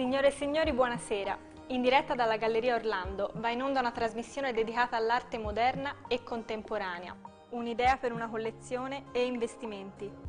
Signore e signori, buonasera. In diretta dalla Galleria Orlando va in onda una trasmissione dedicata all'arte moderna e contemporanea. Un'idea per una collezione e investimenti.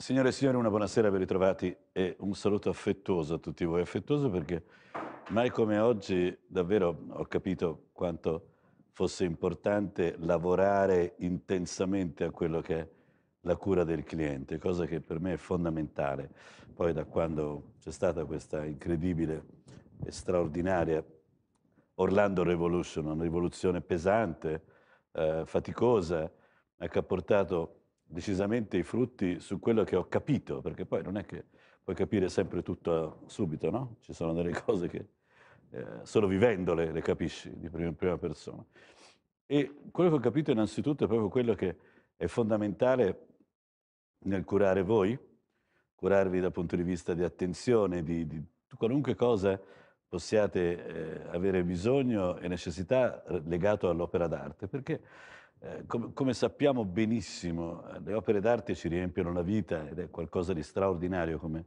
Signore e signori, una buonasera, ben ritrovati e un saluto affettuoso a tutti voi, affettuoso perché mai come oggi davvero ho capito quanto fosse importante lavorare intensamente a quello che è la cura del cliente, cosa che per me è fondamentale. Poi da quando c'è stata questa incredibile e straordinaria Orlando Revolution, una rivoluzione pesante, eh, faticosa, eh, che ha portato decisamente i frutti su quello che ho capito, perché poi non è che puoi capire sempre tutto subito, no? Ci sono delle cose che eh, solo vivendole le capisci di prima, prima persona. E quello che ho capito innanzitutto è proprio quello che è fondamentale nel curare voi, curarvi dal punto di vista di attenzione, di, di qualunque cosa possiate eh, avere bisogno e necessità legato all'opera d'arte, perché eh, come sappiamo benissimo, eh, le opere d'arte ci riempiono la vita ed è qualcosa di straordinario come,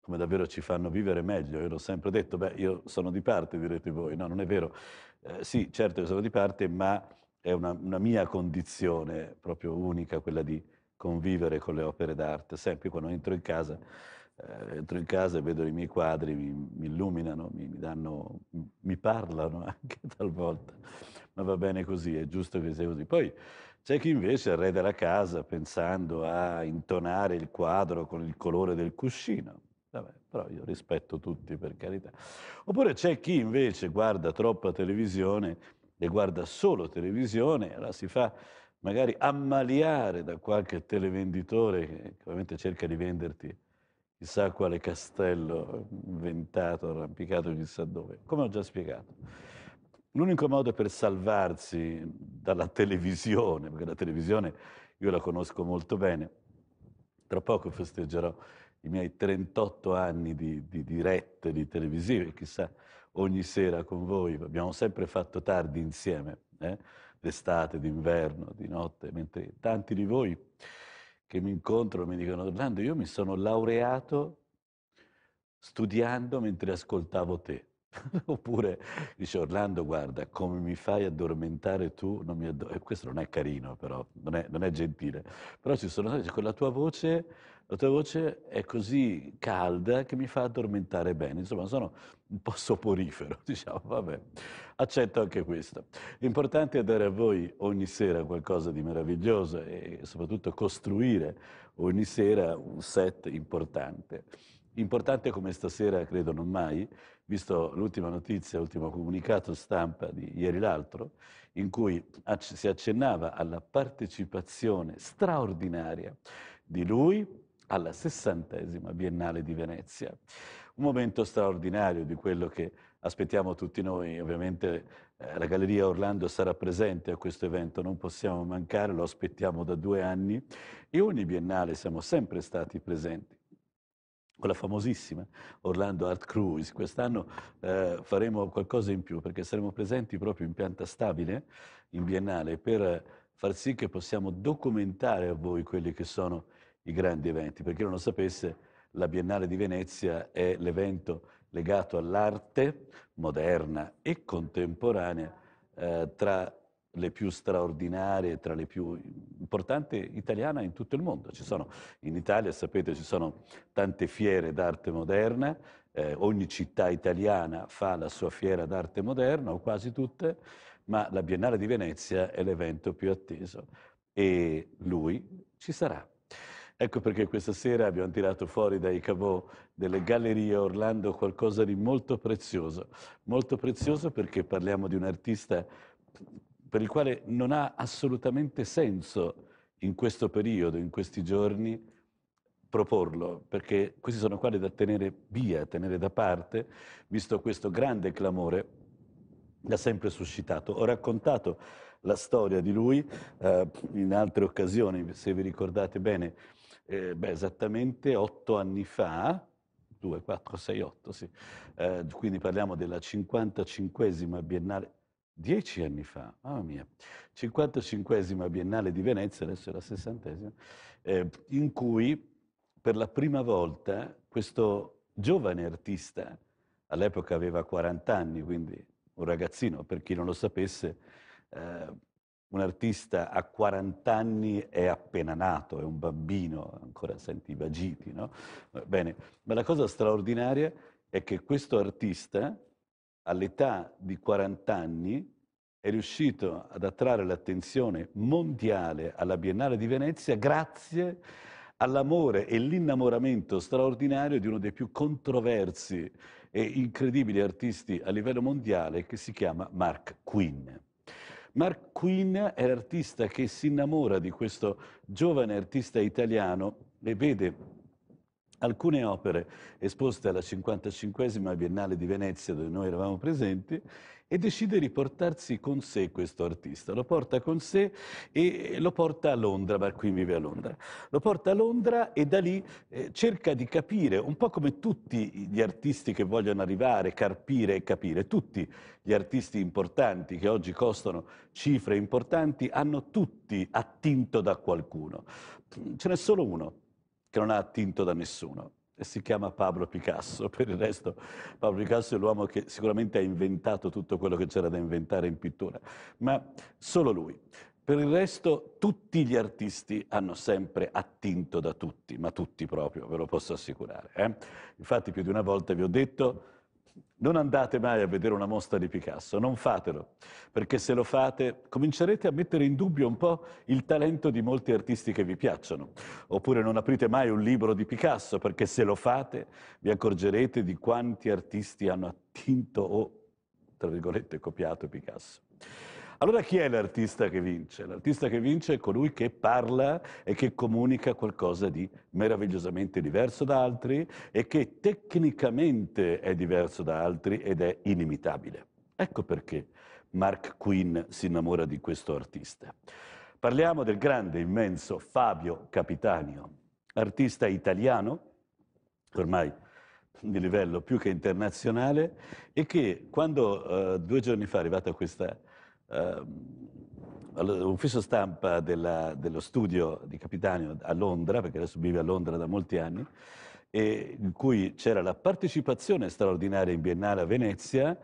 come davvero ci fanno vivere meglio. Io l'ho sempre detto, beh, io sono di parte, direte voi. No, non è vero. Eh, sì, certo che sono di parte, ma è una, una mia condizione proprio unica quella di convivere con le opere d'arte. Sempre quando entro in casa eh, entro in casa e vedo i miei quadri, mi, mi illuminano, mi, mi, danno, mi parlano anche talvolta ma va bene così, è giusto che sia così. Poi c'è chi invece arreda la casa pensando a intonare il quadro con il colore del cuscino. Vabbè, però io rispetto tutti per carità. Oppure c'è chi invece guarda troppa televisione e guarda solo televisione, allora si fa magari ammaliare da qualche televenditore che ovviamente cerca di venderti chissà quale castello inventato, arrampicato chissà dove, come ho già spiegato. L'unico modo per salvarsi dalla televisione, perché la televisione io la conosco molto bene, tra poco festeggerò i miei 38 anni di, di dirette di televisive, chissà, ogni sera con voi, abbiamo sempre fatto tardi insieme, eh? d'estate, d'inverno, di notte, mentre tanti di voi che mi incontrano mi dicono, Orlando, io mi sono laureato studiando mentre ascoltavo te. Oppure dice Orlando, guarda, come mi fai addormentare tu, non addor- questo non è carino però, non è, non è gentile, però ci sono stati, con la tua voce, la tua voce è così calda che mi fa addormentare bene, insomma sono un po' soporifero, diciamo, vabbè, accetto anche questo. L'importante è dare a voi ogni sera qualcosa di meraviglioso e soprattutto costruire ogni sera un set importante. Importante come stasera credo non mai, visto l'ultima notizia, l'ultimo comunicato stampa di ieri l'altro, in cui si accennava alla partecipazione straordinaria di lui alla sessantesima Biennale di Venezia. Un momento straordinario di quello che aspettiamo tutti noi, ovviamente eh, la Galleria Orlando sarà presente a questo evento, non possiamo mancare, lo aspettiamo da due anni e ogni biennale siamo sempre stati presenti con la famosissima Orlando Art Cruise. Quest'anno eh, faremo qualcosa in più perché saremo presenti proprio in pianta stabile, in biennale, per far sì che possiamo documentare a voi quelli che sono i grandi eventi. Per chi non lo sapesse, la Biennale di Venezia è l'evento legato all'arte moderna e contemporanea eh, tra le più straordinarie, tra le più importanti italiane in tutto il mondo. Ci Sono, in Italia, sapete, ci sono tante fiere d'arte moderna, eh, ogni città italiana fa la sua fiera d'arte moderna, o quasi tutte, ma la Biennale di Venezia è l'evento più atteso e lui ci sarà. Ecco perché questa sera abbiamo tirato fuori dai cavò delle gallerie Orlando qualcosa di molto prezioso, molto prezioso perché parliamo di un artista per il quale non ha assolutamente senso in questo periodo, in questi giorni, proporlo, perché questi sono quali da tenere via, tenere da parte, visto questo grande clamore da sempre suscitato. Ho raccontato la storia di lui eh, in altre occasioni, se vi ricordate bene, eh, beh, esattamente otto anni fa, 2, 4, 6, 8, sì. Eh, quindi parliamo della 55esima Biennale Dieci anni fa, mamma mia, 55 Biennale di Venezia, adesso è la 60esima, eh, in cui per la prima volta questo giovane artista, all'epoca aveva 40 anni, quindi un ragazzino, per chi non lo sapesse, eh, un artista a 40 anni è appena nato, è un bambino, ancora senti i vagiti, no? Bene, ma la cosa straordinaria è che questo artista all'età di 40 anni è riuscito ad attrarre l'attenzione mondiale alla Biennale di Venezia grazie all'amore e l'innamoramento straordinario di uno dei più controversi e incredibili artisti a livello mondiale che si chiama Mark Quinn. Mark Quinn è l'artista che si innamora di questo giovane artista italiano e vede Alcune opere esposte alla 55 Biennale di Venezia, dove noi eravamo presenti, e decide di portarsi con sé questo artista. Lo porta con sé e lo porta a Londra, ma qui vive a Londra. Lo porta a Londra e da lì eh, cerca di capire, un po' come tutti gli artisti che vogliono arrivare, carpire e capire, tutti gli artisti importanti che oggi costano cifre importanti, hanno tutti attinto da qualcuno. Ce n'è solo uno, che non ha attinto da nessuno e si chiama Pablo Picasso. Per il resto Pablo Picasso è l'uomo che sicuramente ha inventato tutto quello che c'era da inventare in pittura, ma solo lui. Per il resto tutti gli artisti hanno sempre attinto da tutti, ma tutti proprio, ve lo posso assicurare. Eh? Infatti più di una volta vi ho detto non andate mai a vedere una mostra di Picasso, non fatelo, perché se lo fate comincerete a mettere in dubbio un po' il talento di molti artisti che vi piacciono. Oppure non aprite mai un libro di Picasso, perché se lo fate vi accorgerete di quanti artisti hanno attinto o, tra virgolette, copiato Picasso. Allora chi è l'artista che vince? L'artista che vince è colui che parla e che comunica qualcosa di meravigliosamente diverso da altri e che tecnicamente è diverso da altri ed è inimitabile. Ecco perché Mark Quinn si innamora di questo artista. Parliamo del grande, immenso Fabio Capitanio, artista italiano, ormai di livello più che internazionale, e che quando eh, due giorni fa è arrivata questa Ehm, all'ufficio stampa della, dello studio di Capitanio a Londra, perché adesso vive a Londra da molti anni, in cui c'era la partecipazione straordinaria in Biennale a Venezia,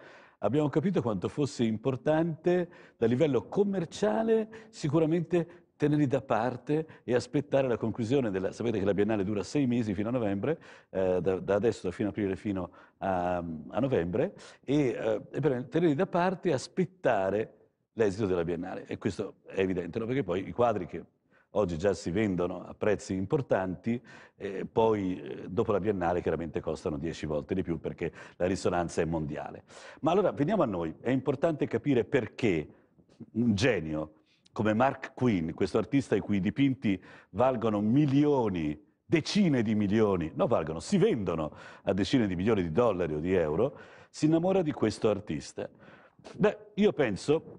abbiamo capito quanto fosse importante da livello commerciale sicuramente tenerli da parte e aspettare la conclusione della... Sapete che la Biennale dura sei mesi fino a novembre, eh, da, da, adesso, da fine aprile fino a, a novembre, e, eh, e tenerli da parte e aspettare l'esito della Biennale. E questo è evidente, no? perché poi i quadri che oggi già si vendono a prezzi importanti, eh, poi eh, dopo la biennale chiaramente costano 10 volte di più perché la risonanza è mondiale. Ma allora veniamo a noi, è importante capire perché un genio come Mark Quinn, questo artista i cui dipinti valgono milioni, decine di milioni, no valgono, si vendono a decine di milioni di dollari o di euro, si innamora di questo artista. Beh, io penso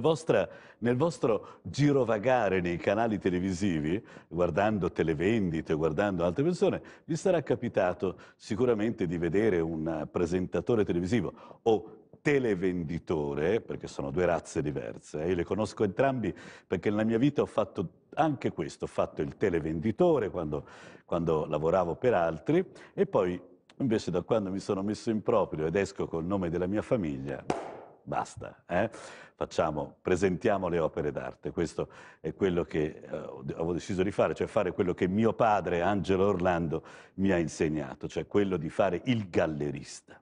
vostra, nel vostro girovagare nei canali televisivi, guardando televendite, guardando altre persone, vi sarà capitato sicuramente di vedere un presentatore televisivo o televenditore, perché sono due razze diverse, eh. io le conosco entrambi perché nella mia vita ho fatto anche questo, ho fatto il televenditore quando, quando lavoravo per altri e poi invece da quando mi sono messo in proprio ed esco col nome della mia famiglia, basta. Eh? Facciamo, presentiamo le opere d'arte. Questo è quello che eh, avevo deciso di fare, cioè fare quello che mio padre, Angelo Orlando, mi ha insegnato, cioè quello di fare il gallerista.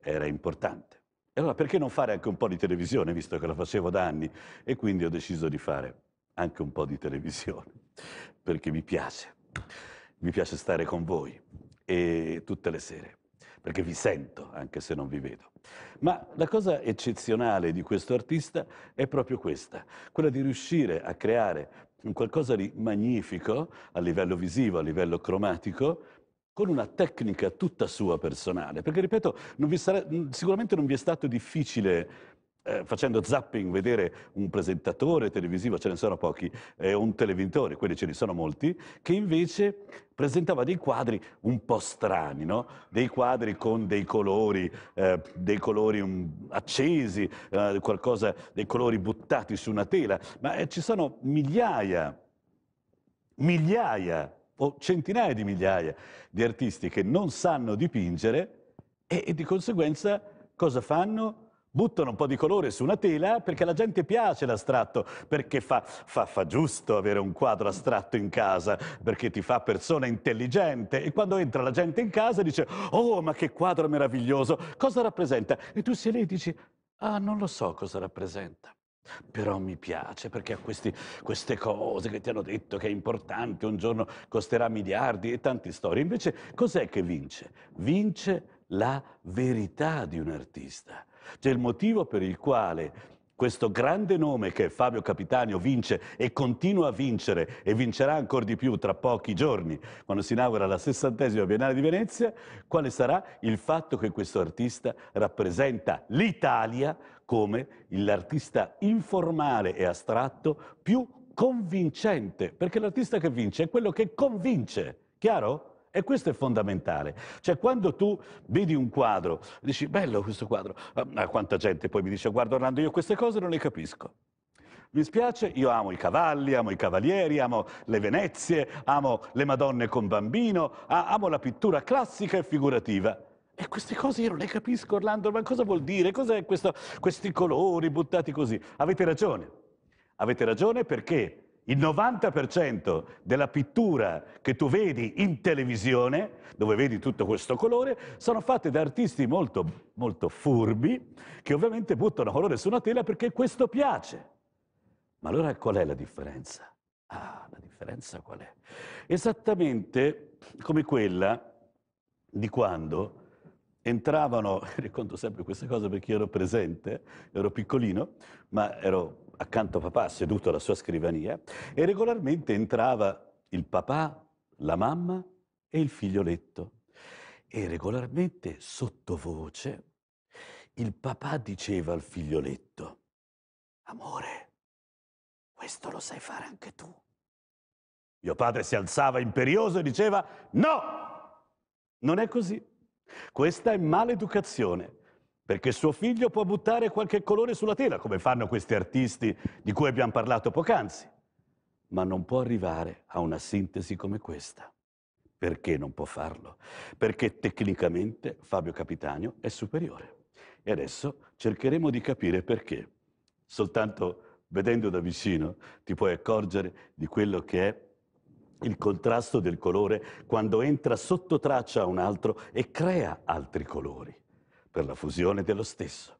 Era importante. E allora perché non fare anche un po' di televisione, visto che la facevo da anni? E quindi ho deciso di fare anche un po' di televisione, perché mi piace. Mi piace stare con voi e tutte le sere perché vi sento anche se non vi vedo. Ma la cosa eccezionale di questo artista è proprio questa, quella di riuscire a creare un qualcosa di magnifico a livello visivo, a livello cromatico, con una tecnica tutta sua personale, perché ripeto, non sare... sicuramente non vi è stato difficile eh, facendo zapping vedere un presentatore televisivo, ce ne sono pochi, e eh, un televintore, quelli ce ne sono molti, che invece presentava dei quadri un po' strani, no? dei quadri con dei colori, eh, dei colori um, accesi, eh, qualcosa, dei colori buttati su una tela, ma eh, ci sono migliaia, migliaia o centinaia di migliaia di artisti che non sanno dipingere e, e di conseguenza cosa fanno? buttano un po' di colore su una tela perché la gente piace l'astratto, perché fa, fa, fa, giusto avere un quadro astratto in casa, perché ti fa persona intelligente e quando entra la gente in casa dice oh ma che quadro meraviglioso, cosa rappresenta? E tu sei lì e dici ah non lo so cosa rappresenta. Però mi piace perché ha queste cose che ti hanno detto che è importante, un giorno costerà miliardi e tante storie. Invece cos'è che vince? Vince la verità di un artista c'è il motivo per il quale questo grande nome che Fabio Capitanio vince e continua a vincere e vincerà ancora di più tra pochi giorni, quando si inaugura la sessantesima Biennale di Venezia, quale sarà il fatto che questo artista rappresenta l'Italia come l'artista informale e astratto più convincente, perché l'artista che vince è quello che convince, chiaro? E questo è fondamentale. Cioè, quando tu vedi un quadro, dici, bello questo quadro, ma eh, quanta gente poi mi dice, guarda Orlando, io queste cose non le capisco. Mi spiace, io amo i cavalli, amo i cavalieri, amo le Venezie, amo le Madonne con bambino, amo la pittura classica e figurativa. E queste cose io non le capisco, Orlando, ma cosa vuol dire? Cos'è questo, questi colori buttati così? Avete ragione. Avete ragione perché il 90% della pittura che tu vedi in televisione, dove vedi tutto questo colore, sono fatte da artisti molto, molto furbi, che ovviamente buttano colore su una tela perché questo piace. Ma allora qual è la differenza? Ah, la differenza qual è? Esattamente come quella di quando entravano, ricordo sempre queste cose perché io ero presente, ero piccolino, ma ero accanto a papà, seduto alla sua scrivania, e regolarmente entrava il papà, la mamma e il figlioletto. E regolarmente, sottovoce, il papà diceva al figlioletto, amore, questo lo sai fare anche tu. Mio padre si alzava imperioso e diceva, no, non è così. Questa è maleducazione perché suo figlio può buttare qualche colore sulla tela, come fanno questi artisti di cui abbiamo parlato poc'anzi, ma non può arrivare a una sintesi come questa. Perché non può farlo? Perché tecnicamente Fabio Capitanio è superiore. E adesso cercheremo di capire perché. Soltanto vedendo da vicino ti puoi accorgere di quello che è il contrasto del colore quando entra sotto traccia a un altro e crea altri colori per la fusione dello stesso.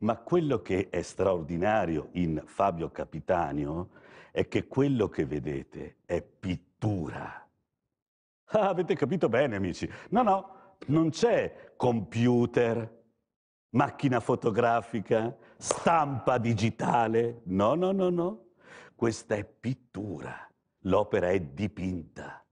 Ma quello che è straordinario in Fabio Capitanio è che quello che vedete è pittura. Ah, avete capito bene, amici? No, no, non c'è computer, macchina fotografica, stampa digitale. No, no, no, no. Questa è pittura. L'opera è dipinta.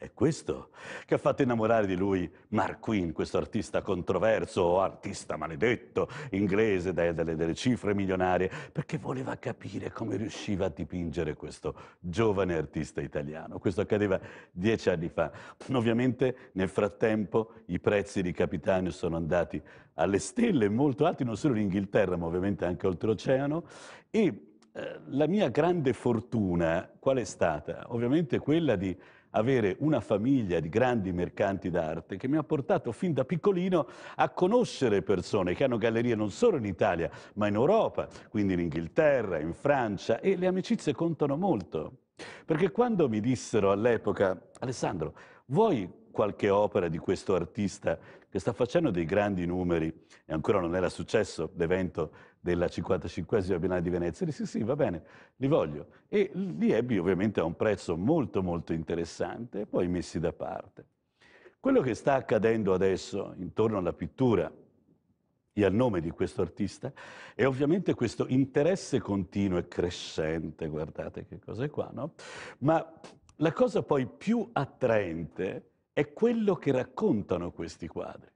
È questo che ha fatto innamorare di lui Marquin, questo artista controverso o artista maledetto inglese delle, delle cifre milionarie, perché voleva capire come riusciva a dipingere questo giovane artista italiano. Questo accadeva dieci anni fa. Ovviamente nel frattempo i prezzi di Capitanio sono andati alle stelle molto alti, non solo in Inghilterra, ma ovviamente anche oltreoceano. E eh, la mia grande fortuna qual è stata? Ovviamente quella di avere una famiglia di grandi mercanti d'arte che mi ha portato fin da piccolino a conoscere persone che hanno gallerie non solo in Italia, ma in Europa, quindi in Inghilterra, in Francia, e le amicizie contano molto. Perché quando mi dissero all'epoca, Alessandro, vuoi qualche opera di questo artista che sta facendo dei grandi numeri e ancora non era successo l'evento della 55esima Biennale di Venezia, dissi sì, va bene, li voglio. E li ebbi ovviamente a un prezzo molto molto interessante, poi messi da parte. Quello che sta accadendo adesso intorno alla pittura e al nome di questo artista è ovviamente questo interesse continuo e crescente, guardate che cosa è qua, no? Ma la cosa poi più attraente è quello che raccontano questi quadri.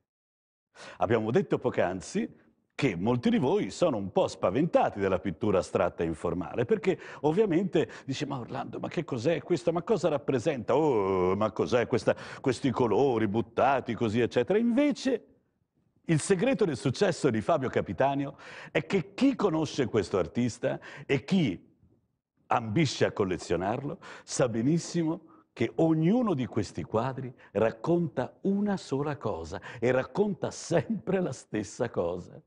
Abbiamo detto poc'anzi che molti di voi sono un po' spaventati della pittura astratta e informale, perché ovviamente dice ma Orlando, ma che cos'è questo? Ma cosa rappresenta? Oh, ma cos'è questa, questi colori buttati così, eccetera. Invece il segreto del successo di Fabio Capitanio è che chi conosce questo artista e chi ambisce a collezionarlo sa benissimo che ognuno di questi quadri racconta una sola cosa e racconta sempre la stessa cosa.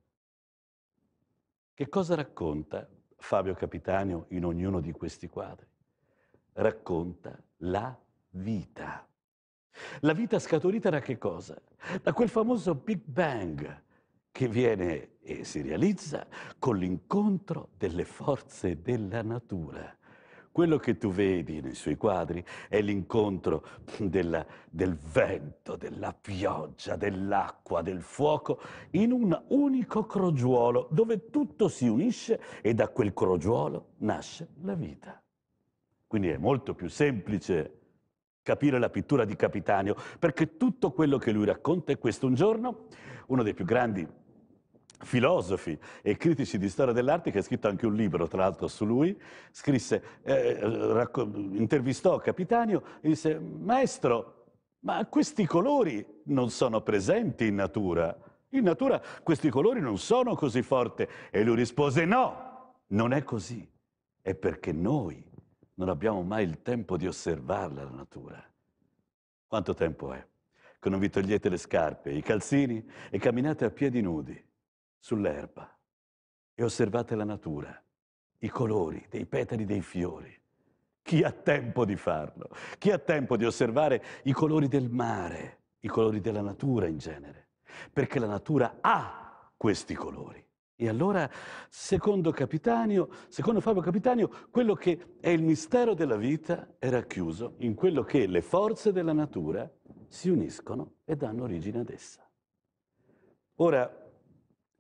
Che cosa racconta Fabio Capitanio in ognuno di questi quadri? Racconta la vita. La vita scaturita da che cosa? Da quel famoso Big Bang che viene e si realizza con l'incontro delle forze della natura. Quello che tu vedi nei suoi quadri è l'incontro del, del vento, della pioggia, dell'acqua, del fuoco in un unico crogiuolo dove tutto si unisce e da quel crogiuolo nasce la vita. Quindi è molto più semplice capire la pittura di Capitanio perché tutto quello che lui racconta è questo. Un giorno uno dei più grandi filosofi e critici di storia dell'arte, che ha scritto anche un libro, tra l'altro, su lui, scrisse, eh, intervistò Capitanio e disse, maestro, ma questi colori non sono presenti in natura. In natura questi colori non sono così forti. E lui rispose, no, non è così. È perché noi non abbiamo mai il tempo di osservarla la natura. Quanto tempo è? Che non vi togliete le scarpe, i calzini e camminate a piedi nudi sull'erba e osservate la natura, i colori dei petali dei fiori. Chi ha tempo di farlo? Chi ha tempo di osservare i colori del mare, i colori della natura in genere? Perché la natura ha questi colori. E allora, secondo, Capitanio, secondo Fabio Capitanio, quello che è il mistero della vita è racchiuso in quello che le forze della natura si uniscono e danno origine ad essa. Ora,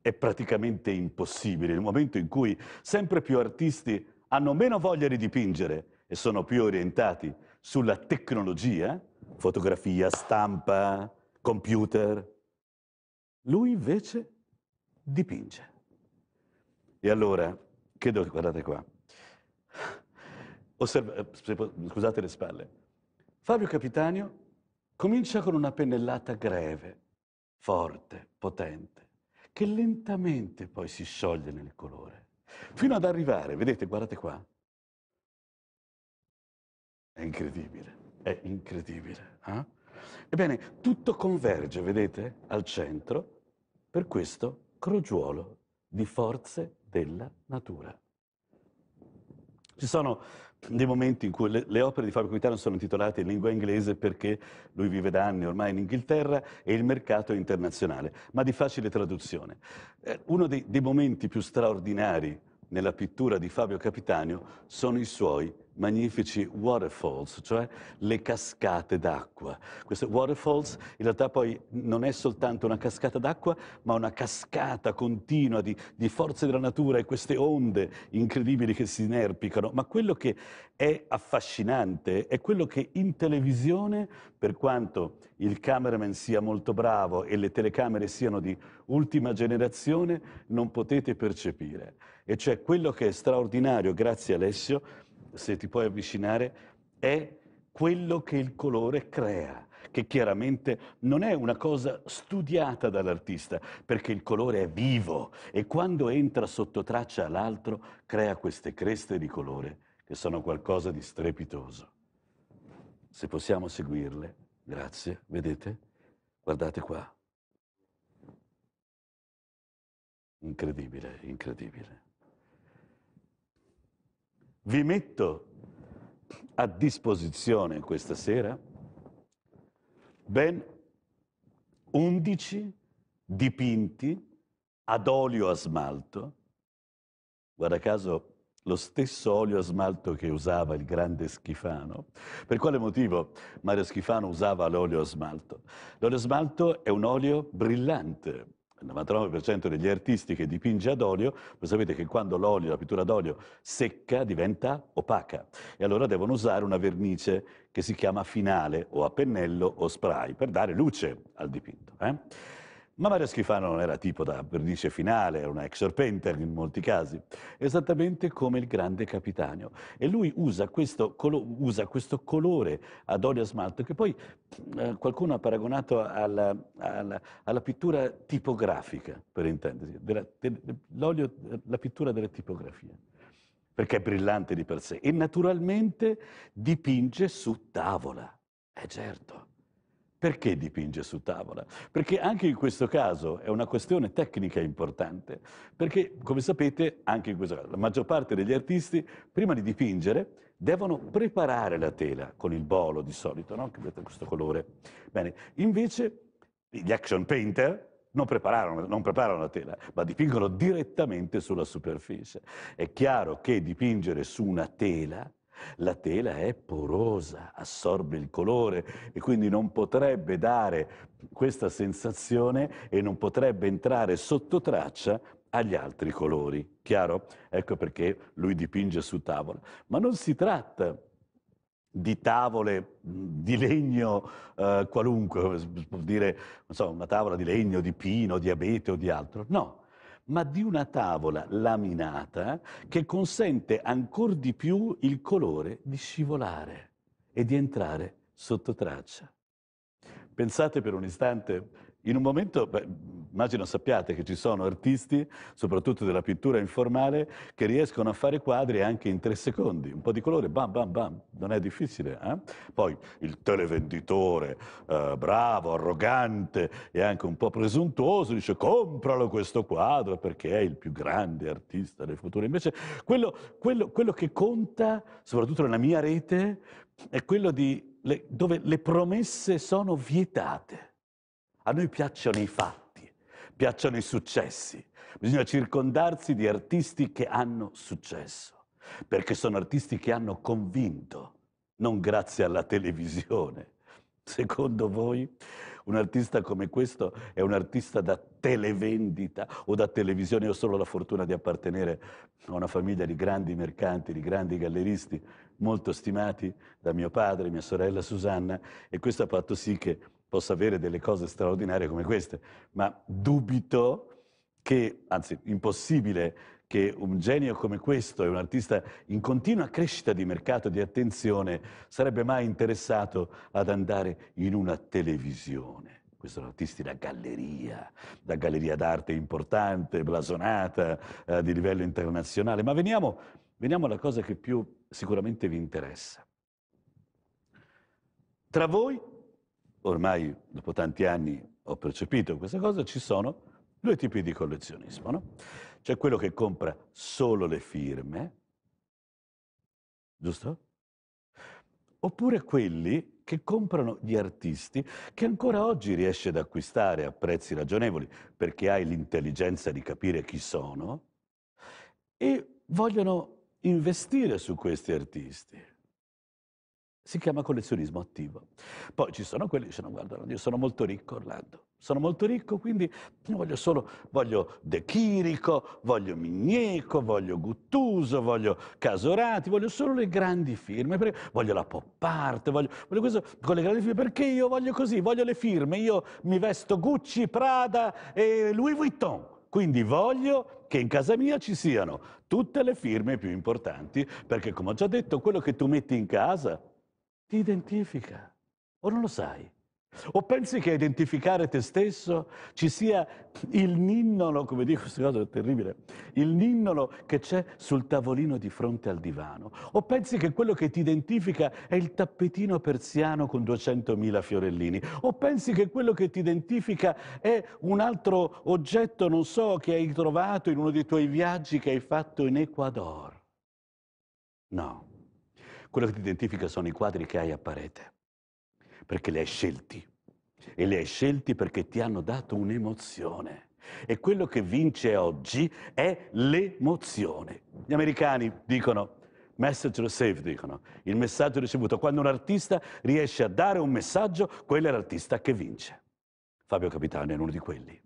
è praticamente impossibile, nel momento in cui sempre più artisti hanno meno voglia di dipingere e sono più orientati sulla tecnologia, fotografia, stampa, computer, lui invece dipinge. E allora, credo, guardate qua, Osserva, eh, scusate le spalle, Fabio Capitanio comincia con una pennellata greve, forte, potente che lentamente poi si scioglie nel colore, fino ad arrivare, vedete, guardate qua, è incredibile, è incredibile. Eh? Ebbene, tutto converge, vedete, al centro per questo crogiuolo di forze della natura. Ci sono dei momenti in cui le, le opere di Fabio Capitano sono intitolate in lingua inglese perché lui vive da anni ormai in Inghilterra e il mercato è internazionale, ma di facile traduzione. Eh, uno dei, dei momenti più straordinari nella pittura di Fabio Capitanio sono i suoi magnifici waterfalls, cioè le cascate d'acqua. Queste waterfalls in realtà poi non è soltanto una cascata d'acqua, ma una cascata continua di, di forze della natura e queste onde incredibili che si inerpicano. Ma quello che è affascinante è quello che in televisione, per quanto il cameraman sia molto bravo e le telecamere siano di ultima generazione, non potete percepire. E cioè quello che è straordinario, grazie Alessio, se ti puoi avvicinare, è quello che il colore crea, che chiaramente non è una cosa studiata dall'artista, perché il colore è vivo e quando entra sotto traccia all'altro crea queste creste di colore che sono qualcosa di strepitoso. Se possiamo seguirle, grazie, vedete? Guardate qua. Incredibile, incredibile vi metto a disposizione questa sera ben 11 dipinti ad olio a smalto, guarda caso lo stesso olio a smalto che usava il grande Schifano. Per quale motivo Mario Schifano usava l'olio a smalto? L'olio a smalto è un olio brillante, il 99% degli artisti che dipinge ad olio, lo sapete che quando l'olio, la pittura d'olio secca diventa opaca e allora devono usare una vernice che si chiama finale o a pennello o spray per dare luce al dipinto. Eh? Ma Mario Schifano non era tipo da perdice finale, era una ex serpenter in molti casi, esattamente come il grande Capitanio. E lui usa questo, colo- usa questo colore ad olio smalto che poi eh, qualcuno ha paragonato alla, alla, alla, pittura tipografica, per intendersi, della, dell'olio, la pittura della tipografia perché è brillante di per sé e naturalmente dipinge su tavola, è certo. Perché dipinge su tavola? Perché anche in questo caso è una questione tecnica importante, perché come sapete anche in questo caso la maggior parte degli artisti prima di dipingere devono preparare la tela con il bolo di solito, no? che vedete questo colore. Bene, invece gli action painter non preparano, non preparano, la tela, ma dipingono direttamente sulla superficie. È chiaro che dipingere su una tela la tela è porosa, assorbe il colore e quindi non potrebbe dare questa sensazione e non potrebbe entrare sotto traccia agli altri colori. Chiaro? Ecco perché lui dipinge su tavola. Ma non si tratta di tavole mm, di legno eh, qualunque, vuol dire so, una tavola di legno, di pino, di abete o di altro. No, ma di una tavola laminata che consente ancora di più il colore di scivolare e di entrare sotto traccia. Pensate per un istante in un momento, beh, immagino sappiate che ci sono artisti, soprattutto della pittura informale, che riescono a fare quadri anche in tre secondi, un po' di colore, bam bam bam, non è difficile. Eh? Poi il televenditore, eh, bravo, arrogante e anche un po' presuntuoso, dice compralo questo quadro perché è il più grande artista del futuro. Invece quello, quello, quello che conta, soprattutto nella mia rete, è quello di le, dove le promesse sono vietate a noi piacciono i fatti, piacciono i successi. Bisogna circondarsi di artisti che hanno successo, perché sono artisti che hanno convinto, non grazie alla televisione. Secondo voi un artista come questo è un artista da televendita o da televisione? Io ho solo la fortuna di appartenere a una famiglia di grandi mercanti, di grandi galleristi, molto stimati da mio padre, mia sorella Susanna, e questo ha fatto sì che possa avere delle cose straordinarie come queste, ma dubito che, anzi impossibile, che un genio come questo e un artista in continua crescita di mercato, di attenzione, sarebbe mai interessato ad andare in una televisione. Questi sono artisti da galleria, da galleria d'arte importante, blasonata, eh, di livello internazionale. Ma veniamo, veniamo alla cosa che più sicuramente vi interessa. Tra voi ormai dopo tanti anni ho percepito questa cosa, ci sono due tipi di collezionismo. No? C'è quello che compra solo le firme, giusto? Oppure quelli che comprano gli artisti che ancora oggi riesci ad acquistare a prezzi ragionevoli perché hai l'intelligenza di capire chi sono e vogliono investire su questi artisti. Si chiama collezionismo attivo. Poi ci sono quelli che dicono, guarda, io sono molto ricco Orlando, sono molto ricco, quindi voglio solo, voglio De Chirico, voglio Migneco, voglio Guttuso, voglio Casorati, voglio solo le grandi firme, voglio la pop art, voglio, voglio questo, con le grandi firme, perché io voglio così, voglio le firme, io mi vesto Gucci, Prada e Louis Vuitton. Quindi voglio che in casa mia ci siano tutte le firme più importanti, perché come ho già detto, quello che tu metti in casa ti identifica o non lo sai. O pensi che a identificare te stesso ci sia il ninnolo, come dico questa cosa è terribile, il ninnolo che c'è sul tavolino di fronte al divano? O pensi che quello che ti identifica è il tappetino persiano con 200.000 fiorellini? O pensi che quello che ti identifica è un altro oggetto, non so, che hai trovato in uno dei tuoi viaggi che hai fatto in Ecuador? No. Quello che ti identifica sono i quadri che hai a parete, perché li hai scelti. E li hai scelti perché ti hanno dato un'emozione. E quello che vince oggi è l'emozione. Gli americani dicono, message received, dicono, il messaggio ricevuto. Quando un artista riesce a dare un messaggio, quello è l'artista che vince. Fabio Capitano è uno di quelli.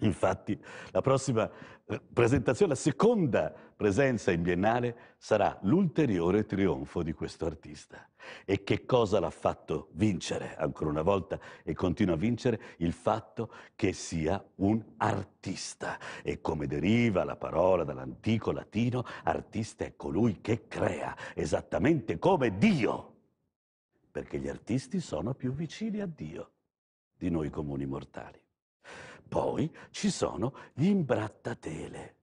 Infatti la prossima eh, presentazione, la seconda presenza in biennale, sarà l'ulteriore trionfo di questo artista. E che cosa l'ha fatto vincere, ancora una volta, e continua a vincere? Il fatto che sia un artista. E come deriva la parola dall'antico latino, artista è colui che crea, esattamente come Dio. Perché gli artisti sono più vicini a Dio di noi comuni mortali. Poi ci sono gli imbrattatele,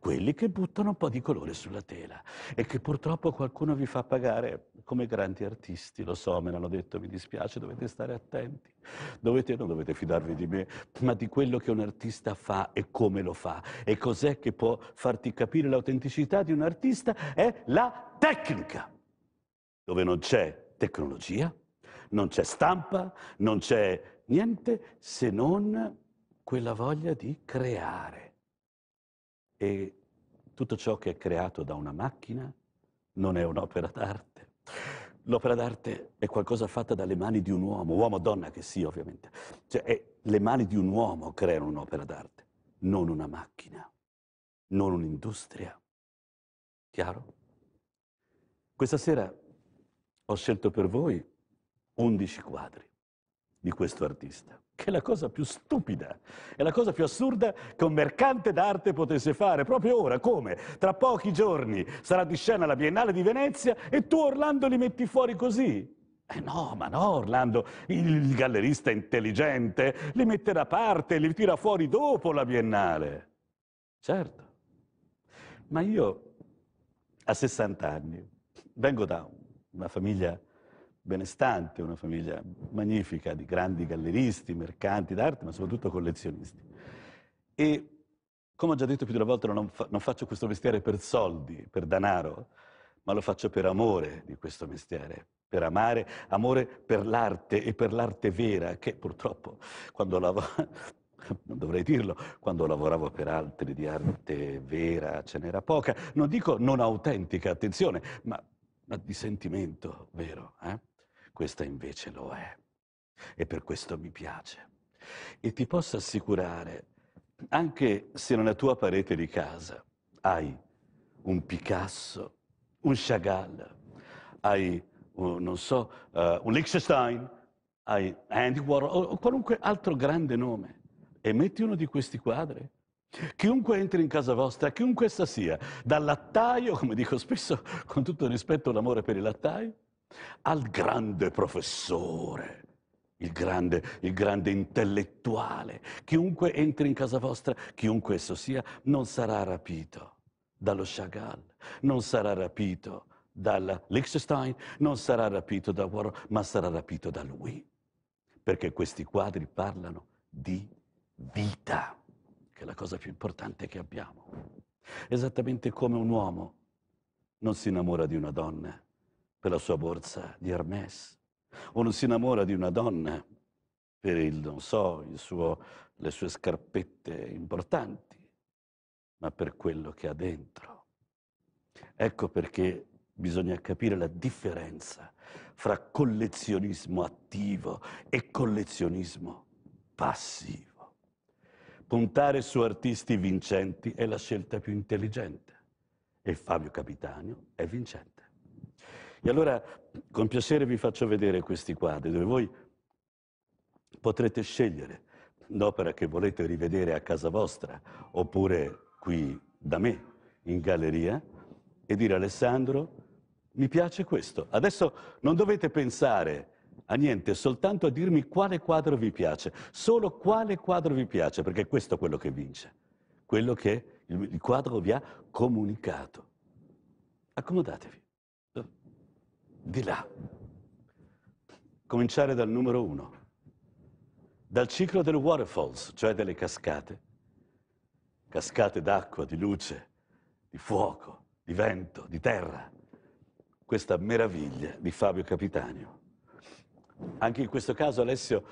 quelli che buttano un po' di colore sulla tela e che purtroppo qualcuno vi fa pagare come grandi artisti, lo so, me l'hanno detto, mi dispiace, dovete stare attenti, dovete, non dovete fidarvi di me, ma di quello che un artista fa e come lo fa e cos'è che può farti capire l'autenticità di un artista è la tecnica, dove non c'è tecnologia, non c'è stampa, non c'è niente se non quella voglia di creare. E tutto ciò che è creato da una macchina non è un'opera d'arte. L'opera d'arte è qualcosa fatta dalle mani di un uomo, uomo o donna che sia ovviamente. Cioè è, le mani di un uomo creano un'opera d'arte, non una macchina, non un'industria. Chiaro? Questa sera ho scelto per voi 11 quadri di questo artista, che è la cosa più stupida, è la cosa più assurda che un mercante d'arte potesse fare proprio ora, come tra pochi giorni sarà di scena la Biennale di Venezia e tu Orlando li metti fuori così. Eh no, ma no, Orlando, il gallerista intelligente li mette da parte, li tira fuori dopo la Biennale. Certo, ma io a 60 anni vengo da una famiglia benestante, una famiglia magnifica di grandi galleristi, mercanti d'arte, ma soprattutto collezionisti. E come ho già detto più di una volta, non, fa, non faccio questo mestiere per soldi, per denaro, ma lo faccio per amore di questo mestiere, per amare, amore per l'arte e per l'arte vera, che purtroppo quando lavoravo, non dovrei dirlo, quando lavoravo per altri di arte vera ce n'era poca, non dico non autentica, attenzione, ma, ma di sentimento vero. Eh? Questa invece lo è e per questo mi piace. E ti posso assicurare, anche se nella tua parete di casa hai un Picasso, un Chagall, hai, un, oh, non so, uh, un Liechtenstein, hai Andy Warhol o qualunque altro grande nome e metti uno di questi quadri. Chiunque entri in casa vostra, chiunque essa sia, dal lattaio, come dico spesso con tutto il rispetto e l'amore per il lattaio, al grande professore, il grande, il grande, intellettuale. Chiunque entri in casa vostra, chiunque esso sia, non sarà rapito dallo Chagall, non sarà rapito dal Liechtenstein, non sarà rapito da Warren, ma sarà rapito da lui. Perché questi quadri parlano di vita, che è la cosa più importante che abbiamo. Esattamente come un uomo non si innamora di una donna per la sua borsa di Hermes, o non si innamora di una donna per il, non so, il suo, le sue scarpette importanti, ma per quello che ha dentro. Ecco perché bisogna capire la differenza fra collezionismo attivo e collezionismo passivo. Puntare su artisti vincenti è la scelta più intelligente e Fabio Capitano è vincente. E allora con piacere vi faccio vedere questi quadri dove voi potrete scegliere l'opera che volete rivedere a casa vostra oppure qui da me in galleria e dire Alessandro mi piace questo. Adesso non dovete pensare a niente, soltanto a dirmi quale quadro vi piace, solo quale quadro vi piace, perché questo è quello che vince, quello che il quadro vi ha comunicato. Accomodatevi di là. Cominciare dal numero uno, dal ciclo delle waterfalls, cioè delle cascate, cascate d'acqua, di luce, di fuoco, di vento, di terra, questa meraviglia di Fabio Capitanio. Anche in questo caso, Alessio,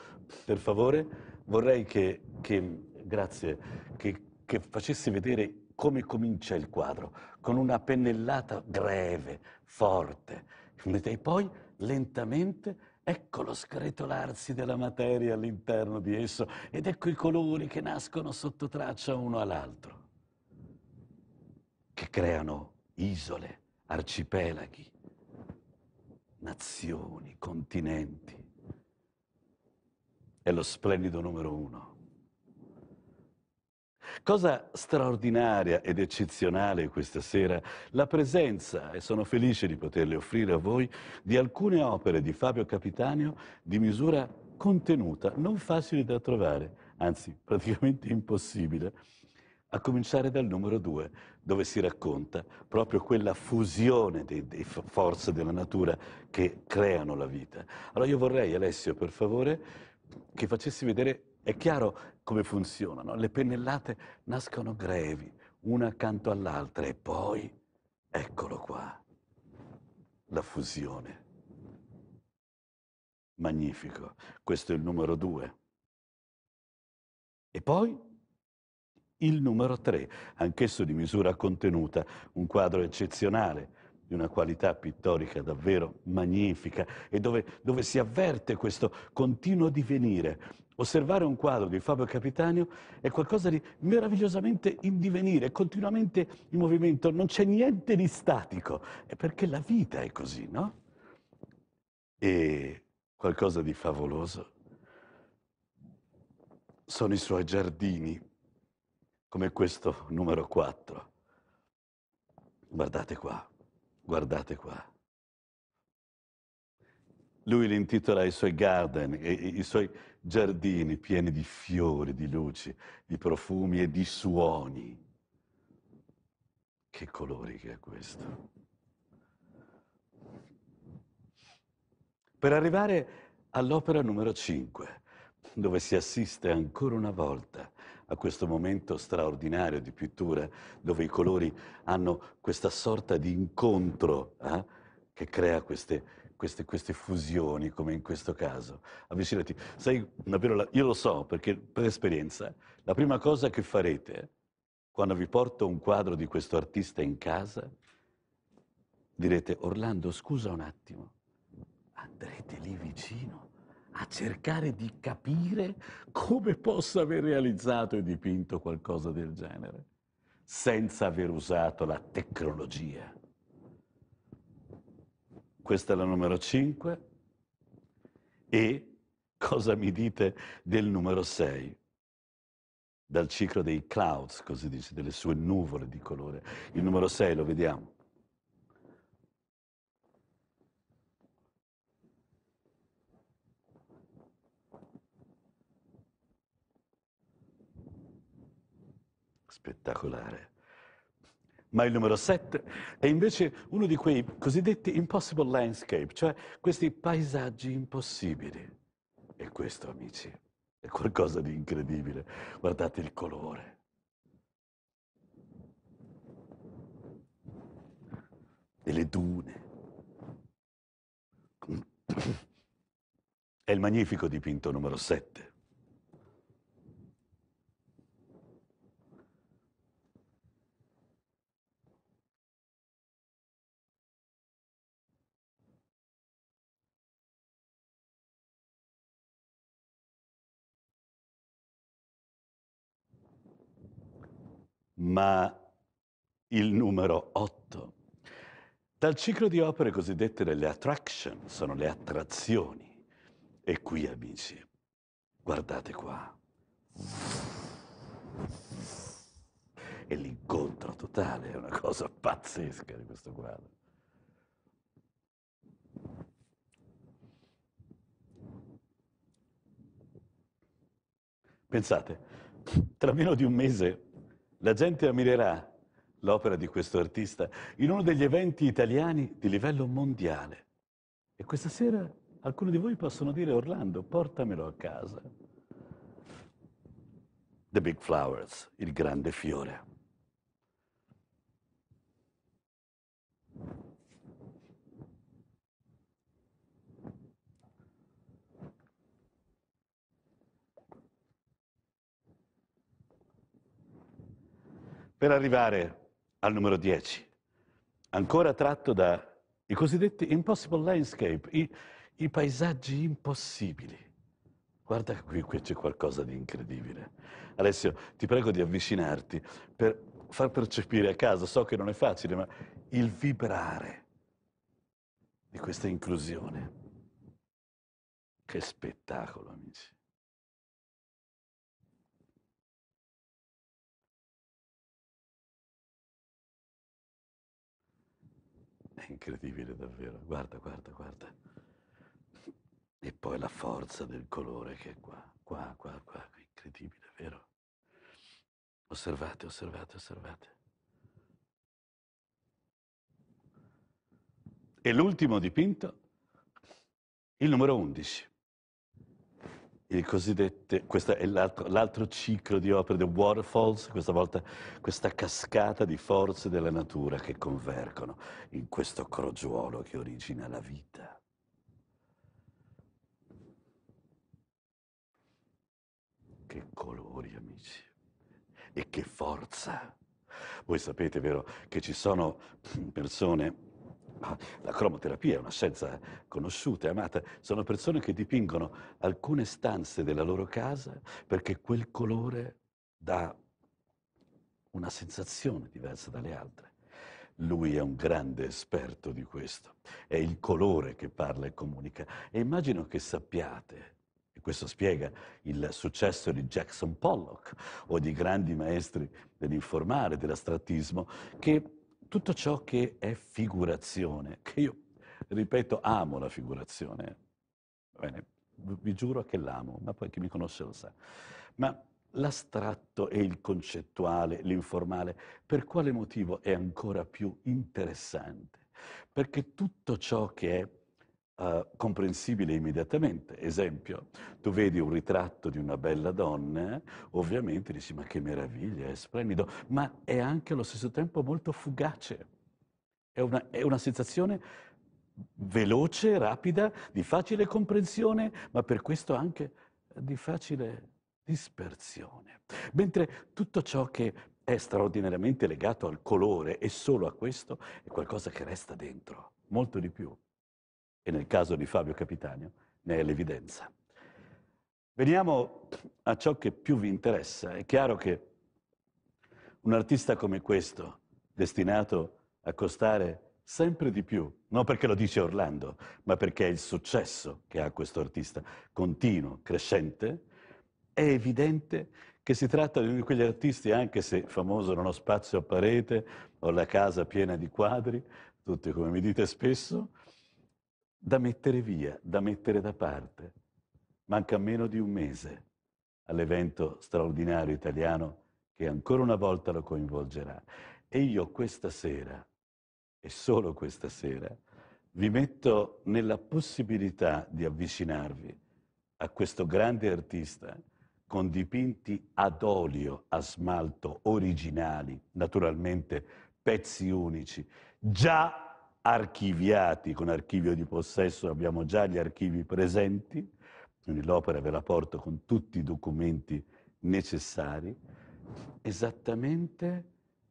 per favore, vorrei che, che grazie, che, che facessi vedere come comincia il quadro, con una pennellata breve, forte, e poi, lentamente, ecco lo scretolarsi della materia all'interno di esso ed ecco i colori che nascono sotto traccia uno all'altro, che creano isole, arcipelaghi, nazioni, continenti. È lo splendido numero uno. Cosa straordinaria ed eccezionale questa sera la presenza, e sono felice di poterle offrire a voi, di alcune opere di Fabio Capitanio di misura contenuta, non facile da trovare, anzi praticamente impossibile, a cominciare dal numero 2, dove si racconta proprio quella fusione di, di forze della natura che creano la vita. Allora io vorrei, Alessio, per favore, che facessi vedere è chiaro, come funzionano. Le pennellate nascono grevi, una accanto all'altra, e poi, eccolo qua, la fusione. Magnifico, questo è il numero due. E poi il numero tre, anch'esso di misura contenuta, un quadro eccezionale, di una qualità pittorica davvero magnifica e dove, dove si avverte questo continuo divenire Osservare un quadro di Fabio Capitanio è qualcosa di meravigliosamente in divenire, continuamente in movimento, non c'è niente di statico, è perché la vita è così, no? E qualcosa di favoloso sono i suoi giardini, come questo numero 4. Guardate qua, guardate qua. Lui li intitola i suoi garden, i, i suoi giardini pieni di fiori, di luci, di profumi e di suoni. Che colori che è questo. Per arrivare all'opera numero 5, dove si assiste ancora una volta a questo momento straordinario di pittura, dove i colori hanno questa sorta di incontro eh, che crea queste queste, queste, fusioni, come in questo caso. Avvicinati. Sai, davvero, io lo so perché per esperienza, la prima cosa che farete quando vi porto un quadro di questo artista in casa, direte, Orlando, scusa un attimo, andrete lì vicino a cercare di capire come possa aver realizzato e dipinto qualcosa del genere, senza aver usato la tecnologia questa è la numero 5. E cosa mi dite del numero 6? Dal ciclo dei clouds, così dice, delle sue nuvole di colore. Il numero 6 lo vediamo. Spettacolare ma il numero 7 è invece uno di quei cosiddetti impossible landscape, cioè questi paesaggi impossibili. E questo, amici, è qualcosa di incredibile. Guardate il colore. delle dune. È il magnifico dipinto numero 7. ma il numero 8. Dal ciclo di opere cosiddette delle attraction, sono le attrazioni. E qui, amici, guardate qua. È l'incontro totale è una cosa pazzesca di questo quadro. Pensate, tra meno di un mese la gente ammirerà l'opera di questo artista in uno degli eventi italiani di livello mondiale. E questa sera alcuni di voi possono dire Orlando, portamelo a casa. The Big Flowers, il grande fiore. per arrivare al numero 10, ancora tratto dai cosiddetti impossible landscape, i, i paesaggi impossibili. Guarda qui, qui c'è qualcosa di incredibile. Alessio, ti prego di avvicinarti per far percepire a casa, so che non è facile, ma il vibrare di questa inclusione. Che spettacolo, amici. incredibile davvero. Guarda, guarda, guarda. E poi la forza del colore che è qua, qua, qua, qua. Incredibile, vero? Osservate, osservate, osservate. E l'ultimo dipinto, il numero 11 questo è l'altro, l'altro, ciclo di opere, The Waterfalls, questa volta questa cascata di forze della natura che convergono in questo crogiuolo che origina la vita. Che colori, amici, e che forza! Voi sapete, vero, che ci sono persone ma ah, la cromoterapia è una scienza conosciuta e amata. Sono persone che dipingono alcune stanze della loro casa perché quel colore dà una sensazione diversa dalle altre. Lui è un grande esperto di questo. È il colore che parla e comunica. E immagino che sappiate e questo spiega il successo di Jackson Pollock o di grandi maestri dell'informale, dell'astrattismo, che tutto ciò che è figurazione, che io, ripeto, amo la figurazione, Bene, vi giuro che l'amo, ma poi chi mi conosce lo sa, ma l'astratto e il concettuale, l'informale, per quale motivo è ancora più interessante? Perché tutto ciò che è uh, comprensibile immediatamente. Esempio, tu vedi un ritratto di una bella donna, ovviamente dici ma che meraviglia, è splendido, ma è anche allo stesso tempo molto fugace. È una, è una sensazione veloce, rapida, di facile comprensione, ma per questo anche di facile dispersione. Mentre tutto ciò che è straordinariamente legato al colore e solo a questo è qualcosa che resta dentro, molto di più e nel caso di Fabio Capitanio ne è l'evidenza. Veniamo a ciò che più vi interessa. È chiaro che un artista come questo, destinato a costare sempre di più, non perché lo dice Orlando, ma perché è il successo che ha questo artista, continuo, crescente, è evidente che si tratta di uno di quegli artisti, anche se famoso non ho spazio a parete, ho la casa piena di quadri, tutti come mi dite spesso, da mettere via, da mettere da parte. Manca meno di un mese all'evento straordinario italiano che ancora una volta lo coinvolgerà. E io questa sera, e solo questa sera, vi metto nella possibilità di avvicinarvi a questo grande artista con dipinti ad olio, a smalto, originali, naturalmente pezzi unici, già archiviati con archivio di possesso, abbiamo già gli archivi presenti, quindi l'opera ve la porto con tutti i documenti necessari, esattamente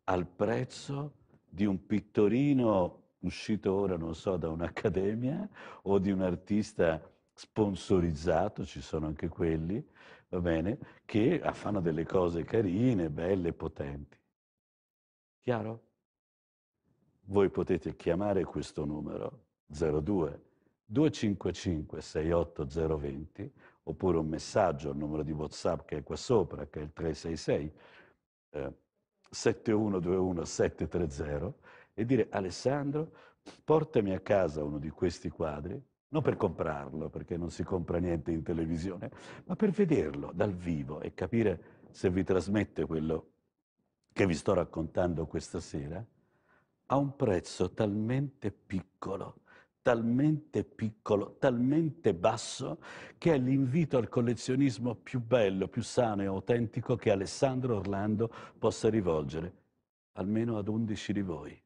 al prezzo di un pittorino uscito ora, non so, da un'accademia o di un artista sponsorizzato, ci sono anche quelli, va bene, che fanno delle cose carine, belle, potenti. Chiaro? voi potete chiamare questo numero 02 255 68020 oppure un messaggio al numero di WhatsApp che è qua sopra, che è il 366 eh, 7121 730 e dire Alessandro portami a casa uno di questi quadri, non per comprarlo perché non si compra niente in televisione, ma per vederlo dal vivo e capire se vi trasmette quello che vi sto raccontando questa sera a un prezzo talmente piccolo, talmente piccolo, talmente basso, che è l'invito al collezionismo più bello, più sano e autentico che Alessandro Orlando possa rivolgere, almeno ad undici di voi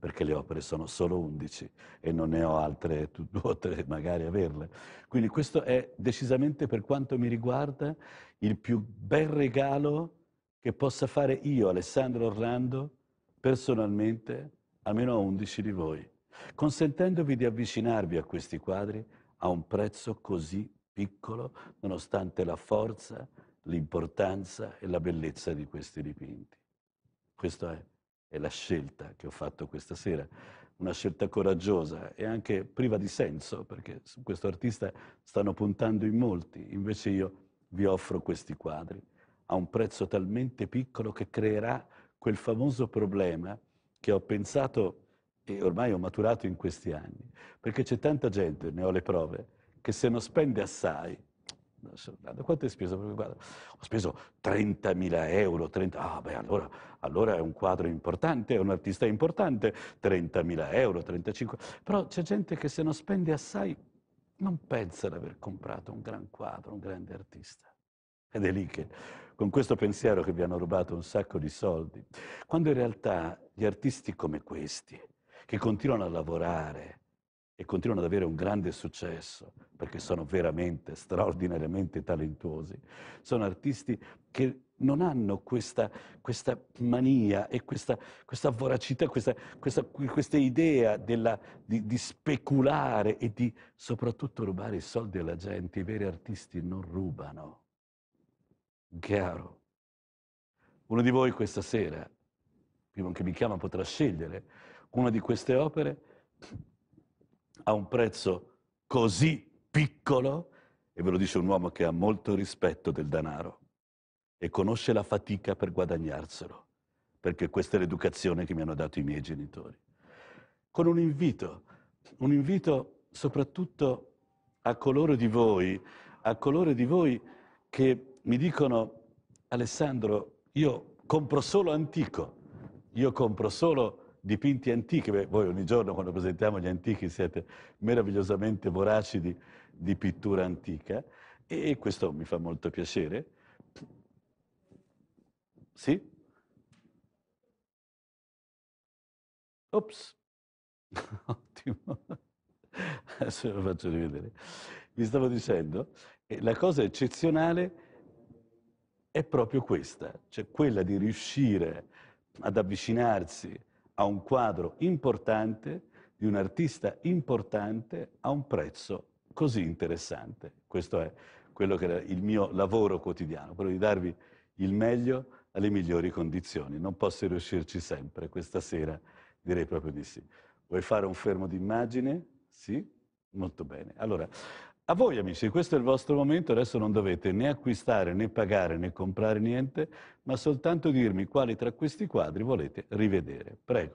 perché le opere sono solo undici e non ne ho altre due o tre magari averle. Quindi questo è decisamente per quanto mi riguarda il più bel regalo che possa fare io, Alessandro Orlando, personalmente almeno a 11 di voi, consentendovi di avvicinarvi a questi quadri a un prezzo così piccolo, nonostante la forza, l'importanza e la bellezza di questi dipinti. Questa è, è la scelta che ho fatto questa sera, una scelta coraggiosa e anche priva di senso, perché su questo artista stanno puntando in molti, invece io vi offro questi quadri a un prezzo talmente piccolo che creerà quel famoso problema che ho pensato e ormai ho maturato in questi anni, perché c'è tanta gente, ne ho le prove, che se non spende assai, non so, quanto hai speso? Guarda, ho speso 30.000 euro, 30, ah beh allora, allora è un quadro importante, è un artista importante, 30.000 euro, 35, però c'è gente che se non spende assai non pensa di aver comprato un gran quadro, un grande artista. Ed è lì che con questo pensiero che vi hanno rubato un sacco di soldi, quando in realtà gli artisti come questi, che continuano a lavorare e continuano ad avere un grande successo, perché sono veramente straordinariamente talentuosi, sono artisti che non hanno questa, questa mania e questa, questa voracità, questa, questa idea della, di, di, speculare e di soprattutto rubare i soldi alla gente. I veri artisti non rubano, chiaro. Uno di voi questa sera, prima che mi chiama, potrà scegliere una di queste opere a un prezzo così piccolo, e ve lo dice un uomo che ha molto rispetto del denaro e conosce la fatica per guadagnarselo, perché questa è l'educazione che mi hanno dato i miei genitori. Con un invito, un invito soprattutto a coloro di voi, a coloro di voi che mi dicono, Alessandro, io compro solo antico, io compro solo dipinti antichi, Beh, voi ogni giorno quando presentiamo gli antichi siete meravigliosamente voraci di, di pittura antica e questo mi fa molto piacere. Sì? Ops, ottimo, adesso lo faccio rivedere. Vi stavo dicendo, eh, la cosa eccezionale è proprio questa, cioè quella di riuscire ad avvicinarsi a un quadro importante di un artista importante a un prezzo così interessante. Questo è quello che era il mio lavoro quotidiano, quello di darvi il meglio alle migliori condizioni. Non posso riuscirci sempre, questa sera direi proprio di sì. Vuoi fare un fermo d'immagine? Sì? Molto bene. Allora, a voi amici, questo è il vostro momento, adesso non dovete né acquistare né pagare né comprare niente, ma soltanto dirmi quali tra questi quadri volete rivedere. Prego.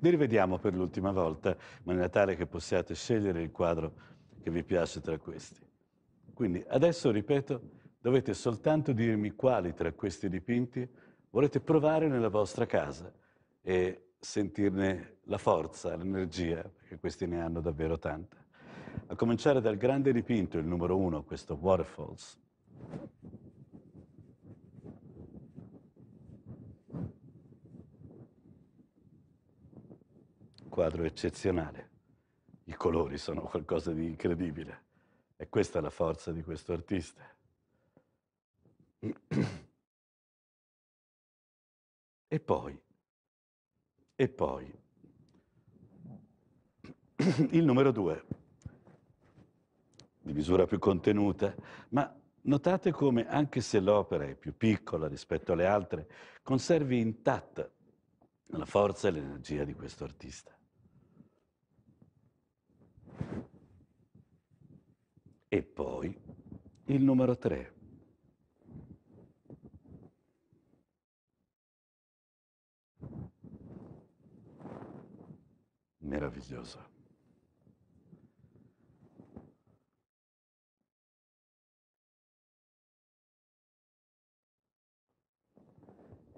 Vi rivediamo per l'ultima volta, in maniera tale che possiate scegliere il quadro che vi piace tra questi. Quindi adesso, ripeto, dovete soltanto dirmi quali tra questi dipinti volete provare nella vostra casa e sentirne la forza, l'energia, perché questi ne hanno davvero tanta. A cominciare dal grande dipinto, il numero uno, questo Waterfalls. Quadro eccezionale. I colori sono qualcosa di incredibile. E questa è la forza di questo artista. E poi, e poi, il numero due, di misura più contenuta, ma notate come anche se l'opera è più piccola rispetto alle altre, conservi intatta la forza e l'energia di questo artista. E poi il numero 3. meravigliosa.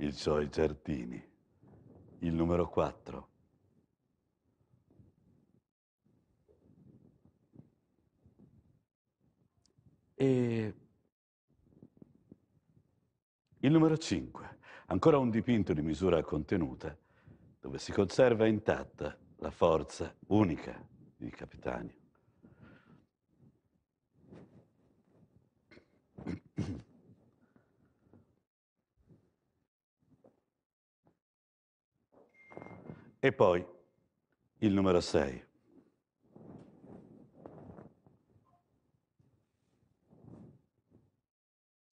Il suoi Giardini, il numero 4. E il numero 5, ancora un dipinto di misura contenuta, dove si conserva intatta la forza unica di Capitani. E poi il numero 6.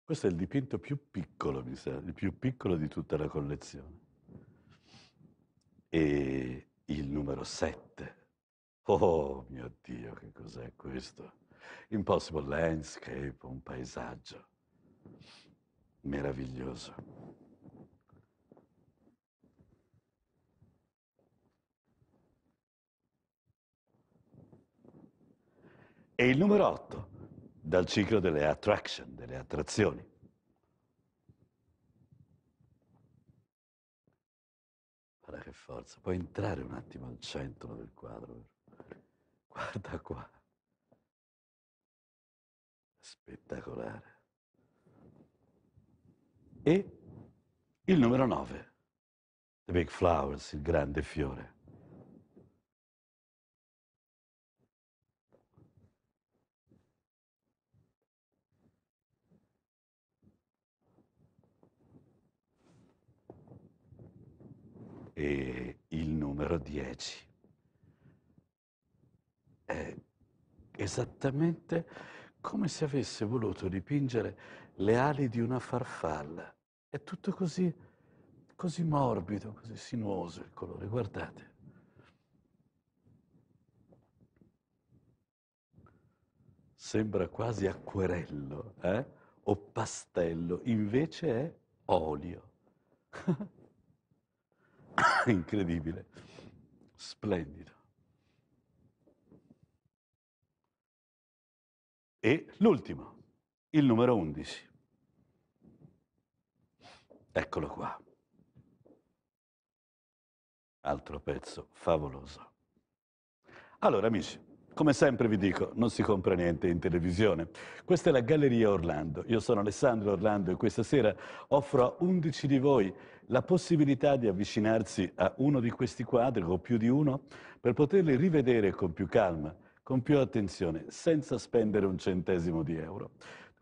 Questo è il dipinto più piccolo, mi sa, il più piccolo di tutta la collezione. E il numero 7. Oh mio Dio, che cos'è questo? Impossible landscape, un paesaggio meraviglioso. E il numero 8, dal ciclo delle attraction, delle attrazioni. Guarda che forza, puoi entrare un attimo al centro del quadro. Guarda qua. Spettacolare. E il numero 9. The Big Flowers, il grande fiore. e il numero 10. È esattamente come se avesse voluto dipingere le ali di una farfalla. È tutto così, così morbido, così sinuoso il colore, guardate. Sembra quasi acquerello eh? o pastello, invece è olio. incredibile, splendido. E l'ultimo, il numero 11. Eccolo qua. Altro pezzo favoloso. Allora, amici, come sempre vi dico, non si compra niente in televisione. Questa è la Galleria Orlando. Io sono Alessandro Orlando e questa sera offro a 11 di voi la possibilità di avvicinarsi a uno di questi quadri o più di uno per poterli rivedere con più calma, con più attenzione, senza spendere un centesimo di euro.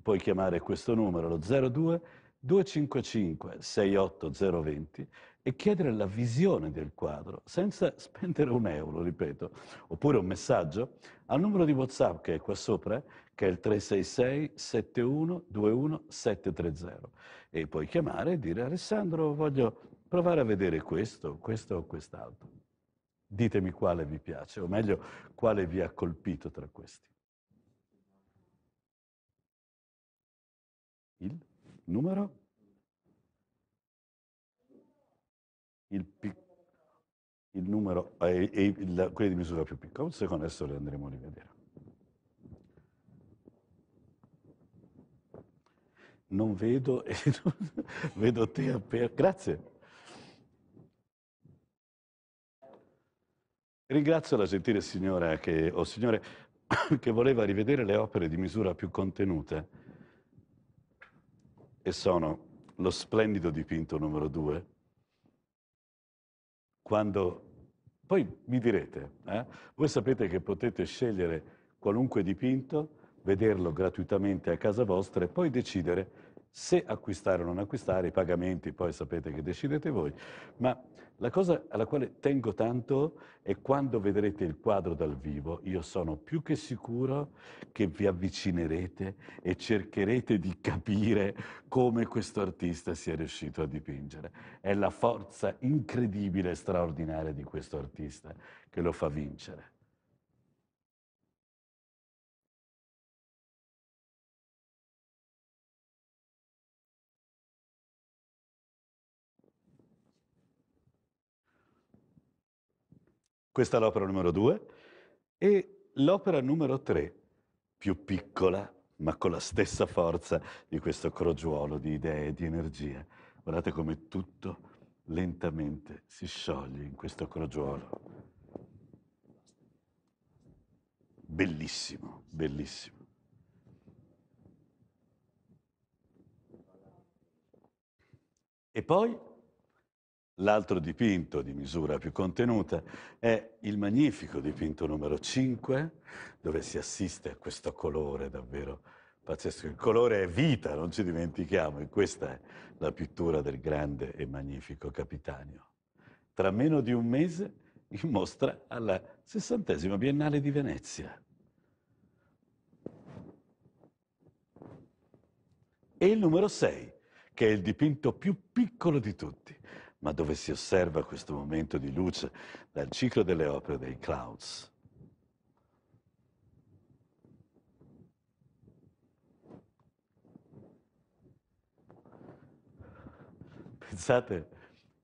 Puoi chiamare questo numero, lo 02 255 68020 e chiedere la visione del quadro senza spendere un euro, ripeto, oppure un messaggio al numero di WhatsApp che è qua sopra, che è il 366 7121 730 e puoi chiamare e dire Alessandro voglio provare a vedere questo, questo o quest'altro. Ditemi quale vi piace, o meglio quale vi ha colpito tra questi. Il numero il, il numero e, e la, quelli di misura più piccola. Un secondo, adesso le andremo a rivedere. Non vedo, e non, vedo te aperto. Grazie. Ringrazio la gentile signora che, o oh signore che voleva rivedere le opere di misura più contenute e sono lo splendido dipinto numero 2, quando... Poi mi direte, eh? voi sapete che potete scegliere qualunque dipinto, vederlo gratuitamente a casa vostra e poi decidere se acquistare o non acquistare, i pagamenti poi sapete che decidete voi, ma la cosa alla quale tengo tanto è quando vedrete il quadro dal vivo, io sono più che sicuro che vi avvicinerete e cercherete di capire come questo artista sia riuscito a dipingere. È la forza incredibile e straordinaria di questo artista che lo fa vincere. Questa è l'opera numero due. E l'opera numero tre, più piccola, ma con la stessa forza di questo crogiuolo di idee e di energia. Guardate come tutto lentamente si scioglie in questo crogiuolo. Bellissimo, bellissimo. E poi L'altro dipinto di misura più contenuta è il magnifico dipinto numero 5, dove si assiste a questo colore davvero pazzesco. Il colore è vita, non ci dimentichiamo, e questa è la pittura del grande e magnifico Capitanio. Tra meno di un mese in mostra alla sessantesima Biennale di Venezia. E il numero 6, che è il dipinto più piccolo di tutti ma dove si osserva questo momento di luce dal ciclo delle opere dei clouds. Pensate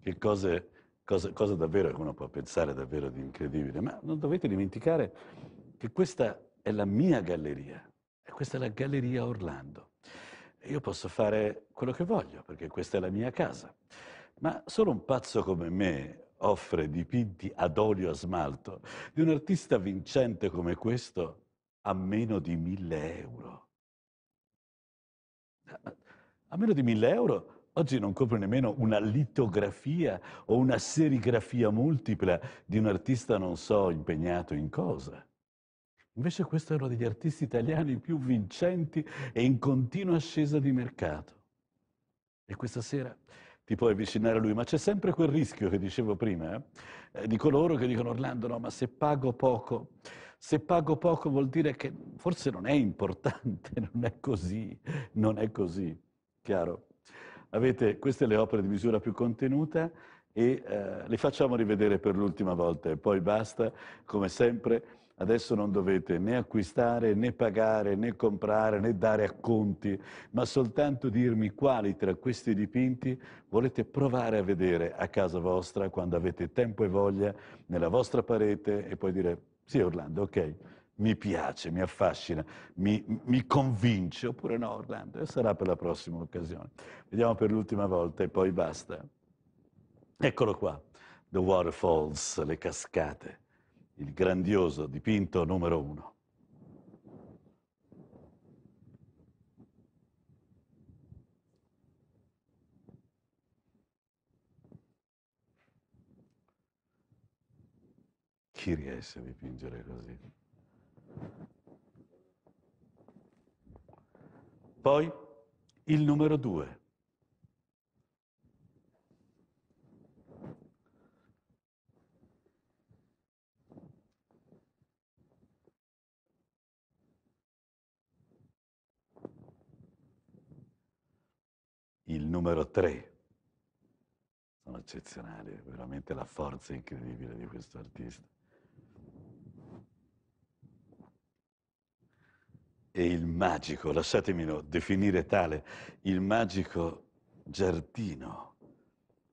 che cose, cosa, cosa davvero uno può pensare davvero di incredibile, ma non dovete dimenticare che questa è la mia galleria, e questa è la galleria Orlando. Io posso fare quello che voglio, perché questa è la mia casa. Ma solo un pazzo come me offre dipinti ad olio a smalto di un artista vincente come questo a meno di mille euro. A meno di mille euro oggi non compro nemmeno una litografia o una serigrafia multipla di un artista non so impegnato in cosa. Invece questo è uno degli artisti italiani più vincenti e in continua ascesa di mercato. E questa sera ti puoi avvicinare a lui, ma c'è sempre quel rischio che dicevo prima, eh, di coloro che dicono Orlando, no, ma se pago poco, se pago poco vuol dire che forse non è importante, non è così, non è così, chiaro? Avete queste le opere di misura più contenuta e eh, le facciamo rivedere per l'ultima volta e poi basta, come sempre. Adesso non dovete né acquistare, né pagare, né comprare, né dare acconti, ma soltanto dirmi quali tra questi dipinti volete provare a vedere a casa vostra quando avete tempo e voglia, nella vostra parete, e poi dire, sì Orlando, ok, mi piace, mi affascina, mi, mi convince, oppure no Orlando, e sarà per la prossima occasione. Vediamo per l'ultima volta e poi basta. Eccolo qua, The Waterfalls, le cascate il grandioso dipinto numero uno. Chi riesce a dipingere così? Poi il numero due. il numero 3. Sono eccezionali, veramente la forza incredibile di questo artista. E il magico, lasciatemi definire tale, il magico giardino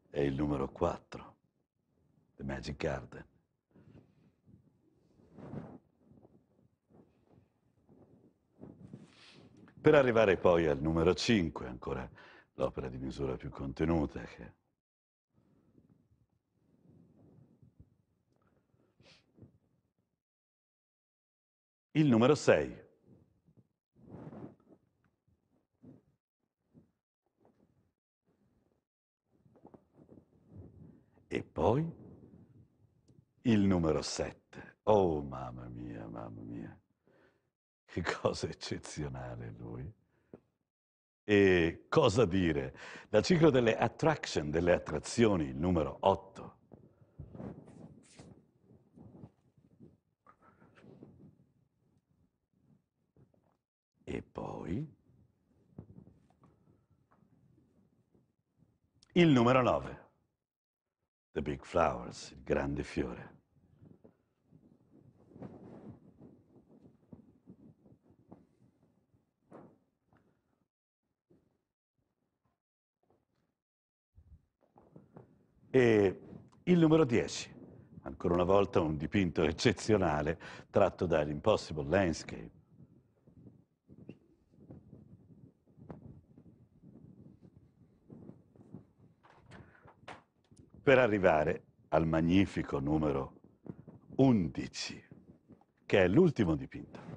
è il numero 4, The Magic Garden. Per arrivare poi al numero 5, ancora l'opera di misura più contenuta che Il numero 6. E poi il numero 7. Oh mamma mia, mamma mia, che cosa eccezionale lui. E cosa dire? Dal ciclo delle attraction, delle attrazioni, numero 8. E poi il numero 9, The Big Flowers, il grande fiore. E il numero 10, ancora una volta un dipinto eccezionale tratto dall'Impossible Landscape. Per arrivare al magnifico numero 11, che è l'ultimo dipinto.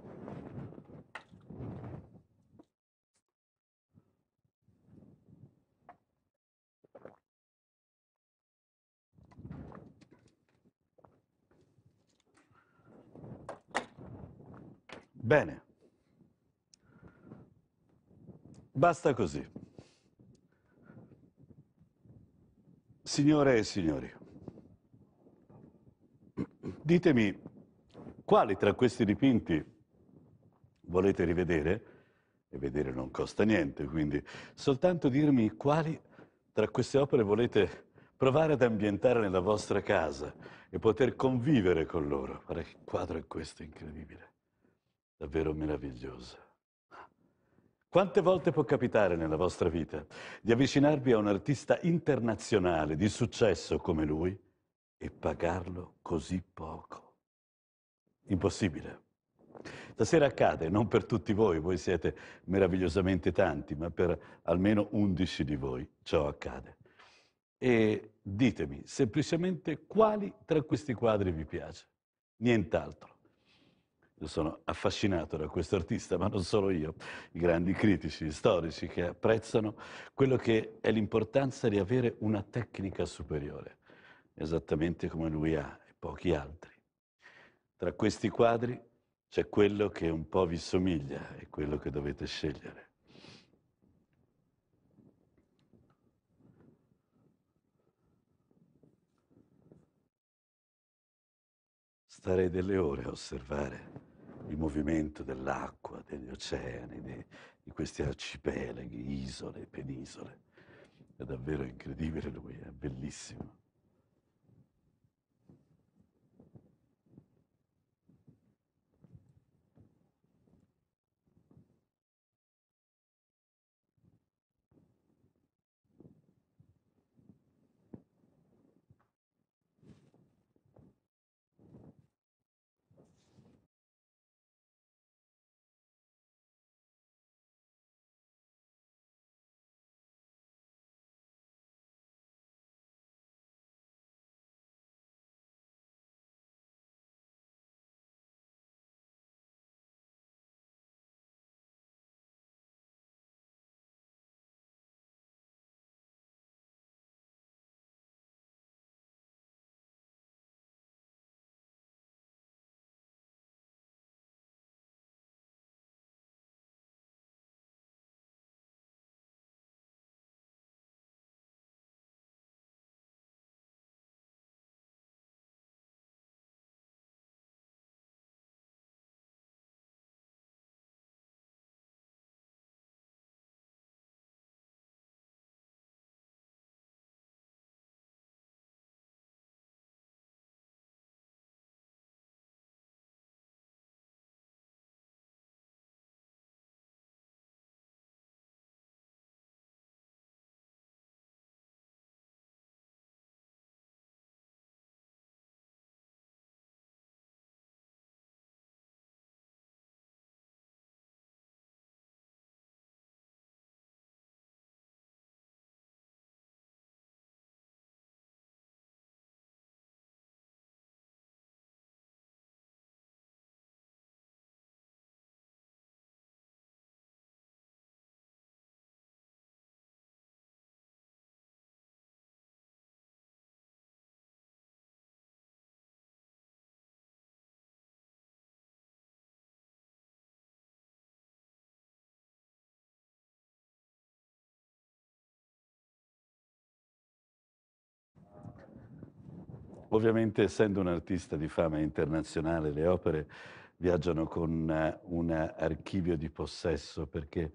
Basta così. Signore e signori, ditemi quali tra questi dipinti volete rivedere, e vedere non costa niente, quindi soltanto dirmi quali tra queste opere volete provare ad ambientare nella vostra casa e poter convivere con loro. Guarda che quadro è questo incredibile, davvero meraviglioso. Quante volte può capitare nella vostra vita di avvicinarvi a un artista internazionale di successo come lui e pagarlo così poco? Impossibile. Stasera accade, non per tutti voi, voi siete meravigliosamente tanti, ma per almeno 11 di voi ciò accade. E ditemi semplicemente quali tra questi quadri vi piace, nient'altro. Io sono affascinato da questo artista, ma non solo io, i grandi critici, gli storici che apprezzano quello che è l'importanza di avere una tecnica superiore, esattamente come lui ha e pochi altri. Tra questi quadri c'è quello che un po' vi somiglia e quello che dovete scegliere. Starei delle ore a osservare il movimento dell'acqua, degli oceani, di, di questi arcipelaghi, isole, penisole. È davvero incredibile lui, è bellissimo. Ovviamente essendo un artista di fama internazionale le opere viaggiano con eh, un archivio di possesso perché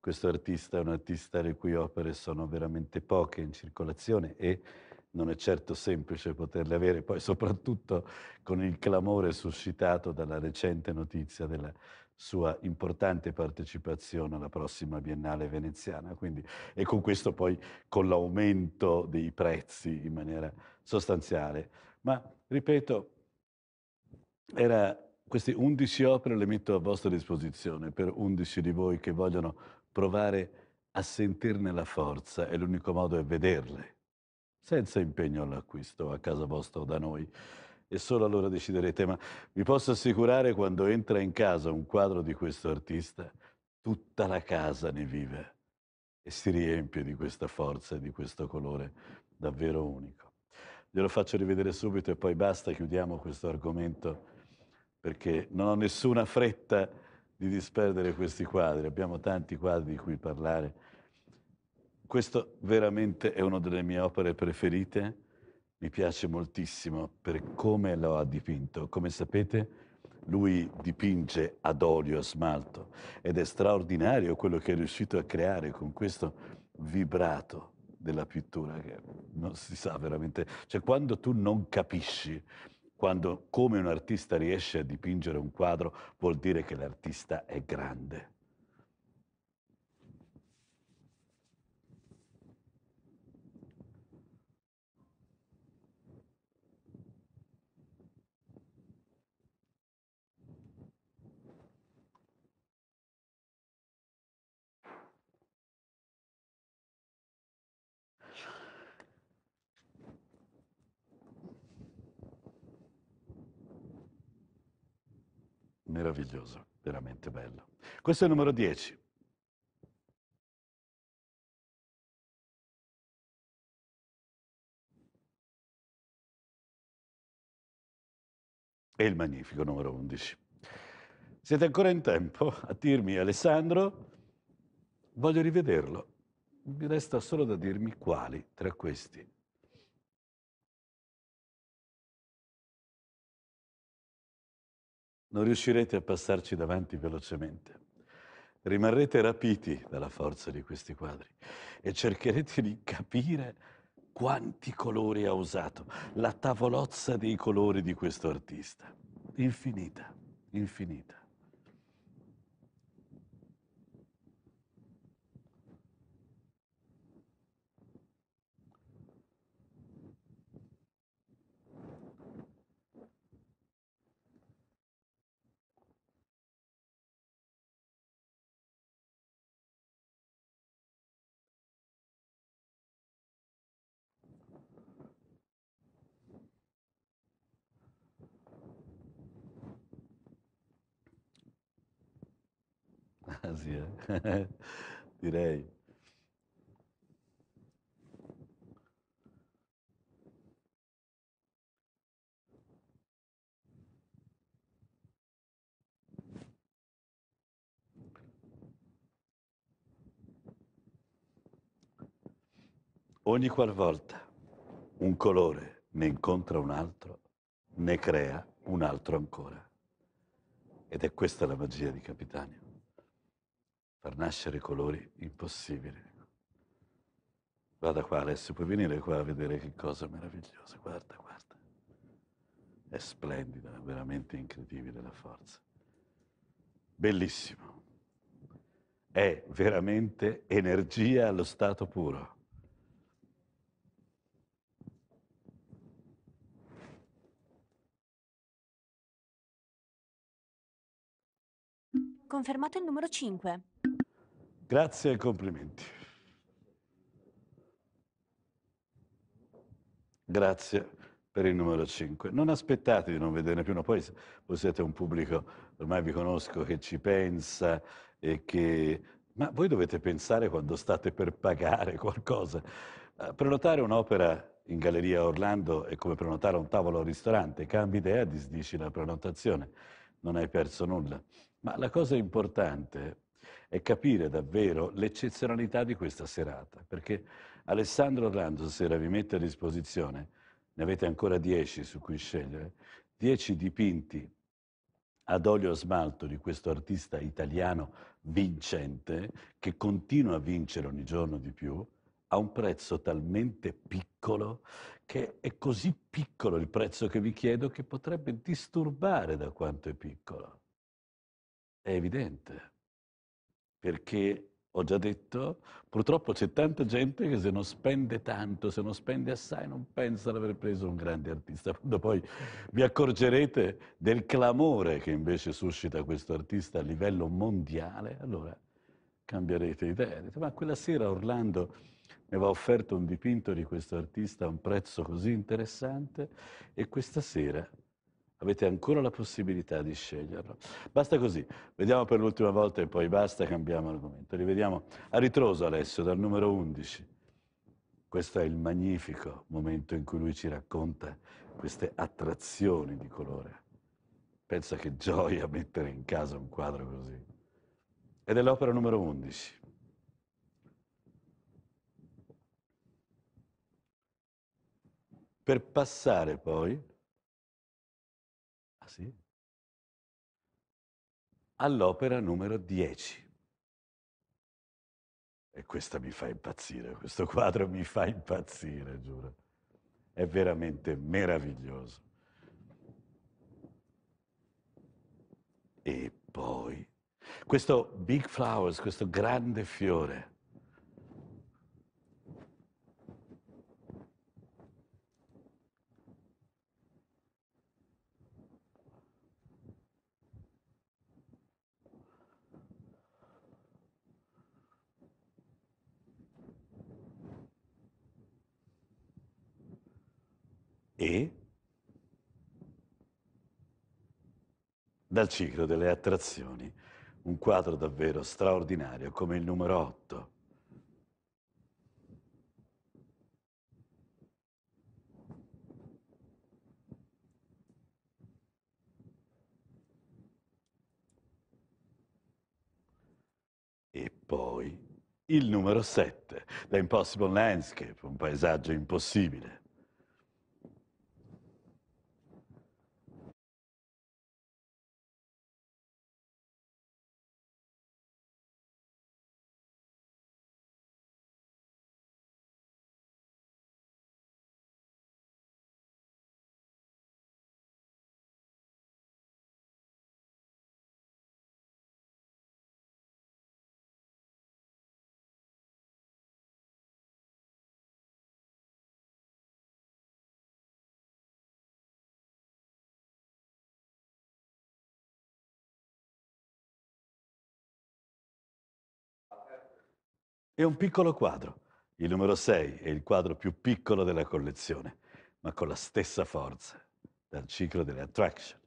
questo artista è un artista le cui opere sono veramente poche in circolazione e non è certo semplice poterle avere, poi soprattutto con il clamore suscitato dalla recente notizia della sua importante partecipazione alla prossima Biennale veneziana, quindi, e con questo poi con l'aumento dei prezzi in maniera sostanziale. Ma, ripeto, era queste 11 opere le metto a vostra disposizione per 11 di voi che vogliono provare a sentirne la forza e l'unico modo è vederle, senza impegno all'acquisto a casa vostra o da noi e solo allora deciderete. Ma vi posso assicurare, quando entra in casa un quadro di questo artista, tutta la casa ne vive e si riempie di questa forza e di questo colore davvero unico. Glielo faccio rivedere subito e poi basta, chiudiamo questo argomento perché non ho nessuna fretta di disperdere questi quadri, abbiamo tanti quadri di cui parlare. Questo veramente è una delle mie opere preferite mi piace moltissimo per come lo ha dipinto. Come sapete, lui dipinge ad olio, a smalto, ed è straordinario quello che è riuscito a creare con questo vibrato della pittura, che non si sa veramente. Cioè, quando tu non capisci quando, come un artista riesce a dipingere un quadro, vuol dire che l'artista è grande. meraviglioso, veramente bello. Questo è il numero 10. E il magnifico numero 11. Siete ancora in tempo a dirmi Alessandro, voglio rivederlo. Mi resta solo da dirmi quali tra questi non riuscirete a passarci davanti velocemente. Rimarrete rapiti dalla forza di questi quadri e cercherete di capire quanti colori ha usato, la tavolozza dei colori di questo artista. Infinita, infinita. fantasia, direi. Ogni qualvolta un colore ne incontra un altro, ne crea un altro ancora. Ed è questa la magia di Capitanio far nascere colori impossibili. Guarda qua Alessio, puoi venire qua a vedere che cosa meravigliosa, guarda, guarda. È splendida, veramente incredibile la forza. Bellissimo. È veramente energia allo stato puro. Confermato il numero 5. Grazie e complimenti. Grazie per il numero 5. Non aspettate di non vederne più, no, poi voi siete un pubblico, ormai vi conosco, che ci pensa e che... Ma voi dovete pensare quando state per pagare qualcosa. Ah, prenotare un'opera in Galleria Orlando è come prenotare un tavolo al ristorante, cambi idea, disdici la prenotazione, non hai perso nulla. Ma la cosa importante e capire davvero l'eccezionalità di questa serata, perché Alessandro Orlando, stasera vi mette a disposizione, ne avete ancora dieci su cui scegliere, dieci dipinti ad olio e smalto di questo artista italiano vincente che continua a vincere ogni giorno di più a un prezzo talmente piccolo che è così piccolo il prezzo che vi chiedo che potrebbe disturbare da quanto è piccolo. È evidente perché ho già detto, purtroppo c'è tanta gente che se non spende tanto, se non spende assai, non pensa di aver preso un grande artista. Quando poi vi accorgerete del clamore che invece suscita questo artista a livello mondiale, allora cambierete idea. ma quella sera Orlando mi aveva offerto un dipinto di questo artista a un prezzo così interessante e questa sera Avete ancora la possibilità di sceglierlo. Basta così. Vediamo per l'ultima volta e poi basta, cambiamo argomento. Rivediamo a ritroso Alessio dal numero 11. Questo è il magnifico momento in cui lui ci racconta queste attrazioni di colore. Pensa che gioia mettere in casa un quadro così. Ed è l'opera numero 11. Per passare poi Rossi all'opera numero 10. E questa mi fa impazzire, questo quadro mi fa impazzire, giuro. È veramente meraviglioso. E poi, questo Big Flowers, questo grande fiore, e dal ciclo delle attrazioni, un quadro davvero straordinario come il numero 8. E poi il numero 7, The Impossible Landscape, un paesaggio impossibile. e un piccolo quadro. Il numero 6 è il quadro più piccolo della collezione, ma con la stessa forza, dal ciclo delle attraction.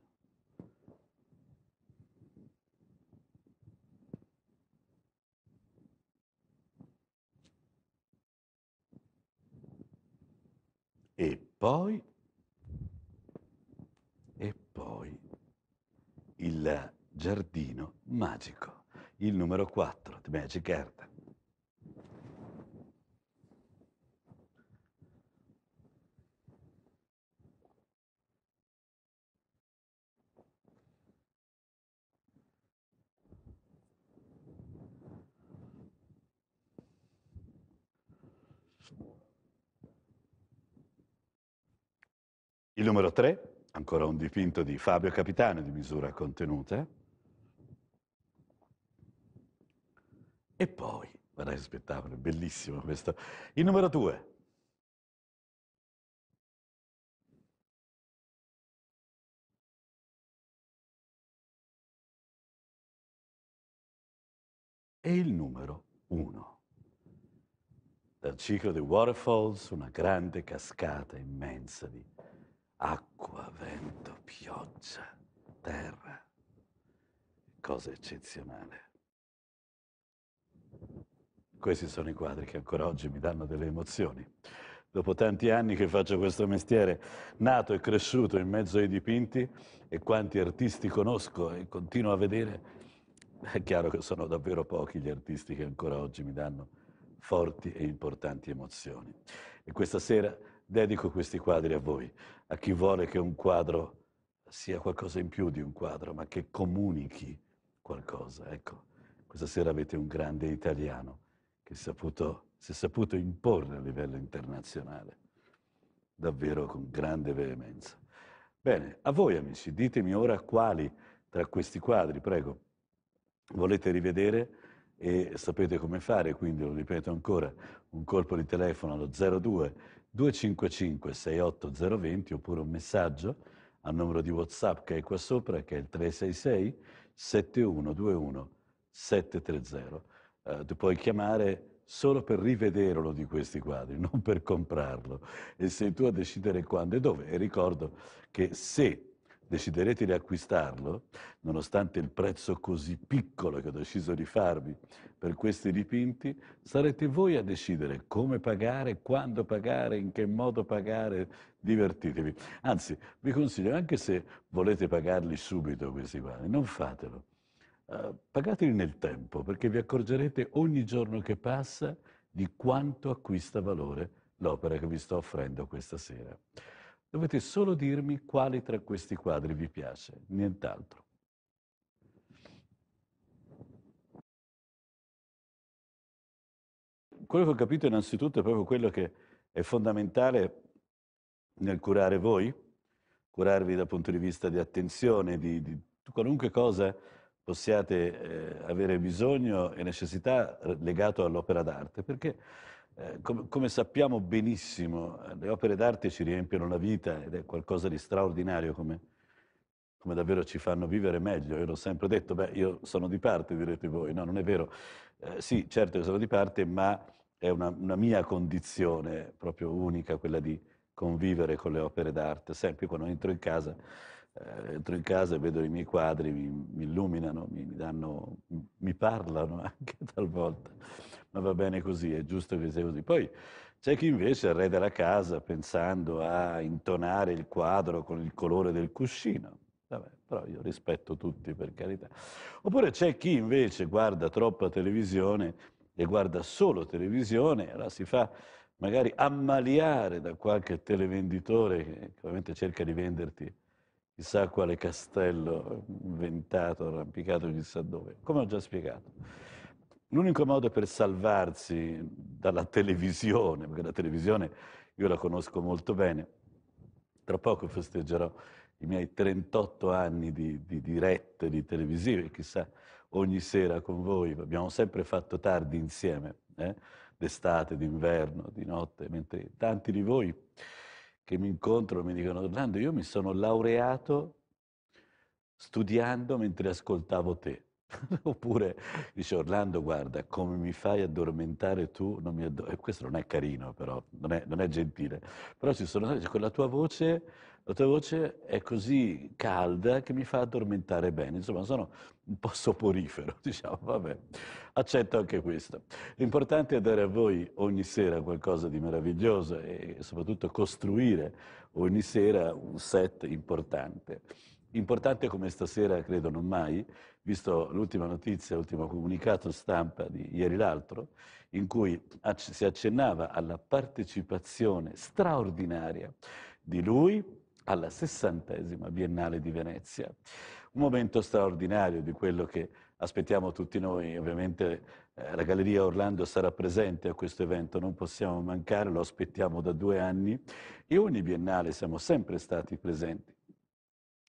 E poi, e poi, il giardino magico, il numero 4 The Magic Garden. Il numero 3, ancora un dipinto di Fabio Capitano di misura contenuta. E poi, guarda che spettacolo, è bellissimo questo. Il numero 2. E il numero 1. Dal ciclo di Waterfalls, una grande cascata immensa di acqua, vento, pioggia, terra, cosa eccezionale. Questi sono i quadri che ancora oggi mi danno delle emozioni. Dopo tanti anni che faccio questo mestiere, nato e cresciuto in mezzo ai dipinti e quanti artisti conosco e continuo a vedere, è chiaro che sono davvero pochi gli artisti che ancora oggi mi danno forti e importanti emozioni. E questa sera dedico questi quadri a voi, a chi vuole che un quadro sia qualcosa in più di un quadro, ma che comunichi qualcosa. Ecco, questa sera avete un grande italiano che si è saputo, si è saputo imporre a livello internazionale, davvero con grande veemenza. Bene, a voi amici, ditemi ora quali tra questi quadri, prego, volete rivedere e sapete come fare, quindi lo ripeto ancora, un colpo di telefono allo 02 255 68020 oppure un messaggio al numero di WhatsApp che è qua sopra, che è il 366 7121 730. Eh, tu puoi chiamare solo per rivederlo di questi quadri, non per comprarlo. E sei tu a decidere quando e dove. E ricordo che se deciderete di acquistarlo, nonostante il prezzo così piccolo che ho deciso di farvi per questi dipinti, sarete voi a decidere come pagare, quando pagare, in che modo pagare, divertitevi. Anzi, vi consiglio, anche se volete pagarli subito questi panni, non fatelo. Uh, pagateli nel tempo, perché vi accorgerete ogni giorno che passa di quanto acquista valore l'opera che vi sto offrendo questa sera. Dovete solo dirmi quale tra questi quadri vi piace, nient'altro. Quello che ho capito innanzitutto è proprio quello che è fondamentale nel curare voi, curarvi dal punto di vista di attenzione, di, di qualunque cosa possiate eh, avere bisogno e necessità eh, legato all'opera d'arte, perché eh, come sappiamo benissimo, eh, le opere d'arte ci riempiono la vita ed è qualcosa di straordinario come, come davvero ci fanno vivere meglio. Io l'ho sempre detto, beh, io sono di parte, direte voi. No, non è vero. Eh, sì, certo che sono di parte, ma è una, una mia condizione proprio unica quella di convivere con le opere d'arte. Sempre quando entro in casa, eh, entro in casa e vedo i miei quadri, mi, mi illuminano, mi, mi, danno, mi parlano anche talvolta ma va bene così, è giusto che sia così. Poi c'è chi invece arreda la casa pensando a intonare il quadro con il colore del cuscino. Vabbè, però io rispetto tutti per carità. Oppure c'è chi invece guarda troppa televisione e guarda solo televisione, allora si fa magari ammaliare da qualche televenditore che ovviamente cerca di venderti chissà quale castello inventato, arrampicato chissà dove, come ho già spiegato. L'unico modo per salvarsi dalla televisione, perché la televisione io la conosco molto bene, tra poco festeggerò i miei 38 anni di, di dirette di televisive, chissà, ogni sera con voi, abbiamo sempre fatto tardi insieme, eh? d'estate, d'inverno, di notte, mentre tanti di voi che mi incontrano mi dicono, Orlando, io mi sono laureato studiando mentre ascoltavo te. Oppure dice Orlando, guarda, come mi fai addormentare tu, non mi addor- questo non è carino però, non è, non è gentile, però ci sono, dice, con la tua voce, la tua voce è così calda che mi fa addormentare bene, insomma sono un po' soporifero, diciamo, vabbè, accetto anche questo. L'importante è dare a voi ogni sera qualcosa di meraviglioso e soprattutto costruire ogni sera un set importante. Importante come stasera, credo non mai, visto l'ultima notizia, l'ultimo comunicato stampa di ieri l'altro, in cui si accennava alla partecipazione straordinaria di lui alla sessantesima Biennale di Venezia. Un momento straordinario di quello che aspettiamo tutti noi, ovviamente eh, la Galleria Orlando sarà presente a questo evento, non possiamo mancare, lo aspettiamo da due anni e ogni biennale siamo sempre stati presenti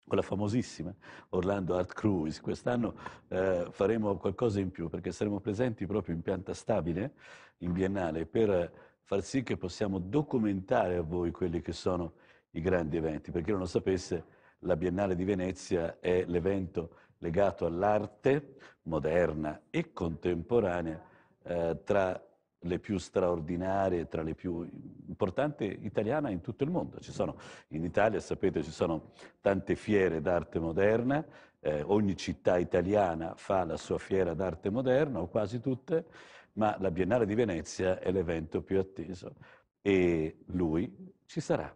quella famosissima Orlando Art Cruise. Quest'anno eh, faremo qualcosa in più perché saremo presenti proprio in pianta stabile, in biennale, per far sì che possiamo documentare a voi quelli che sono i grandi eventi. Per chi non lo sapesse, la Biennale di Venezia è l'evento legato all'arte moderna e contemporanea eh, tra le più straordinarie, tra le più importanti italiane in tutto il mondo. Ci Sono, in Italia, sapete, ci sono tante fiere d'arte moderna, eh, ogni città italiana fa la sua fiera d'arte moderna, o quasi tutte, ma la Biennale di Venezia è l'evento più atteso e lui ci sarà.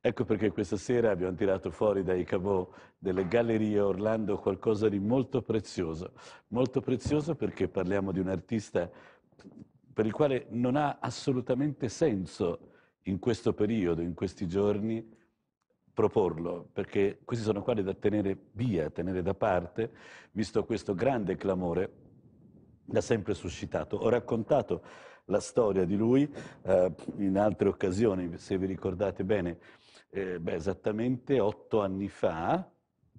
Ecco perché questa sera abbiamo tirato fuori dai cavò delle gallerie Orlando qualcosa di molto prezioso, molto prezioso perché parliamo di un artista per il quale non ha assolutamente senso in questo periodo, in questi giorni, proporlo, perché questi sono quali da tenere via, tenere da parte, visto questo grande clamore da sempre suscitato. Ho raccontato la storia di lui eh, in altre occasioni, se vi ricordate bene, eh, beh, esattamente otto anni fa,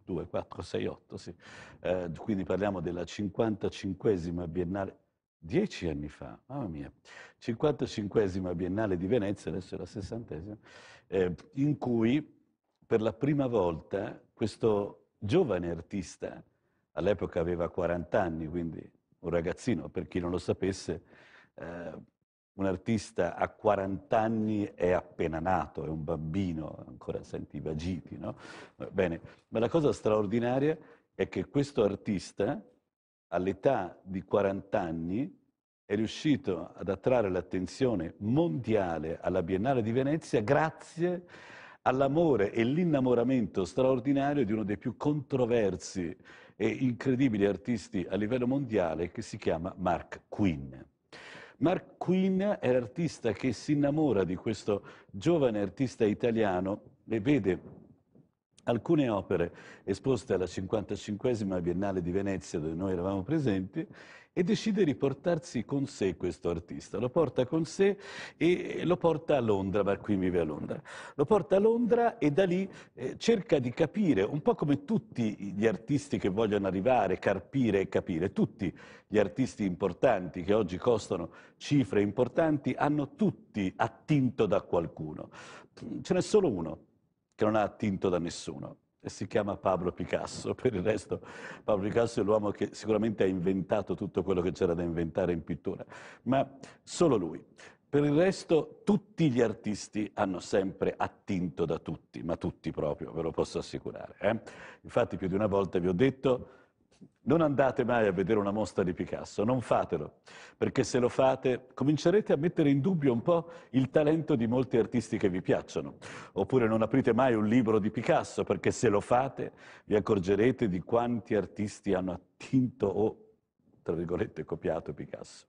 2, 4, 6, 8, sì, eh, quindi parliamo della 55esima Biennale Dieci anni fa, mamma mia, 55 Biennale di Venezia, adesso è la 60 eh, in cui per la prima volta questo giovane artista, all'epoca aveva 40 anni, quindi un ragazzino, per chi non lo sapesse, eh, un artista a 40 anni è appena nato, è un bambino, ancora senti i vagiti, no? Bene, ma la cosa straordinaria è che questo artista all'età di 40 anni è riuscito ad attrarre l'attenzione mondiale alla Biennale di Venezia grazie all'amore e l'innamoramento straordinario di uno dei più controversi e incredibili artisti a livello mondiale che si chiama Mark Quinn. Mark Quinn è l'artista che si innamora di questo giovane artista italiano e vede Alcune opere esposte alla 55 Biennale di Venezia, dove noi eravamo presenti, e decide di portarsi con sé questo artista. Lo porta con sé e lo porta a Londra, ma qui vive a Londra. Lo porta a Londra e da lì eh, cerca di capire, un po' come tutti gli artisti che vogliono arrivare, carpire e capire, tutti gli artisti importanti che oggi costano cifre importanti hanno tutti attinto da qualcuno. Ce n'è solo uno, che non ha attinto da nessuno. E si chiama Pablo Picasso. Per il resto, Pablo Picasso è l'uomo che sicuramente ha inventato tutto quello che c'era da inventare in pittura, ma solo lui. Per il resto, tutti gli artisti hanno sempre attinto da tutti, ma tutti proprio, ve lo posso assicurare. Eh? Infatti, più di una volta vi ho detto non andate mai a vedere una mostra di Picasso, non fatelo, perché se lo fate comincerete a mettere in dubbio un po' il talento di molti artisti che vi piacciono. Oppure non aprite mai un libro di Picasso, perché se lo fate vi accorgerete di quanti artisti hanno attinto o, tra virgolette, copiato Picasso.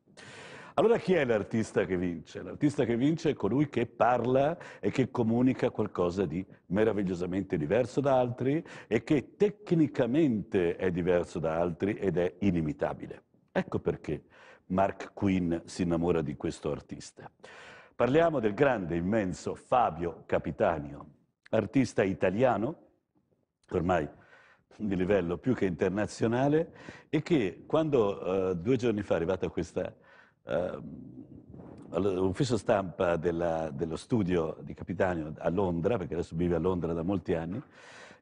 Allora chi è l'artista che vince? L'artista che vince è colui che parla e che comunica qualcosa di meravigliosamente diverso da altri e che tecnicamente è diverso da altri ed è inimitabile. Ecco perché Mark Quinn si innamora di questo artista. Parliamo del grande, immenso Fabio Capitanio, artista italiano, ormai di livello più che internazionale, e che quando eh, due giorni fa è arrivata questa Ehm, l'ufficio stampa della, dello studio di Capitanio a Londra, perché adesso vive a Londra da molti anni,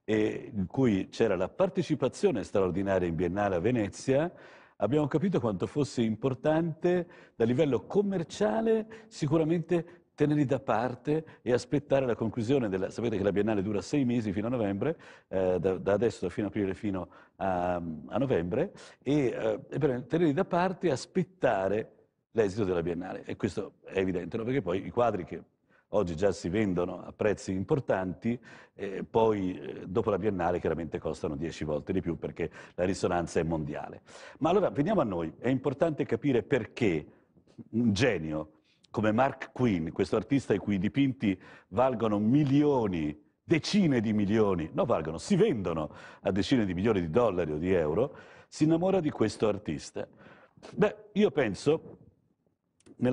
in cui c'era la partecipazione straordinaria in Biennale a Venezia, abbiamo capito quanto fosse importante da livello commerciale sicuramente tenerli da parte e aspettare la conclusione della... Sapete che la Biennale dura sei mesi fino a novembre, eh, da, da, adesso fino a aprile fino a, a novembre, e eh, tenerli da parte e aspettare l'esito della Biennale. E questo è evidente, no? perché poi i quadri che oggi già si vendono a prezzi importanti, eh, poi eh, dopo la biennale chiaramente costano 10 volte di più perché la risonanza è mondiale. Ma allora veniamo a noi, è importante capire perché un genio come Mark Quinn, questo artista i cui dipinti valgono milioni, decine di milioni, no valgono, si vendono a decine di milioni di dollari o di euro, si innamora di questo artista. Beh, io penso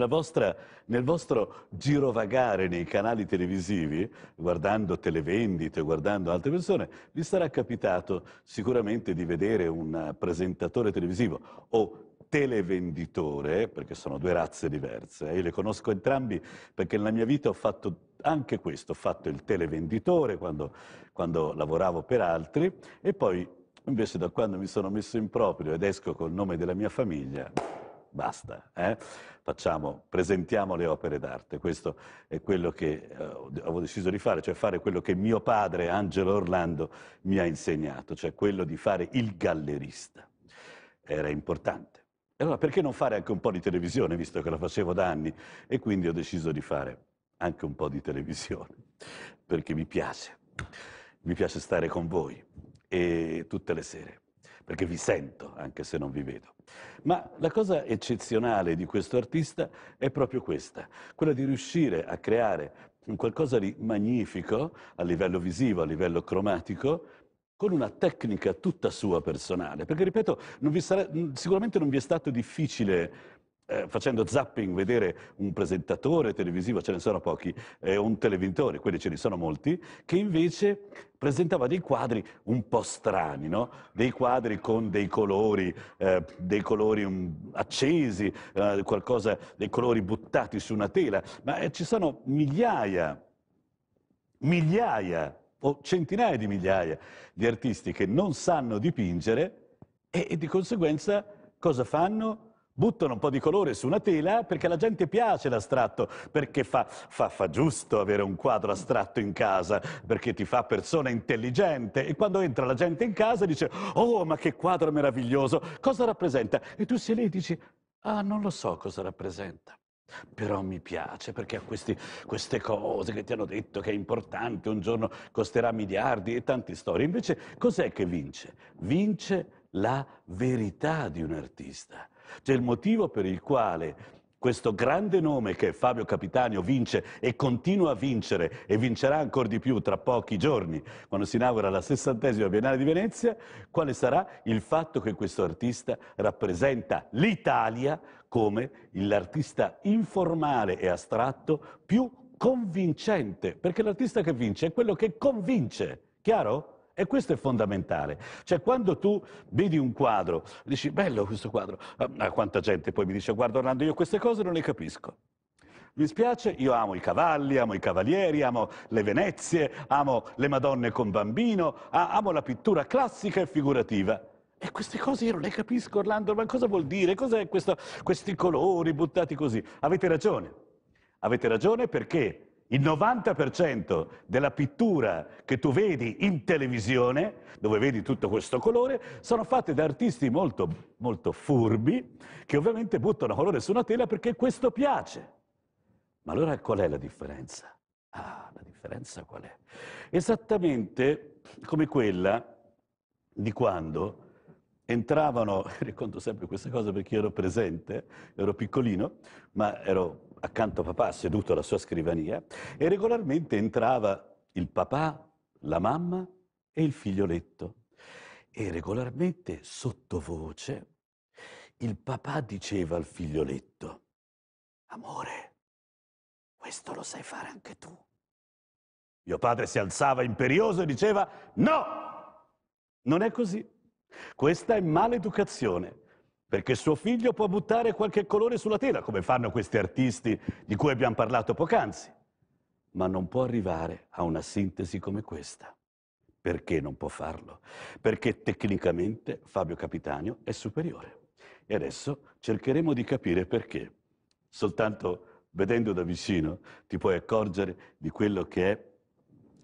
vostra, nel vostro girovagare nei canali televisivi, guardando televendite, guardando altre persone, vi sarà capitato sicuramente di vedere un presentatore televisivo o televenditore, perché sono due razze diverse, eh. io le conosco entrambi perché nella mia vita ho fatto anche questo, ho fatto il televenditore quando, quando lavoravo per altri e poi invece da quando mi sono messo in proprio ed esco col nome della mia famiglia, basta. Eh? facciamo, presentiamo le opere d'arte. Questo è quello che eh, avevo deciso di fare, cioè fare quello che mio padre, Angelo Orlando, mi ha insegnato, cioè quello di fare il gallerista. Era importante. E allora perché non fare anche un po' di televisione, visto che lo facevo da anni? E quindi ho deciso di fare anche un po' di televisione, perché mi piace. Mi piace stare con voi e tutte le sere, perché vi sento anche se non vi vedo. Ma la cosa eccezionale di questo artista è proprio questa, quella di riuscire a creare un qualcosa di magnifico a livello visivo, a livello cromatico, con una tecnica tutta sua personale. Perché, ripeto, non sarà, sicuramente non vi è stato difficile eh, facendo zapping vedere un presentatore televisivo, ce ne sono pochi, eh, un televintore, quelli ce ne sono molti, che invece presentava dei quadri un po' strani, no? dei quadri con dei colori, eh, dei colori mm, accesi, eh, qualcosa, dei colori buttati su una tela, ma eh, ci sono migliaia, migliaia o centinaia di migliaia di artisti che non sanno dipingere e, e di conseguenza cosa fanno? buttano un po' di colore su una tela perché alla gente piace l'astratto, perché fa, fa, fa, giusto avere un quadro astratto in casa, perché ti fa persona intelligente e quando entra la gente in casa dice oh ma che quadro meraviglioso, cosa rappresenta? E tu sei lì e dici ah non lo so cosa rappresenta. Però mi piace perché ha queste cose che ti hanno detto che è importante, un giorno costerà miliardi e tante storie. Invece cos'è che vince? Vince la verità di un artista. C'è il motivo per il quale questo grande nome che Fabio Capitanio vince e continua a vincere e vincerà ancora di più tra pochi giorni, quando si inaugura la sessantesima Biennale di Venezia, quale sarà il fatto che questo artista rappresenta l'Italia come l'artista informale e astratto più convincente, perché l'artista che vince è quello che convince, chiaro? E questo è fondamentale. Cioè, quando tu vedi un quadro, dici, bello questo quadro, ma ah, quanta gente poi mi dice, guarda Orlando, io queste cose non le capisco. Mi spiace, io amo i cavalli, amo i cavalieri, amo le Venezie, amo le Madonne con bambino, amo la pittura classica e figurativa. E queste cose io non le capisco, Orlando, ma cosa vuol dire? Cos'è questo, questi colori buttati così? Avete ragione. Avete ragione perché il 90% della pittura che tu vedi in televisione, dove vedi tutto questo colore, sono fatte da artisti molto, molto furbi, che ovviamente buttano colore su una tela perché questo piace. Ma allora qual è la differenza? Ah, la differenza qual è? Esattamente come quella di quando entravano, ricordo sempre questa cosa perché ero presente, ero piccolino, ma ero accanto a papà, seduto alla sua scrivania, e regolarmente entrava il papà, la mamma e il figlioletto. E regolarmente, sottovoce, il papà diceva al figlioletto, amore, questo lo sai fare anche tu. Mio padre si alzava imperioso e diceva, no, non è così. Questa è maleducazione perché suo figlio può buttare qualche colore sulla tela, come fanno questi artisti di cui abbiamo parlato poc'anzi, ma non può arrivare a una sintesi come questa. Perché non può farlo? Perché tecnicamente Fabio Capitanio è superiore. E adesso cercheremo di capire perché. Soltanto vedendo da vicino ti puoi accorgere di quello che è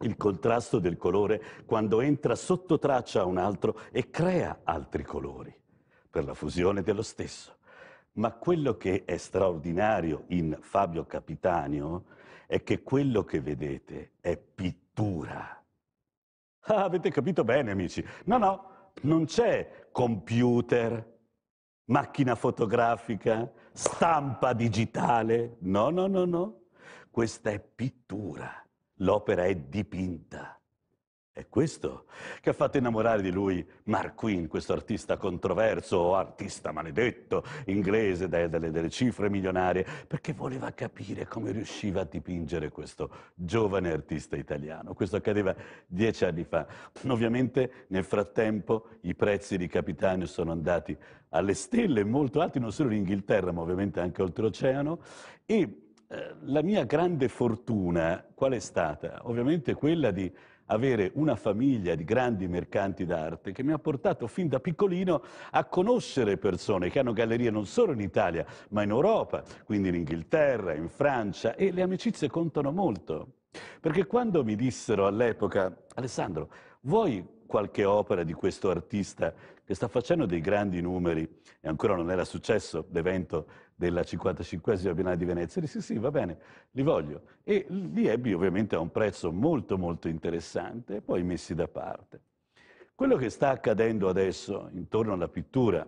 il contrasto del colore quando entra sotto traccia a un altro e crea altri colori per la fusione dello stesso. Ma quello che è straordinario in Fabio Capitanio è che quello che vedete è pittura. Ah, avete capito bene, amici? No, no, non c'è computer, macchina fotografica, stampa digitale. No, no, no, no. Questa è pittura. L'opera è dipinta. È questo che ha fatto innamorare di lui Marquin, questo artista controverso o artista maledetto inglese delle, delle, delle, cifre milionarie, perché voleva capire come riusciva a dipingere questo giovane artista italiano. Questo accadeva dieci anni fa. Ovviamente nel frattempo i prezzi di Capitanio sono andati alle stelle molto alti, non solo in Inghilterra, ma ovviamente anche oltreoceano. E eh, la mia grande fortuna qual è stata? Ovviamente quella di avere una famiglia di grandi mercanti d'arte che mi ha portato fin da piccolino a conoscere persone che hanno gallerie non solo in Italia, ma in Europa, quindi in Inghilterra, in Francia e le amicizie contano molto. Perché quando mi dissero all'epoca, Alessandro, vuoi qualche opera di questo artista che sta facendo dei grandi numeri e ancora non era successo l'evento della 55esima Biennale di Venezia, dissi sì, va bene, li voglio. E li ebbi ovviamente a un prezzo molto molto interessante, poi messi da parte. Quello che sta accadendo adesso intorno alla pittura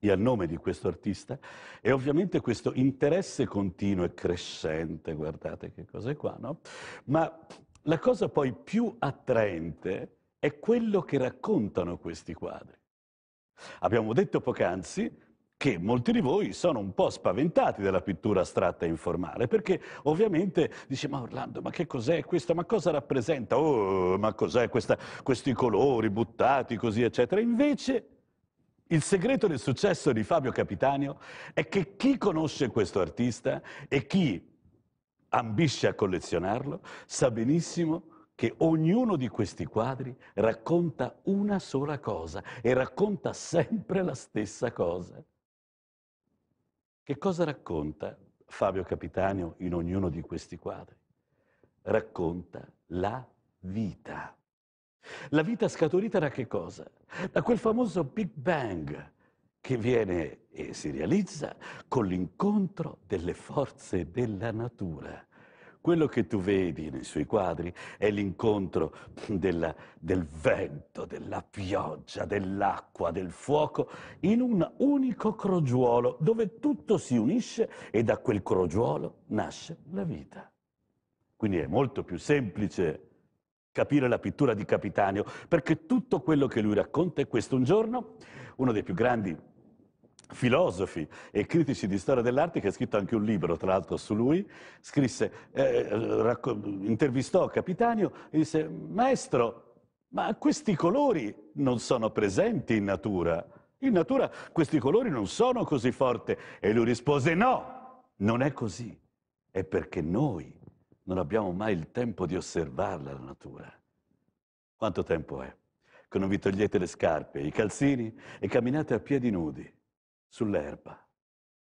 e al nome di questo artista è ovviamente questo interesse continuo e crescente, guardate che cosa è qua, no? Ma la cosa poi più attraente è quello che raccontano questi quadri. Abbiamo detto poc'anzi che molti di voi sono un po' spaventati della pittura astratta e informale, perché ovviamente dice ma Orlando, ma che cos'è questo? ma cosa rappresenta, oh, ma cos'è questa, questi colori buttati così, eccetera. Invece il segreto del successo di Fabio Capitanio è che chi conosce questo artista e chi ambisce a collezionarlo sa benissimo che ognuno di questi quadri racconta una sola cosa e racconta sempre la stessa cosa. Che cosa racconta Fabio Capitanio in ognuno di questi quadri? Racconta la vita. La vita scaturita da che cosa? Da quel famoso Big Bang che viene e si realizza con l'incontro delle forze della natura. Quello che tu vedi nei suoi quadri è l'incontro del, del vento, della pioggia, dell'acqua, del fuoco, in un unico crogiuolo dove tutto si unisce e da quel crogiuolo nasce la vita. Quindi è molto più semplice capire la pittura di Capitanio, perché tutto quello che lui racconta è questo. Un giorno uno dei più grandi filosofi e critici di storia dell'arte, che ha scritto anche un libro, tra l'altro, su lui, scrisse, eh, intervistò Capitanio e disse, maestro, ma questi colori non sono presenti in natura. In natura questi colori non sono così forti. E lui rispose, no, non è così. È perché noi non abbiamo mai il tempo di osservarla la natura. Quanto tempo è? Che non vi togliete le scarpe, i calzini e camminate a piedi nudi sull'erba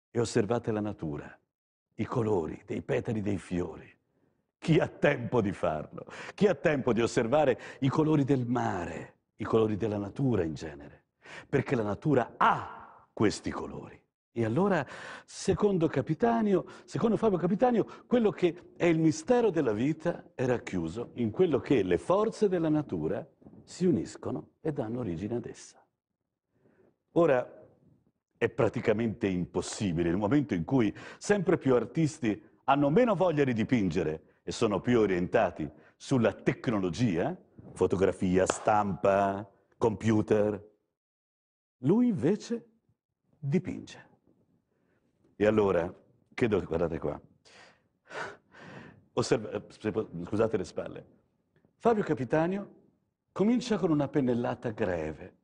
e osservate la natura, i colori dei petali dei fiori. Chi ha tempo di farlo? Chi ha tempo di osservare i colori del mare, i colori della natura in genere? Perché la natura ha questi colori. E allora, secondo, Capitanio, secondo Fabio Capitanio, quello che è il mistero della vita è racchiuso in quello che le forze della natura si uniscono e danno origine ad essa. Ora, è praticamente impossibile. Nel momento in cui sempre più artisti hanno meno voglia di dipingere e sono più orientati sulla tecnologia, fotografia, stampa, computer, lui invece dipinge. E allora, credo, guardate qua, Osserva, eh, scusate le spalle, Fabio Capitanio comincia con una pennellata greve,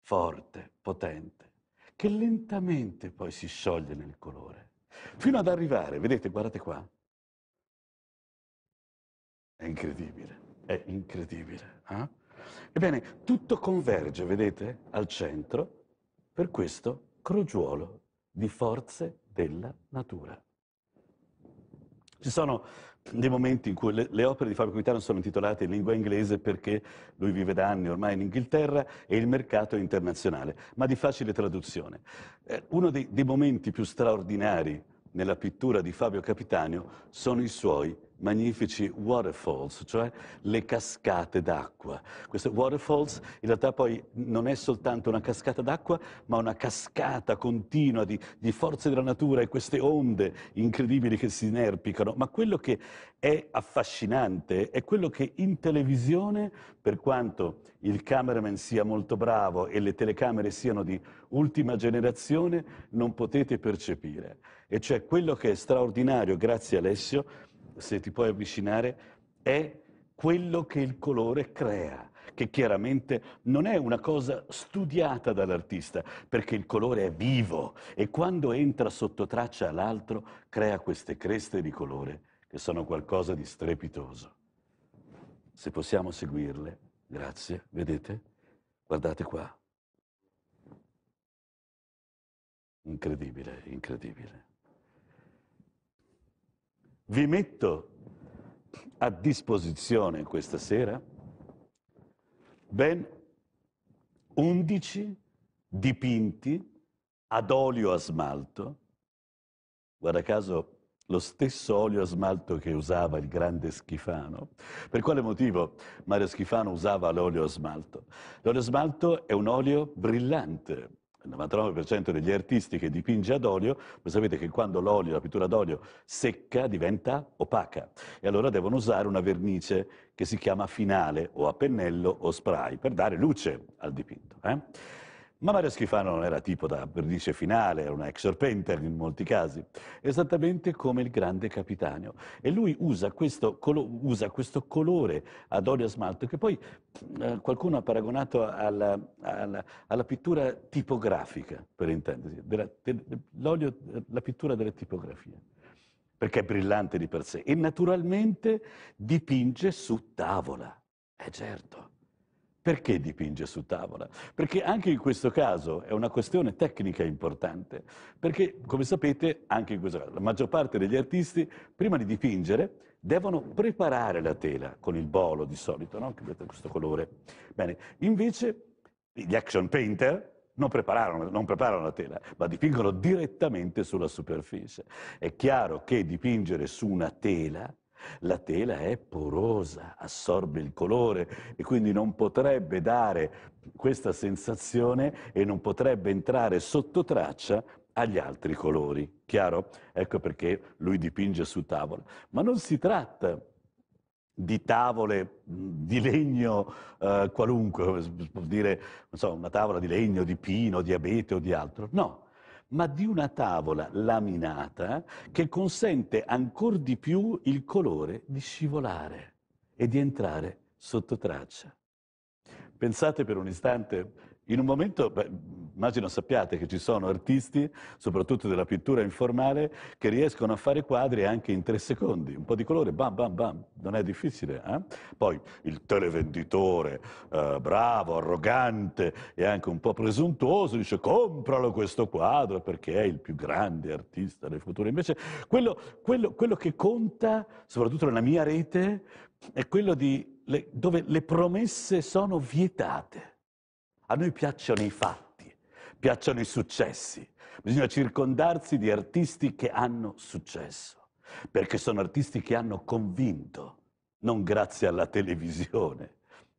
forte, potente che lentamente poi si scioglie nel colore, fino ad arrivare, vedete, guardate qua, è incredibile, è incredibile. Eh? Ebbene, tutto converge, vedete, al centro per questo crogiuolo di forze della natura. Ci sono nei momenti in cui le, le opere di Fabio Quintano sono intitolate in lingua inglese perché lui vive da anni ormai in Inghilterra e il mercato è internazionale, ma di facile traduzione. Eh, uno dei, dei momenti più straordinari nella pittura di Fabio Capitanio sono i suoi magnifici waterfalls, cioè le cascate d'acqua. Queste waterfalls in realtà poi non è soltanto una cascata d'acqua, ma una cascata continua di, di forze della natura e queste onde incredibili che si inerpicano. Ma quello che è affascinante è quello che in televisione, per quanto il cameraman sia molto bravo e le telecamere siano di ultima generazione, non potete percepire. E cioè quello che è straordinario, grazie Alessio, se ti puoi avvicinare, è quello che il colore crea che chiaramente non è una cosa studiata dall'artista, perché il colore è vivo e quando entra sotto traccia all'altro crea queste creste di colore che sono qualcosa di strepitoso. Se possiamo seguirle, grazie, vedete? Guardate qua. Incredibile, incredibile vi metto a disposizione questa sera ben 11 dipinti ad olio a smalto, guarda caso lo stesso olio a smalto che usava il grande Schifano. Per quale motivo Mario Schifano usava l'olio a smalto? L'olio a smalto è un olio brillante, il 99% degli artisti che dipinge ad olio, voi sapete che quando l'olio, la pittura d'olio secca diventa opaca e allora devono usare una vernice che si chiama finale o a pennello o spray per dare luce al dipinto. Eh? Ma Mario Schifano non era tipo da perdice finale, era una ex serpenter in molti casi, esattamente come il grande capitano. E lui usa questo, colo usa questo colore ad olio smalto che poi eh, qualcuno ha paragonato alla, alla, alla, pittura tipografica, per intendersi, della, de, la pittura delle tipografie perché è brillante di per sé e naturalmente dipinge su tavola, è eh, certo. Perché dipinge su tavola? Perché anche in questo caso è una questione tecnica importante, perché come sapete anche in questo caso la maggior parte degli artisti prima di dipingere devono preparare la tela con il bolo di solito, no? che vedete questo colore. Bene, invece gli action painter non preparano, non preparano, la tela, ma dipingono direttamente sulla superficie. È chiaro che dipingere su una tela la tela è porosa, assorbe il colore e quindi non potrebbe dare questa sensazione e non potrebbe entrare sotto traccia agli altri colori. Chiaro? Ecco perché lui dipinge su tavola. Ma non si tratta di tavole mm, di legno eh, qualunque, eh, dire, so, una tavola di legno, di pino, di abete o di altro. No, ma di una tavola laminata che consente ancor di più il colore di scivolare e di entrare sotto traccia. Pensate per un istante in un momento, beh, immagino sappiate che ci sono artisti, soprattutto della pittura informale, che riescono a fare quadri anche in tre secondi, un po' di colore, bam bam bam, non è difficile. Eh? Poi il televenditore, eh, bravo, arrogante e anche un po' presuntuoso, dice compralo questo quadro perché è il più grande artista del futuro. Invece quello, quello, quello che conta, soprattutto nella mia rete, è quello di le, dove le promesse sono vietate a noi piacciono i fatti, piacciono i successi. Bisogna circondarsi di artisti che hanno successo, perché sono artisti che hanno convinto, non grazie alla televisione.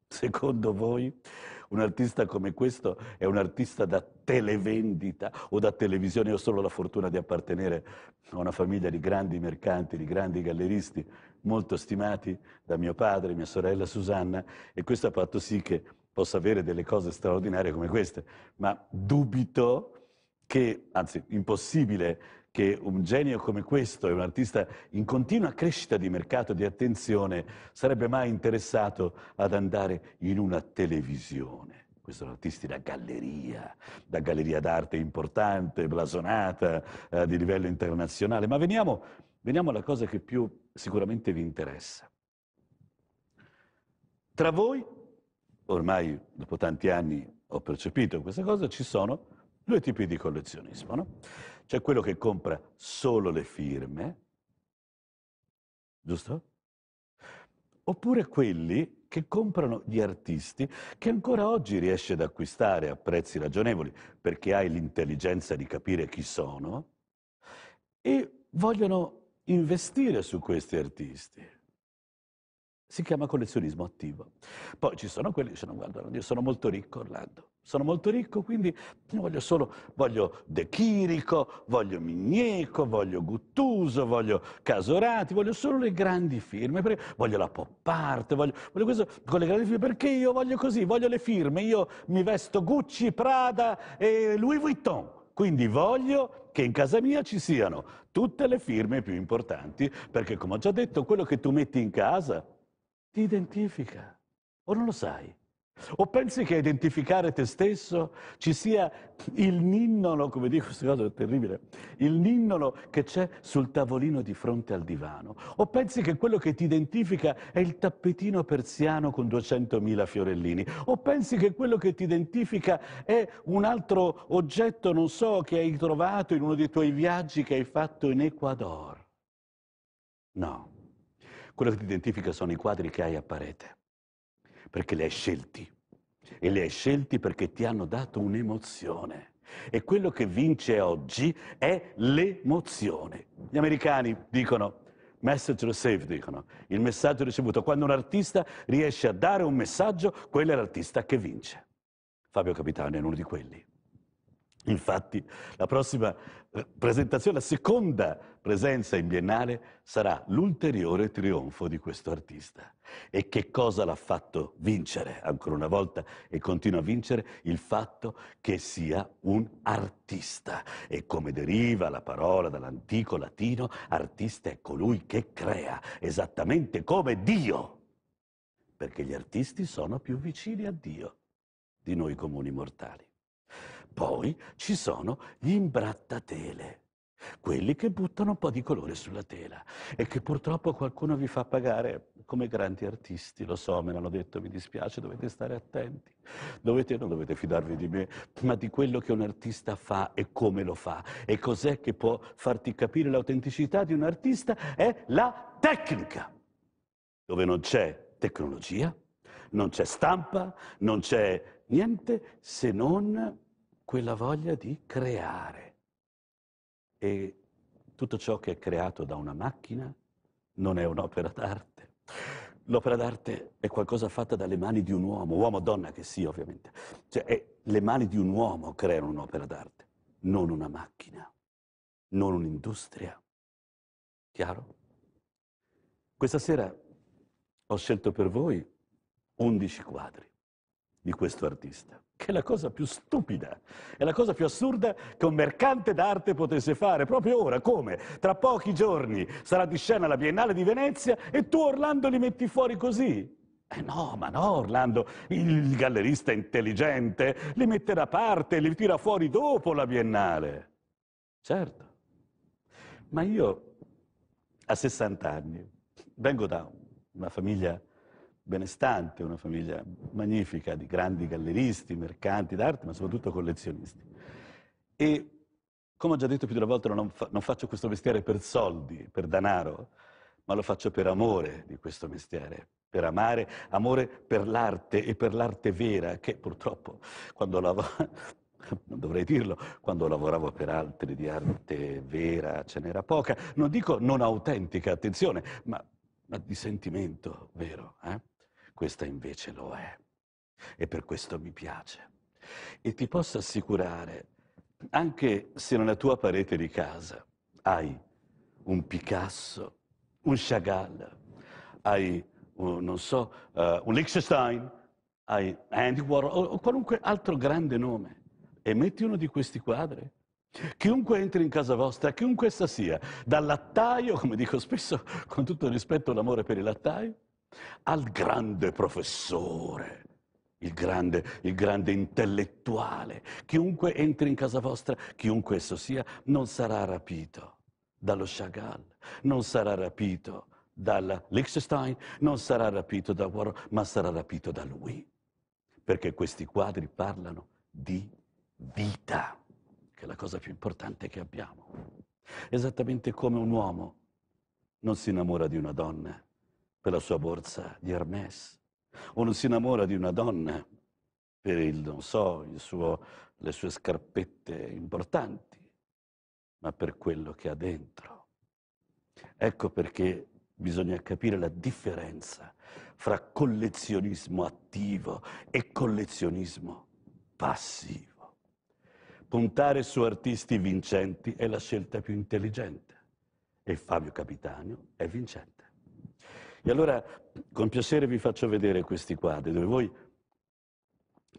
Secondo voi un artista come questo è un artista da televendita o da televisione? Io ho solo la fortuna di appartenere a una famiglia di grandi mercanti, di grandi galleristi, molto stimati da mio padre, mia sorella Susanna, e questo ha fatto sì che possa avere delle cose straordinarie come queste, ma dubito che, anzi impossibile, che un genio come questo e un artista in continua crescita di mercato, di attenzione, sarebbe mai interessato ad andare in una televisione. Questi sono artisti da galleria, da galleria d'arte importante, blasonata, eh, di livello internazionale. Ma veniamo, veniamo alla cosa che più sicuramente vi interessa. Tra voi ormai dopo tanti anni ho percepito questa cosa, ci sono due tipi di collezionismo. No? C'è quello che compra solo le firme, giusto? Oppure quelli che comprano gli artisti che ancora oggi riesce ad acquistare a prezzi ragionevoli perché hai l'intelligenza di capire chi sono e vogliono investire su questi artisti. Si chiama collezionismo attivo. Poi ci sono quelli che dicono, guarda, io sono molto ricco Orlando, sono molto ricco, quindi voglio solo, voglio De Chirico, voglio Migneco, voglio Guttuso, voglio Casorati, voglio solo le grandi firme, voglio la pop art, voglio, voglio questo, con le grandi firme, perché io voglio così, voglio le firme, io mi vesto Gucci, Prada e Louis Vuitton, quindi voglio che in casa mia ci siano tutte le firme più importanti, perché come ho già detto, quello che tu metti in casa ti identifica o non lo sai. O pensi che a identificare te stesso ci sia il ninnolo, come dico questa cosa è terribile, il ninnolo che c'è sul tavolino di fronte al divano? O pensi che quello che ti identifica è il tappetino persiano con 200.000 fiorellini? O pensi che quello che ti identifica è un altro oggetto, non so, che hai trovato in uno dei tuoi viaggi che hai fatto in Ecuador? No. Quello che ti identifica sono i quadri che hai a parete, perché li hai scelti. E li hai scelti perché ti hanno dato un'emozione. E quello che vince oggi è l'emozione. Gli americani dicono, message received, dicono, il messaggio ricevuto. Quando un artista riesce a dare un messaggio, quello è l'artista che vince. Fabio Capitano è uno di quelli. Infatti la prossima eh, presentazione, la seconda presenza in biennale, sarà l'ulteriore trionfo di questo artista. E che cosa l'ha fatto vincere, ancora una volta, e continua a vincere? Il fatto che sia un artista. E come deriva la parola dall'antico latino, artista è colui che crea, esattamente come Dio. Perché gli artisti sono più vicini a Dio di noi comuni mortali. Poi ci sono gli imbrattatele, quelli che buttano un po' di colore sulla tela e che purtroppo qualcuno vi fa pagare come grandi artisti, lo so, me l'hanno detto, mi dispiace, dovete stare attenti. Dovete, non dovete fidarvi di me, ma di quello che un artista fa e come lo fa e cos'è che può farti capire l'autenticità di un artista è la tecnica, dove non c'è tecnologia, non c'è stampa, non c'è niente se non quella voglia di creare. E tutto ciò che è creato da una macchina non è un'opera d'arte. L'opera d'arte è qualcosa fatta dalle mani di un uomo, uomo o donna che sia ovviamente. Cioè è, le mani di un uomo creano un'opera d'arte, non una macchina, non un'industria. Chiaro? Questa sera ho scelto per voi 11 quadri di questo artista che è la cosa più stupida, è la cosa più assurda che un mercante d'arte potesse fare proprio ora. Come? Tra pochi giorni sarà di scena la Biennale di Venezia e tu Orlando li metti fuori così. Eh no, ma no, Orlando, il gallerista intelligente li mette da parte, li tira fuori dopo la Biennale. Certo. Ma io a 60 anni vengo da una famiglia benestante, una famiglia magnifica di grandi galleristi, mercanti d'arte, ma soprattutto collezionisti. E come ho già detto più di una volta, non, fa, non faccio questo mestiere per soldi, per denaro, ma lo faccio per amore di questo mestiere, per amare, amore per l'arte e per l'arte vera, che purtroppo quando lavoravo, non dovrei dirlo, quando lavoravo per altri di arte vera ce n'era poca, non dico non autentica, attenzione, ma, ma di sentimento vero. Eh? questa invece lo è e per questo mi piace. E ti posso assicurare, anche se nella tua parete di casa hai un Picasso, un Chagall, hai, un, non so, uh, un Liechtenstein, hai Andy Warhol o qualunque altro grande nome e metti uno di questi quadri. Chiunque entri in casa vostra, chiunque essa sia, dal lattaio, come dico spesso con tutto il rispetto e l'amore per il lattaio, al grande professore, il grande, il grande intellettuale. Chiunque entri in casa vostra, chiunque esso sia, non sarà rapito dallo Chagall, non sarà rapito dalla Liechtenstein, non sarà rapito da Warhol, ma sarà rapito da lui. Perché questi quadri parlano di vita, che è la cosa più importante che abbiamo. Esattamente come un uomo non si innamora di una donna, per la sua borsa di Hermes. o non si innamora di una donna per il, non so, il suo, le sue scarpette importanti, ma per quello che ha dentro. Ecco perché bisogna capire la differenza fra collezionismo attivo e collezionismo passivo. Puntare su artisti vincenti è la scelta più intelligente e Fabio Capitano è vincente. E allora con piacere vi faccio vedere questi quadri dove voi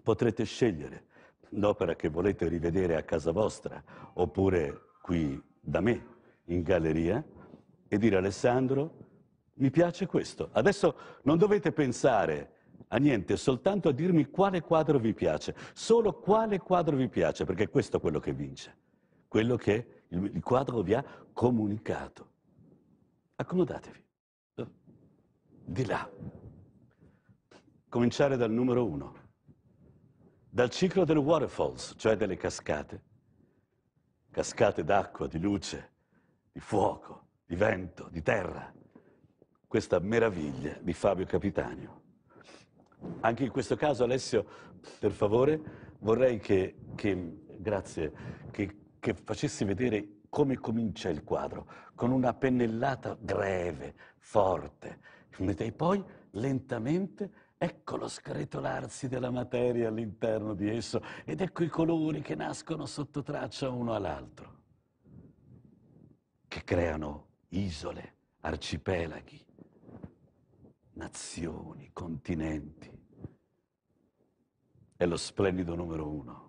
potrete scegliere l'opera che volete rivedere a casa vostra oppure qui da me in galleria e dire Alessandro mi piace questo. Adesso non dovete pensare a niente, soltanto a dirmi quale quadro vi piace, solo quale quadro vi piace, perché questo è quello che vince, quello che il quadro vi ha comunicato. Accomodatevi di là. Cominciare dal numero uno, dal ciclo delle waterfalls, cioè delle cascate, cascate d'acqua, di luce, di fuoco, di vento, di terra, questa meraviglia di Fabio Capitanio. Anche in questo caso, Alessio, per favore, vorrei che, che grazie, che, che facessi vedere come comincia il quadro, con una pennellata greve, forte, e poi, lentamente, ecco lo scretolarsi della materia all'interno di esso ed ecco i colori che nascono sotto traccia uno all'altro, che creano isole, arcipelaghi, nazioni, continenti. È lo splendido numero uno.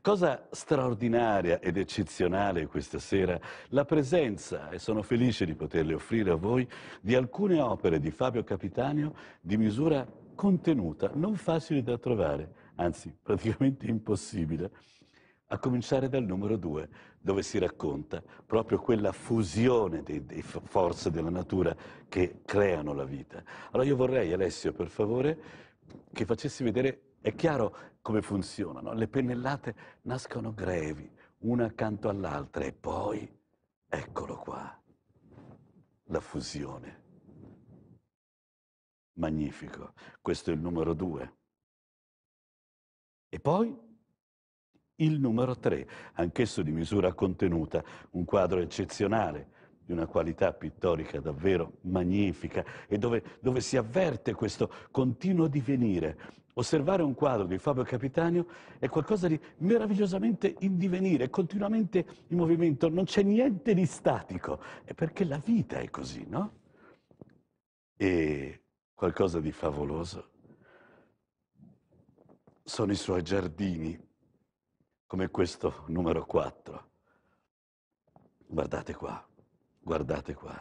Cosa straordinaria ed eccezionale questa sera la presenza, e sono felice di poterle offrire a voi, di alcune opere di Fabio Capitanio di misura contenuta, non facile da trovare, anzi praticamente impossibile, a cominciare dal numero 2, dove si racconta proprio quella fusione delle forze della natura che creano la vita. Allora io vorrei, Alessio, per favore, che facessi vedere è chiaro come funzionano, le pennellate nascono grevi, una accanto all'altra e poi, eccolo qua, la fusione. Magnifico, questo è il numero due. E poi il numero tre, anch'esso di misura contenuta, un quadro eccezionale, di una qualità pittorica davvero magnifica e dove, dove si avverte questo continuo divenire Osservare un quadro di Fabio Capitanio è qualcosa di meravigliosamente in divenire, continuamente in movimento, non c'è niente di statico, è perché la vita è così, no? E qualcosa di favoloso sono i suoi giardini, come questo numero 4. Guardate qua, guardate qua.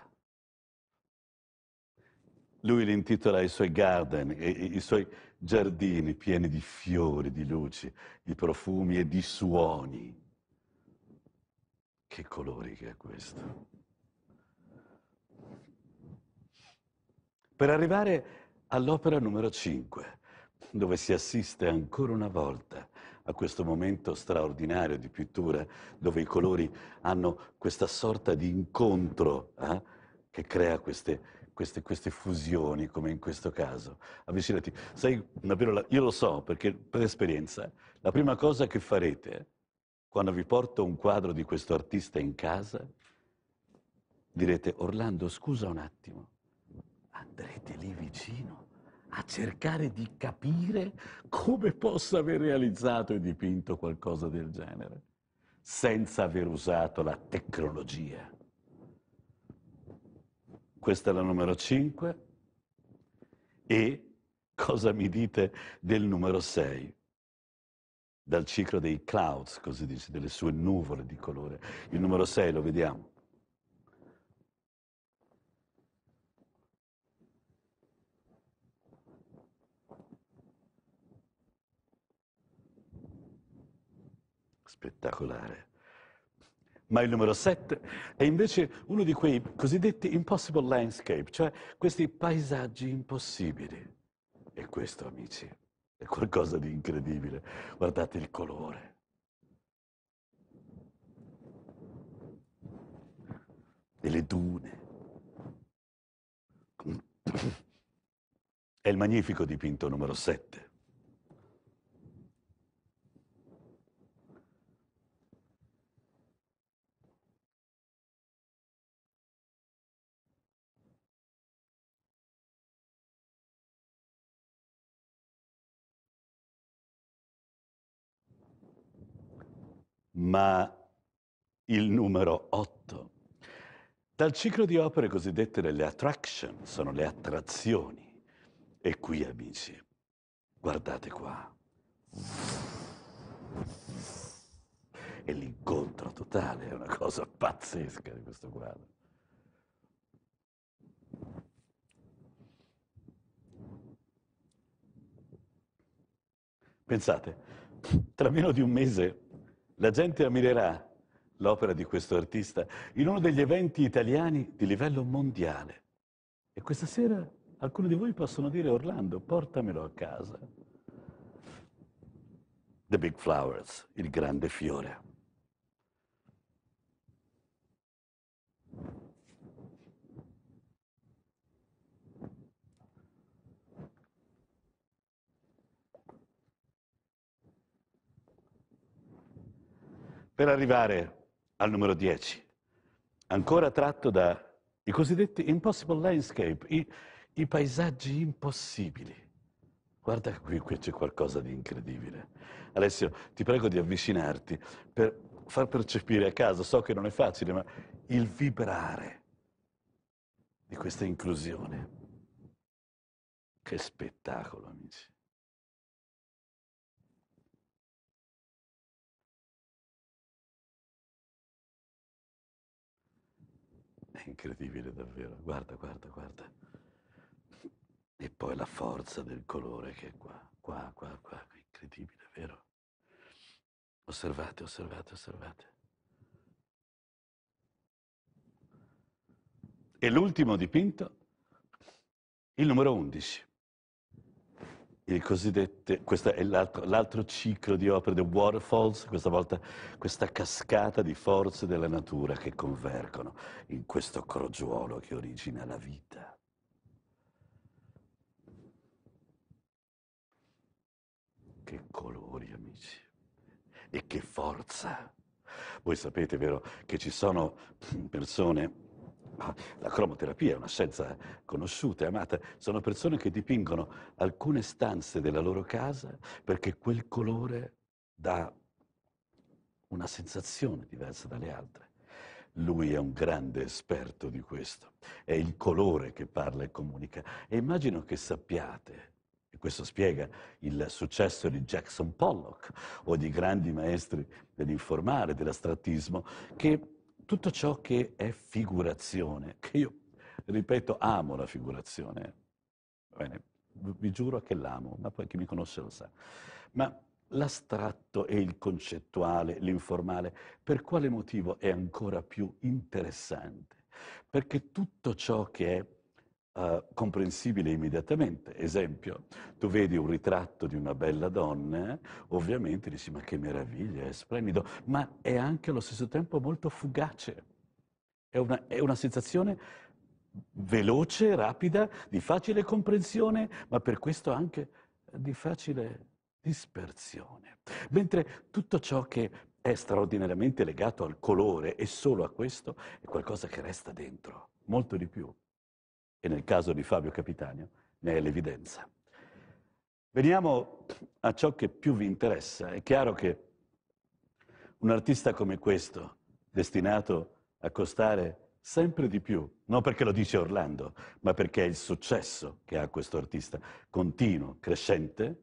Lui li intitola i suoi garden, i, i, suoi giardini pieni di fiori, di luci, di profumi e di suoni. Che colori che è questo. Per arrivare all'opera numero 5, dove si assiste ancora una volta a questo momento straordinario di pittura, dove i colori hanno questa sorta di incontro eh, che crea queste queste, queste, fusioni, come in questo caso. Avvicinati. Sai, davvero, io lo so perché per esperienza, la prima cosa che farete quando vi porto un quadro di questo artista in casa, direte, Orlando, scusa un attimo, andrete lì vicino a cercare di capire come possa aver realizzato e dipinto qualcosa del genere, senza aver usato la tecnologia questa è la numero 5. E cosa mi dite del numero 6? Dal ciclo dei clouds, così dice, delle sue nuvole di colore. Il numero 6 lo vediamo. Spettacolare ma il numero 7 è invece uno di quei cosiddetti impossible landscape, cioè questi paesaggi impossibili. E questo, amici, è qualcosa di incredibile. Guardate il colore. Delle dune. È il magnifico dipinto numero 7. ma il numero 8. Dal ciclo di opere cosiddette delle attraction, sono le attrazioni. E qui, amici, guardate qua. È l'incontro totale è una cosa pazzesca di questo quadro. Pensate, tra meno di un mese la gente ammirerà l'opera di questo artista in uno degli eventi italiani di livello mondiale. E questa sera alcuni di voi possono dire Orlando, portamelo a casa. The Big Flowers, il grande fiore. per arrivare al numero 10, ancora tratto dai cosiddetti impossible landscape, i, i paesaggi impossibili. Guarda qui, qui c'è qualcosa di incredibile. Alessio, ti prego di avvicinarti per far percepire a casa, so che non è facile, ma il vibrare di questa inclusione. Che spettacolo, amici. incredibile davvero. Guarda, guarda, guarda. E poi la forza del colore che è qua, qua, qua, qua, incredibile, vero? Osservate, osservate, osservate. E l'ultimo dipinto, il numero 11 questo è l'altro, l'altro, ciclo di opere, The Waterfalls, questa volta questa cascata di forze della natura che convergono in questo crogiolo che origina la vita. Che colori, amici, e che forza! Voi sapete, vero, che ci sono persone Ah, la cromoterapia è una scienza conosciuta e amata. Sono persone che dipingono alcune stanze della loro casa perché quel colore dà una sensazione diversa dalle altre. Lui è un grande esperto di questo. È il colore che parla e comunica. E immagino che sappiate e questo spiega il successo di Jackson Pollock o di grandi maestri dell'informale, dell'astrattismo, che tutto ciò che è figurazione, che io, ripeto, amo la figurazione. Bene, vi giuro che l'amo, ma poi chi mi conosce lo sa. Ma l'astratto e il concettuale, l'informale, per quale motivo è ancora più interessante? Perché tutto ciò che è uh, comprensibile immediatamente. Esempio, tu vedi un ritratto di una bella donna, ovviamente dici ma che meraviglia, è splendido, ma è anche allo stesso tempo molto fugace. È una, è una sensazione veloce, rapida, di facile comprensione, ma per questo anche di facile dispersione. Mentre tutto ciò che è straordinariamente legato al colore e solo a questo è qualcosa che resta dentro, molto di più e nel caso di Fabio Capitanio ne è l'evidenza. Veniamo a ciò che più vi interessa. È chiaro che un artista come questo, destinato a costare sempre di più, non perché lo dice Orlando, ma perché è il successo che ha questo artista, continuo, crescente,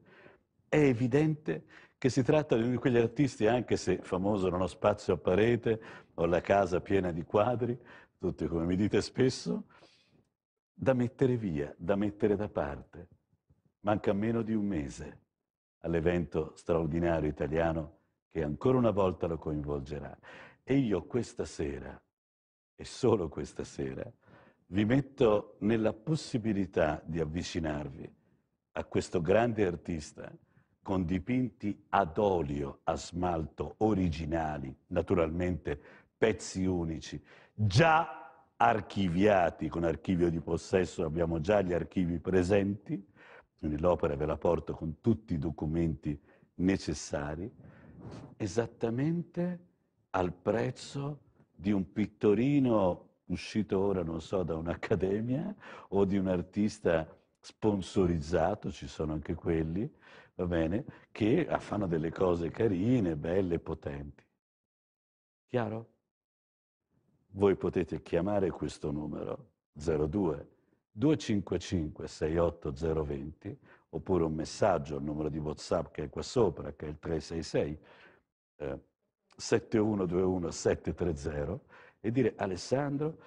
è evidente che si tratta di uno di quegli artisti, anche se famoso non ho spazio a parete, ho la casa piena di quadri, tutti come mi dite spesso, da mettere via, da mettere da parte. Manca meno di un mese all'evento straordinario italiano che ancora una volta lo coinvolgerà. E io questa sera, e solo questa sera, vi metto nella possibilità di avvicinarvi a questo grande artista con dipinti ad olio, a smalto, originali, naturalmente pezzi unici, già archiviati con archivio di possesso, abbiamo già gli archivi presenti, quindi l'opera ve la porto con tutti i documenti necessari, esattamente al prezzo di un pittorino uscito ora, non so, da un'accademia o di un artista sponsorizzato, ci sono anche quelli, va bene, che fanno delle cose carine, belle, potenti. Chiaro? voi potete chiamare questo numero 02 255 68020 oppure un messaggio al numero di WhatsApp che è qua sopra, che è il 366 eh, 7121 730 e dire Alessandro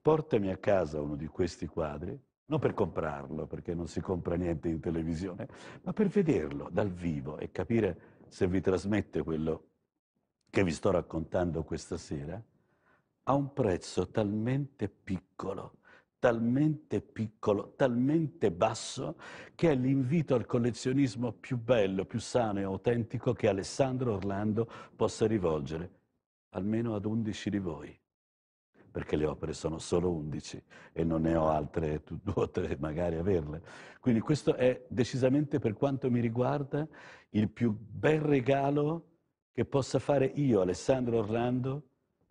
portami a casa uno di questi quadri, non per comprarlo perché non si compra niente in televisione, ma per vederlo dal vivo e capire se vi trasmette quello che vi sto raccontando questa sera a un prezzo talmente piccolo, talmente piccolo, talmente basso, che è l'invito al collezionismo più bello, più sano e autentico che Alessandro Orlando possa rivolgere, almeno ad undici di voi, perché le opere sono solo undici e non ne ho altre due o tre magari averle. Quindi questo è decisamente per quanto mi riguarda il più bel regalo che possa fare io, Alessandro Orlando,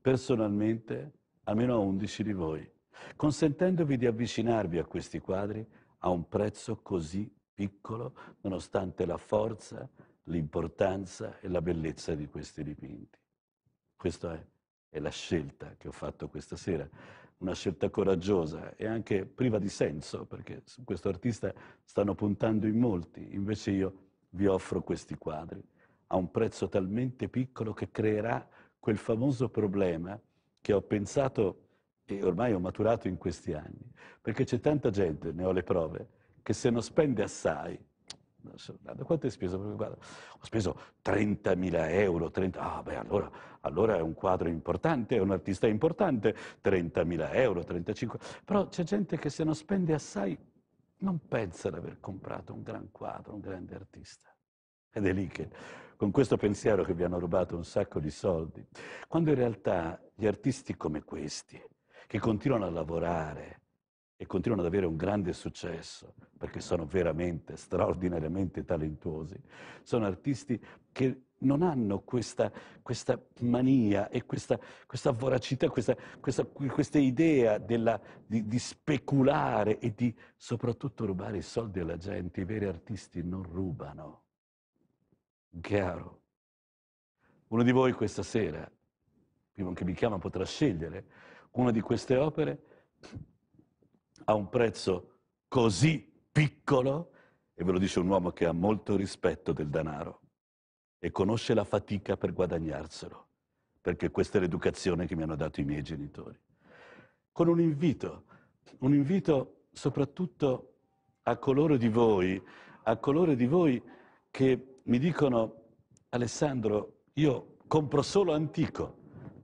personalmente almeno a 11 di voi, consentendovi di avvicinarvi a questi quadri a un prezzo così piccolo nonostante la forza, l'importanza e la bellezza di questi dipinti. Questa è, è la scelta che ho fatto questa sera, una scelta coraggiosa e anche priva di senso, perché su questo artista stanno puntando in molti, invece io vi offro questi quadri a un prezzo talmente piccolo che creerà quel famoso problema che ho pensato e ormai ho maturato in questi anni, perché c'è tanta gente, ne ho le prove, che se non spende assai, non so, quanto hai speso? Guarda, ho speso 30.000 euro, 30, ah beh allora, allora è un quadro importante, è un artista importante, 30.000 euro, 35, però c'è gente che se non spende assai non pensa di aver comprato un gran quadro, un grande artista. Ed è lì che con questo pensiero che vi hanno rubato un sacco di soldi, quando in realtà gli artisti come questi, che continuano a lavorare e continuano ad avere un grande successo, perché sono veramente straordinariamente talentuosi, sono artisti che non hanno questa, questa mania e questa, questa voracità, questa, questa idea della, di, di, speculare e di soprattutto rubare i soldi alla gente. I veri artisti non rubano chiaro. Uno di voi questa sera, prima che mi chiama, potrà scegliere una di queste opere a un prezzo così piccolo, e ve lo dice un uomo che ha molto rispetto del denaro e conosce la fatica per guadagnarselo, perché questa è l'educazione che mi hanno dato i miei genitori. Con un invito, un invito soprattutto a coloro di voi, a coloro di voi che mi dicono, Alessandro, io compro solo antico,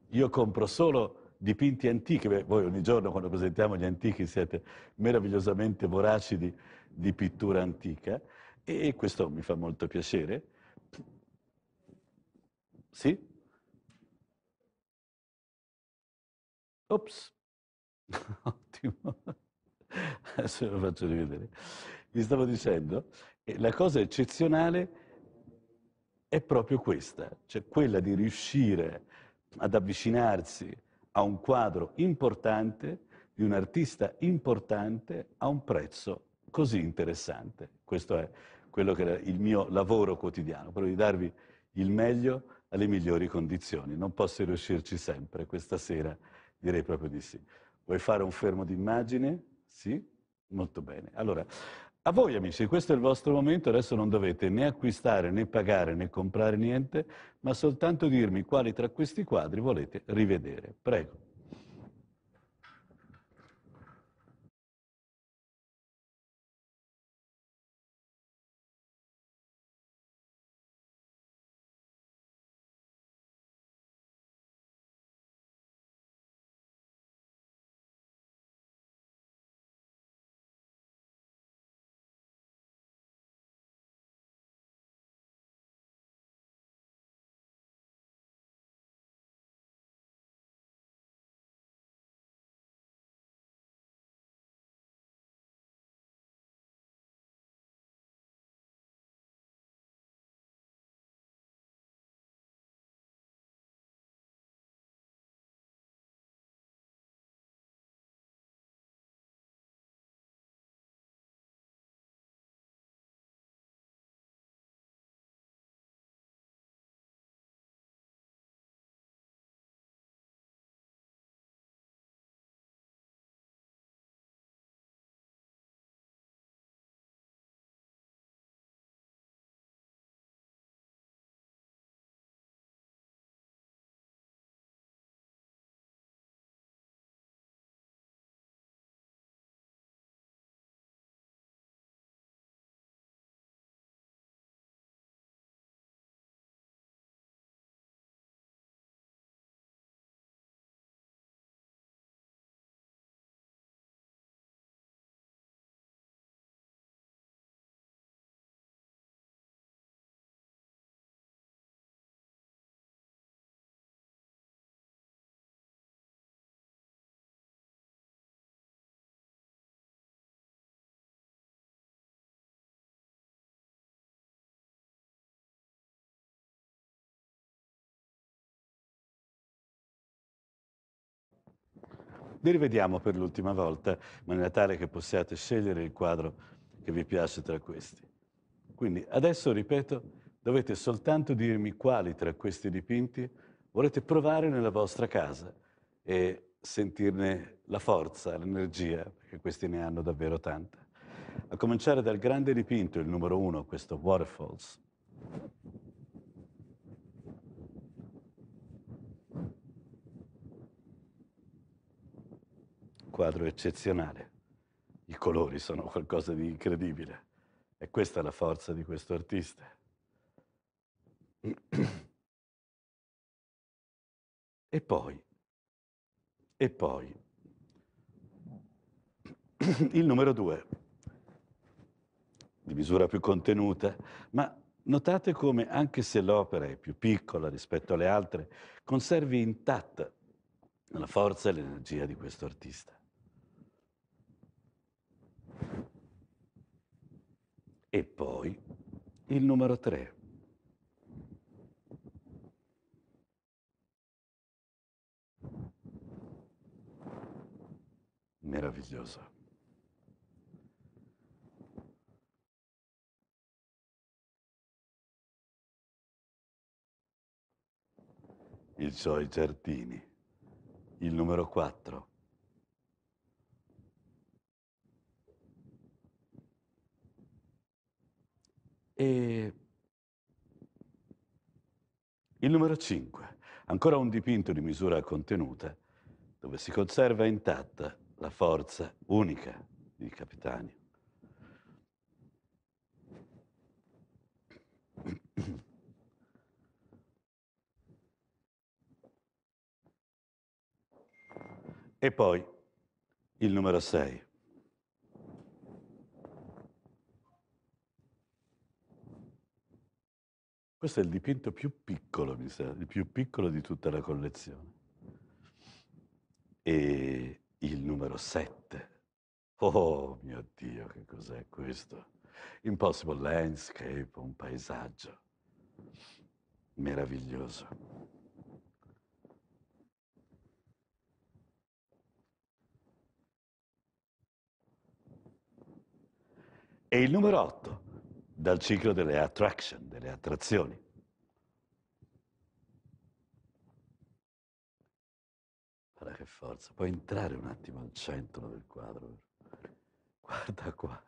io compro solo dipinti antichi, Beh, voi ogni giorno quando presentiamo gli antichi siete meravigliosamente voraci di, di pittura antica e, questo mi fa molto piacere. Sì? Ops, ottimo, adesso lo faccio rivedere. Vi stavo dicendo, eh, la cosa eccezionale è è proprio questa, cioè quella di riuscire ad avvicinarsi a un quadro importante di un artista importante a un prezzo così interessante. Questo è quello che era il mio lavoro quotidiano, quello di darvi il meglio alle migliori condizioni. Non posso riuscirci sempre, questa sera direi proprio di sì. Vuoi fare un fermo d'immagine? Sì? Molto bene. Allora, a voi amici, questo è il vostro momento, adesso non dovete né acquistare né pagare né comprare niente, ma soltanto dirmi quali tra questi quadri volete rivedere. Prego. Li rivediamo per l'ultima volta, ma in maniera tale che possiate scegliere il quadro che vi piace tra questi. Quindi adesso, ripeto, dovete soltanto dirmi quali tra questi dipinti volete provare nella vostra casa e sentirne la forza, l'energia, perché questi ne hanno davvero tanta. A cominciare dal grande dipinto, il numero uno, questo Waterfalls. quadro eccezionale. I colori sono qualcosa di incredibile e questa è la forza di questo artista. E poi, e poi, il numero due, di misura più contenuta, ma notate come anche se l'opera è più piccola rispetto alle altre, conservi intatta la forza e l'energia di questo artista. E poi il numero 3. Meraviglioso. I suoi giardini. Il numero 4. E il numero 5, ancora un dipinto di misura contenuta, dove si conserva intatta la forza unica di Capitani. E poi il numero 6. Questo è il dipinto più piccolo, mi sa, il più piccolo di tutta la collezione. E il numero 7. Oh mio Dio, che cos'è questo? Impossible landscape, un paesaggio meraviglioso. E il numero 8 dal ciclo delle attraction, delle attrazioni. Guarda che forza, puoi entrare un attimo al centro del quadro. Guarda qua.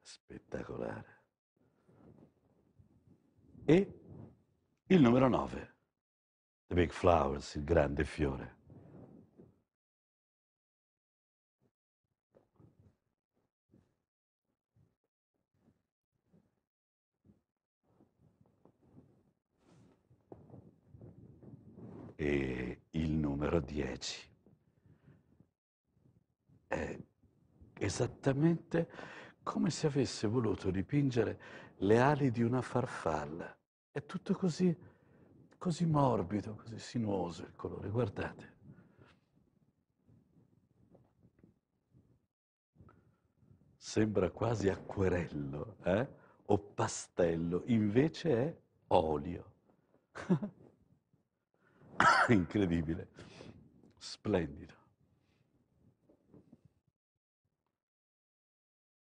Spettacolare. E il numero 9, The Big Flowers, il grande fiore. e il numero 10. È esattamente come se avesse voluto dipingere le ali di una farfalla. È tutto così, così morbido, così sinuoso il colore, guardate. Sembra quasi acquerello eh? o pastello, invece è olio. incredibile, splendido.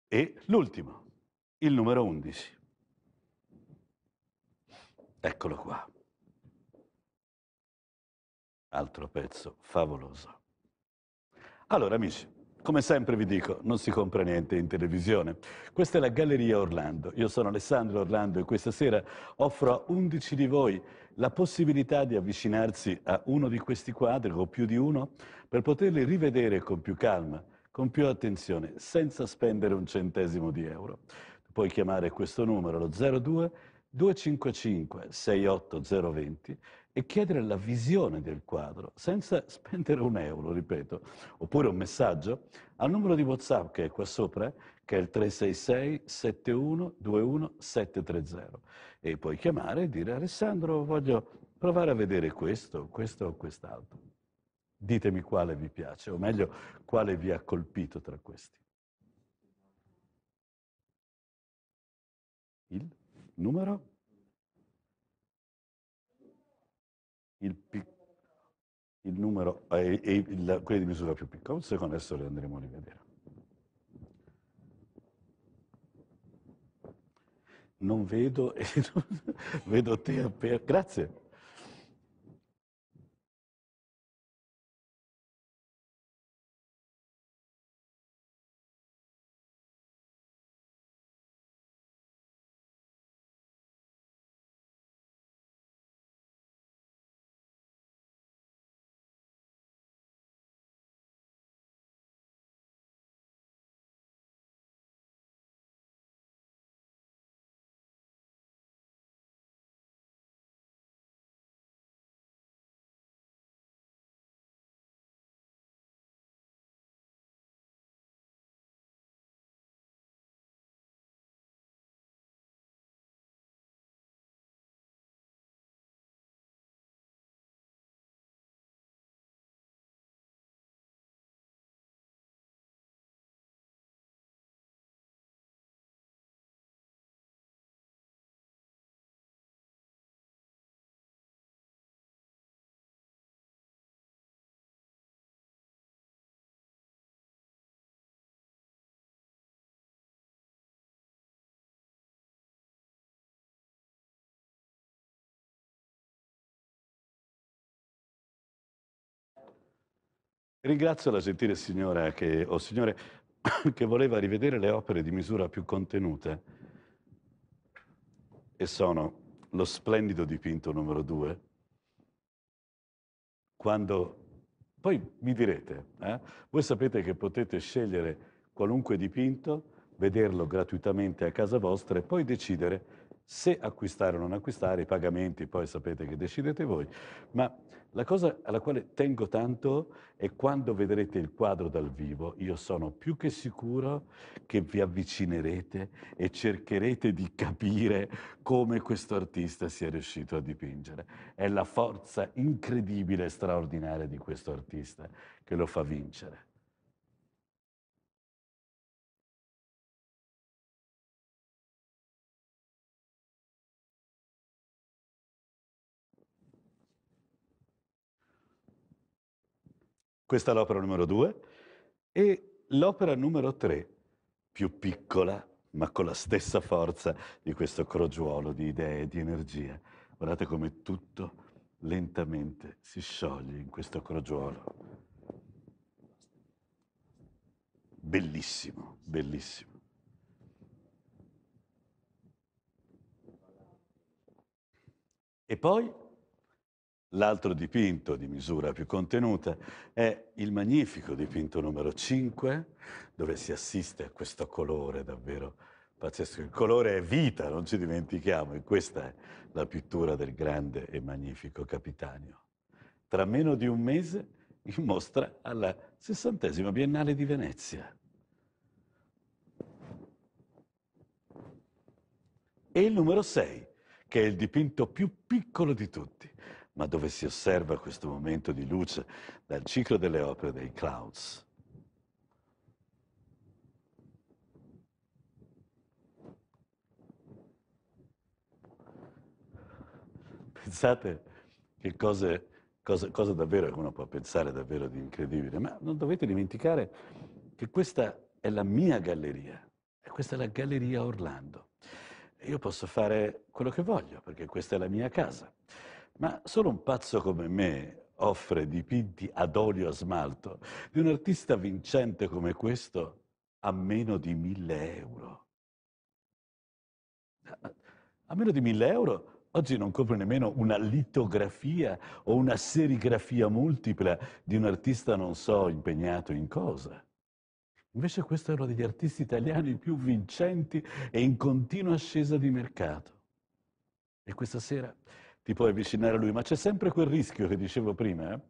E l'ultimo, il numero 11. Eccolo qua. Altro pezzo favoloso. Allora, amici, come sempre vi dico, non si compra niente in televisione. Questa è la Galleria Orlando. Io sono Alessandro Orlando e questa sera offro a 11 di voi la possibilità di avvicinarsi a uno di questi quadri o più di uno per poterli rivedere con più calma, con più attenzione, senza spendere un centesimo di euro. Puoi chiamare questo numero, lo 02 255 68020 e chiedere la visione del quadro senza spendere un euro, ripeto, oppure un messaggio al numero di WhatsApp che è qua sopra, che è il 366 71 21 730 e puoi chiamare e dire Alessandro voglio provare a vedere questo, questo o quest'altro. Ditemi quale vi piace, o meglio quale vi ha colpito tra questi. Il numero? Il, pic- il numero eh, e eh, eh, quelli di misura più piccola, un secondo adesso li andremo a rivedere. non vedo e non vedo te aperto. Grazie. Ringrazio la gentile signora che, o signore che voleva rivedere le opere di misura più contenute e sono lo splendido dipinto numero due. Quando poi mi direte, eh, voi sapete che potete scegliere qualunque dipinto, vederlo gratuitamente a casa vostra e poi decidere se acquistare o non acquistare, i pagamenti poi sapete che decidete voi, ma la cosa alla quale tengo tanto è quando vedrete il quadro dal vivo, io sono più che sicuro che vi avvicinerete e cercherete di capire come questo artista sia riuscito a dipingere. È la forza incredibile e straordinaria di questo artista che lo fa vincere. Questa è l'opera numero due. E l'opera numero tre, più piccola, ma con la stessa forza di questo crogiuolo di idee, di energia. Guardate come tutto lentamente si scioglie in questo crogiuolo. Bellissimo, bellissimo. E poi L'altro dipinto di misura più contenuta è il magnifico dipinto numero 5, dove si assiste a questo colore davvero pazzesco. Il colore è vita, non ci dimentichiamo, e questa è la pittura del grande e magnifico Capitanio. Tra meno di un mese in mostra alla sessantesima Biennale di Venezia. E il numero 6, che è il dipinto più piccolo di tutti ma dove si osserva questo momento di luce dal ciclo delle opere dei Clouds. Pensate che cose, cosa, cosa davvero uno può pensare davvero di incredibile, ma non dovete dimenticare che questa è la mia galleria, e questa è la galleria Orlando. Io posso fare quello che voglio, perché questa è la mia casa. Ma solo un pazzo come me offre dipinti ad olio a smalto di un artista vincente come questo a meno di mille euro. A meno di mille euro oggi non compro nemmeno una litografia o una serigrafia multipla di un artista non so impegnato in cosa. Invece questo è uno degli artisti italiani più vincenti e in continua ascesa di mercato. E questa sera ti puoi avvicinare a lui, ma c'è sempre quel rischio che dicevo prima, eh.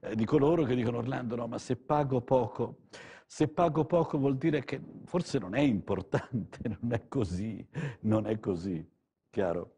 eh, di coloro che dicono Orlando no, ma se pago poco, se pago poco vuol dire che forse non è importante, non è così, non è così, chiaro?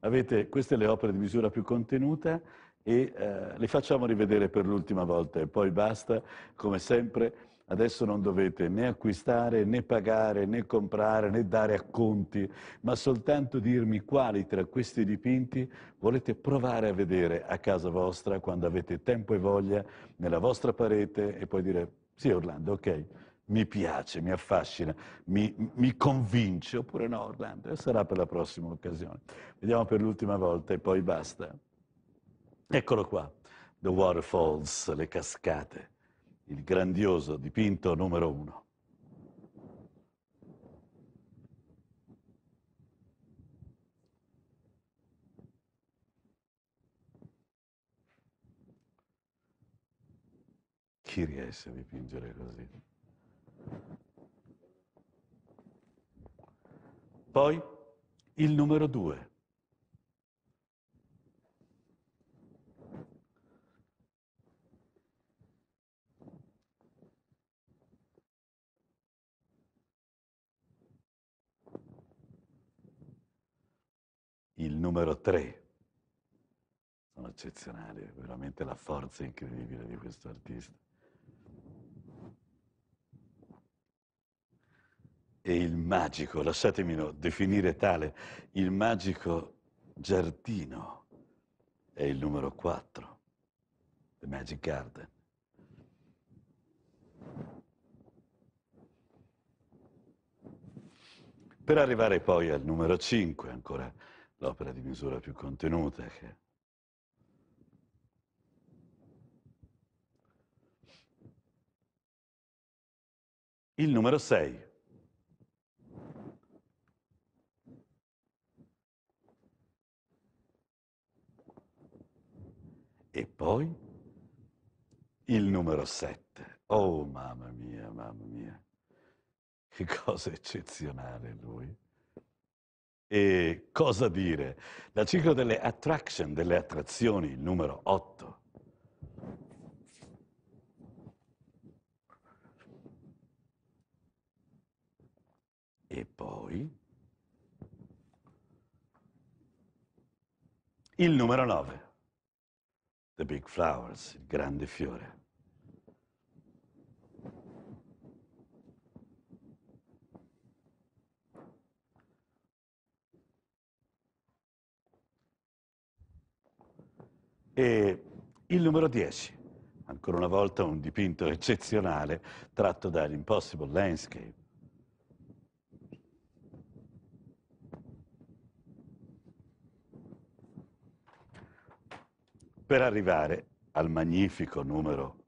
Avete queste le opere di misura più contenuta e eh, le facciamo rivedere per l'ultima volta e poi basta, come sempre Adesso non dovete né acquistare, né pagare, né comprare, né dare acconti, ma soltanto dirmi quali tra questi dipinti volete provare a vedere a casa vostra quando avete tempo e voglia, nella vostra parete, e poi dire, sì Orlando, ok, mi piace, mi affascina, mi, mi, convince, oppure no, Orlando, sarà per la prossima occasione. Vediamo per l'ultima volta e poi basta. Eccolo qua, The Waterfalls, le cascate il grandioso dipinto numero uno. Chi riesce a dipingere così? Poi il numero due. il numero 3. Sono eccezionali, veramente la forza incredibile di questo artista. E il magico, lasciatemi definire tale, il magico giardino è il numero 4, The Magic Garden. Per arrivare poi al numero 5, ancora l'opera di misura più contenuta che Il numero 6. E poi il numero 7. Oh mamma mia, mamma mia, che cosa eccezionale lui. E cosa dire? Dal ciclo delle attraction, delle attrazioni, numero 8. E poi il numero 9, The Big Flowers, il grande fiore. E il numero 10, ancora una volta un dipinto eccezionale tratto dall'Impossible Landscape. Per arrivare al magnifico numero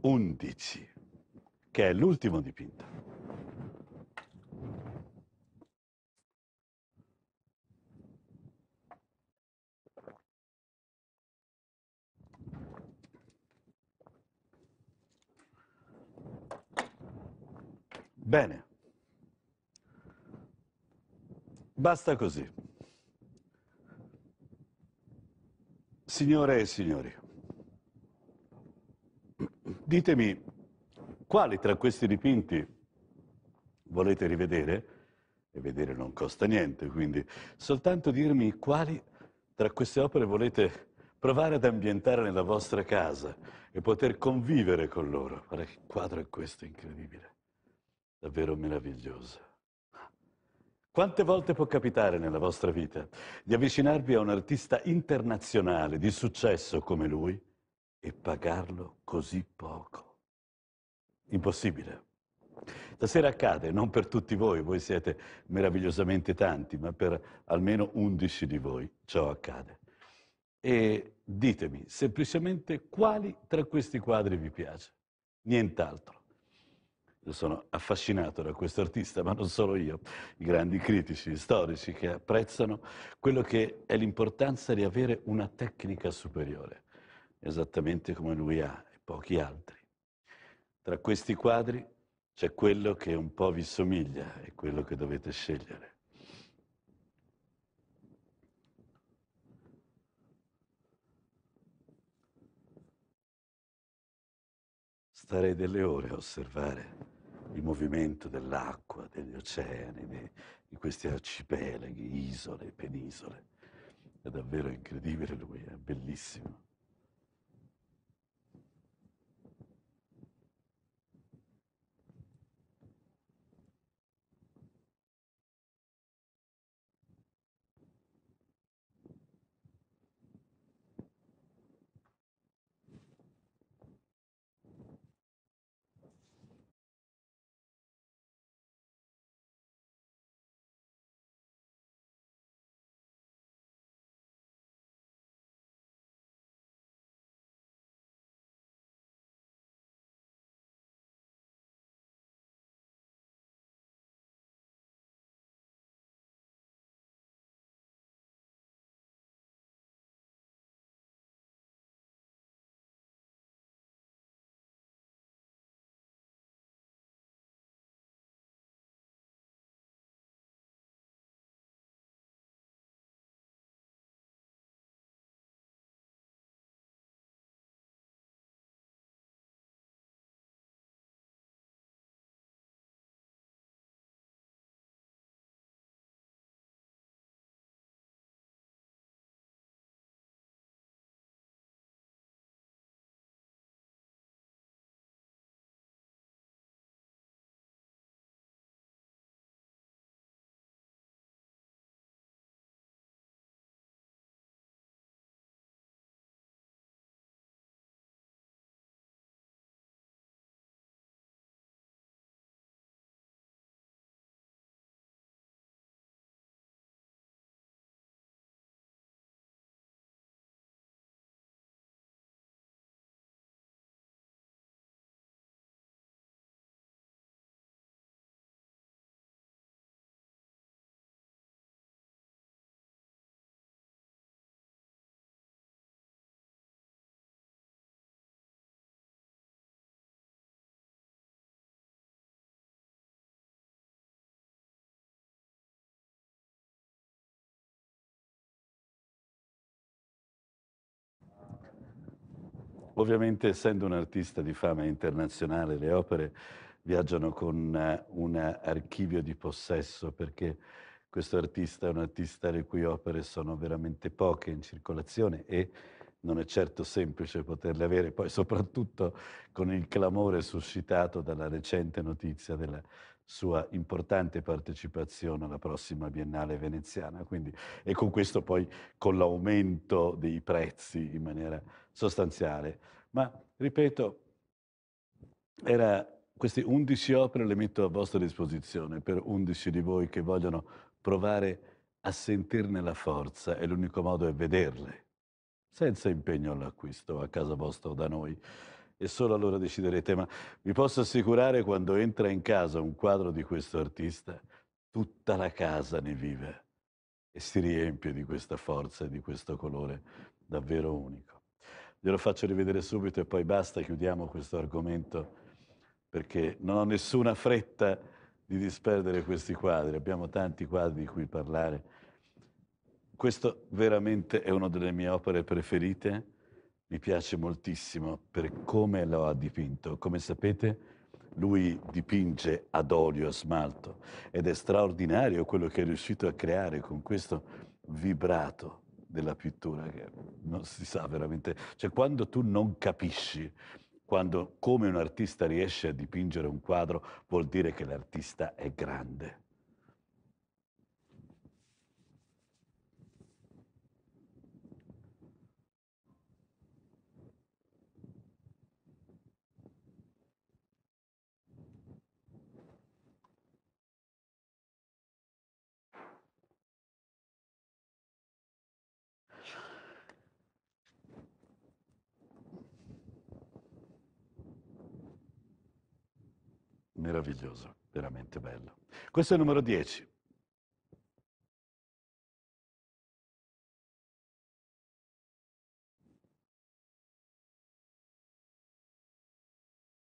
11, che è l'ultimo dipinto. Bene, basta così. Signore e signori, ditemi quali tra questi dipinti volete rivedere, e vedere non costa niente, quindi soltanto dirmi quali tra queste opere volete provare ad ambientare nella vostra casa e poter convivere con loro. Guarda che quadro è questo, incredibile davvero meravigliosa. Quante volte può capitare nella vostra vita di avvicinarvi a un artista internazionale di successo come lui e pagarlo così poco? Impossibile. Stasera accade, non per tutti voi, voi siete meravigliosamente tanti, ma per almeno 11 di voi ciò accade. E ditemi semplicemente quali tra questi quadri vi piace, nient'altro. Io sono affascinato da questo artista, ma non solo io, i grandi critici storici che apprezzano quello che è l'importanza di avere una tecnica superiore, esattamente come lui ha e pochi altri. Tra questi quadri c'è quello che un po' vi somiglia e quello che dovete scegliere. Starei delle ore a osservare il movimento dell'acqua, degli oceani, di, di questi arcipelaghi, isole, penisole. È davvero incredibile lui, è bellissimo. Ovviamente essendo un artista di fama internazionale le opere viaggiano con eh, un archivio di possesso perché questo artista è un artista le cui opere sono veramente poche in circolazione e non è certo semplice poterle avere, poi soprattutto con il clamore suscitato dalla recente notizia della sua importante partecipazione alla prossima Biennale veneziana, quindi, e con questo poi con l'aumento dei prezzi in maniera sostanziale. Ma, ripeto, era queste 11 opere le metto a vostra disposizione per 11 di voi che vogliono provare a sentirne la forza e l'unico modo è vederle, senza impegno all'acquisto a casa vostra o da noi. E solo allora deciderete, ma vi posso assicurare quando entra in casa un quadro di questo artista, tutta la casa ne vive e si riempie di questa forza e di questo colore davvero unico glielo faccio rivedere subito e poi basta, chiudiamo questo argomento perché non ho nessuna fretta di disperdere questi quadri, abbiamo tanti quadri di cui parlare. Questo veramente è una delle mie opere preferite, mi piace moltissimo per come lo ha dipinto. Come sapete, lui dipinge ad olio a smalto ed è straordinario quello che è riuscito a creare con questo vibrato della pittura che non si sa veramente. Cioè quando tu non capisci quando, come un artista riesce a dipingere un quadro, vuol dire che l'artista è grande. meraviglioso, veramente bello. Questo è il numero 10.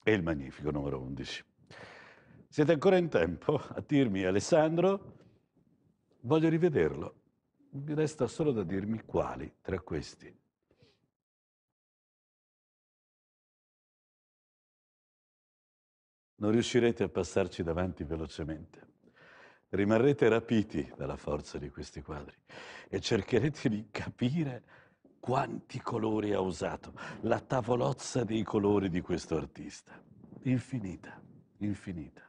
E il magnifico numero 11. Siete ancora in tempo a dirmi Alessandro, voglio rivederlo. Mi resta solo da dirmi quali tra questi non riuscirete a passarci davanti velocemente. Rimarrete rapiti dalla forza di questi quadri e cercherete di capire quanti colori ha usato, la tavolozza dei colori di questo artista. Infinita, infinita.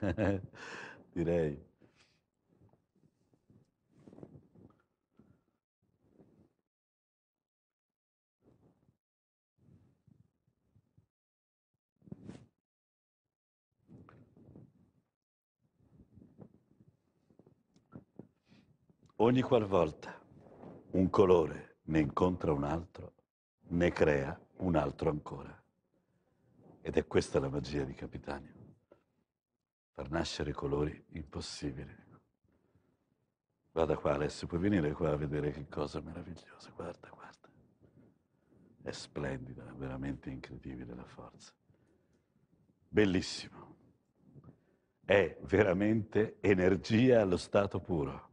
direi. Ogni qualvolta un colore ne incontra un altro, ne crea un altro ancora. Ed è questa la magia di Capitanio far nascere colori impossibili. Guarda qua Alessio, puoi venire qua a vedere che cosa meravigliosa, guarda, guarda. È splendida, veramente incredibile la forza. Bellissimo. È veramente energia allo stato puro.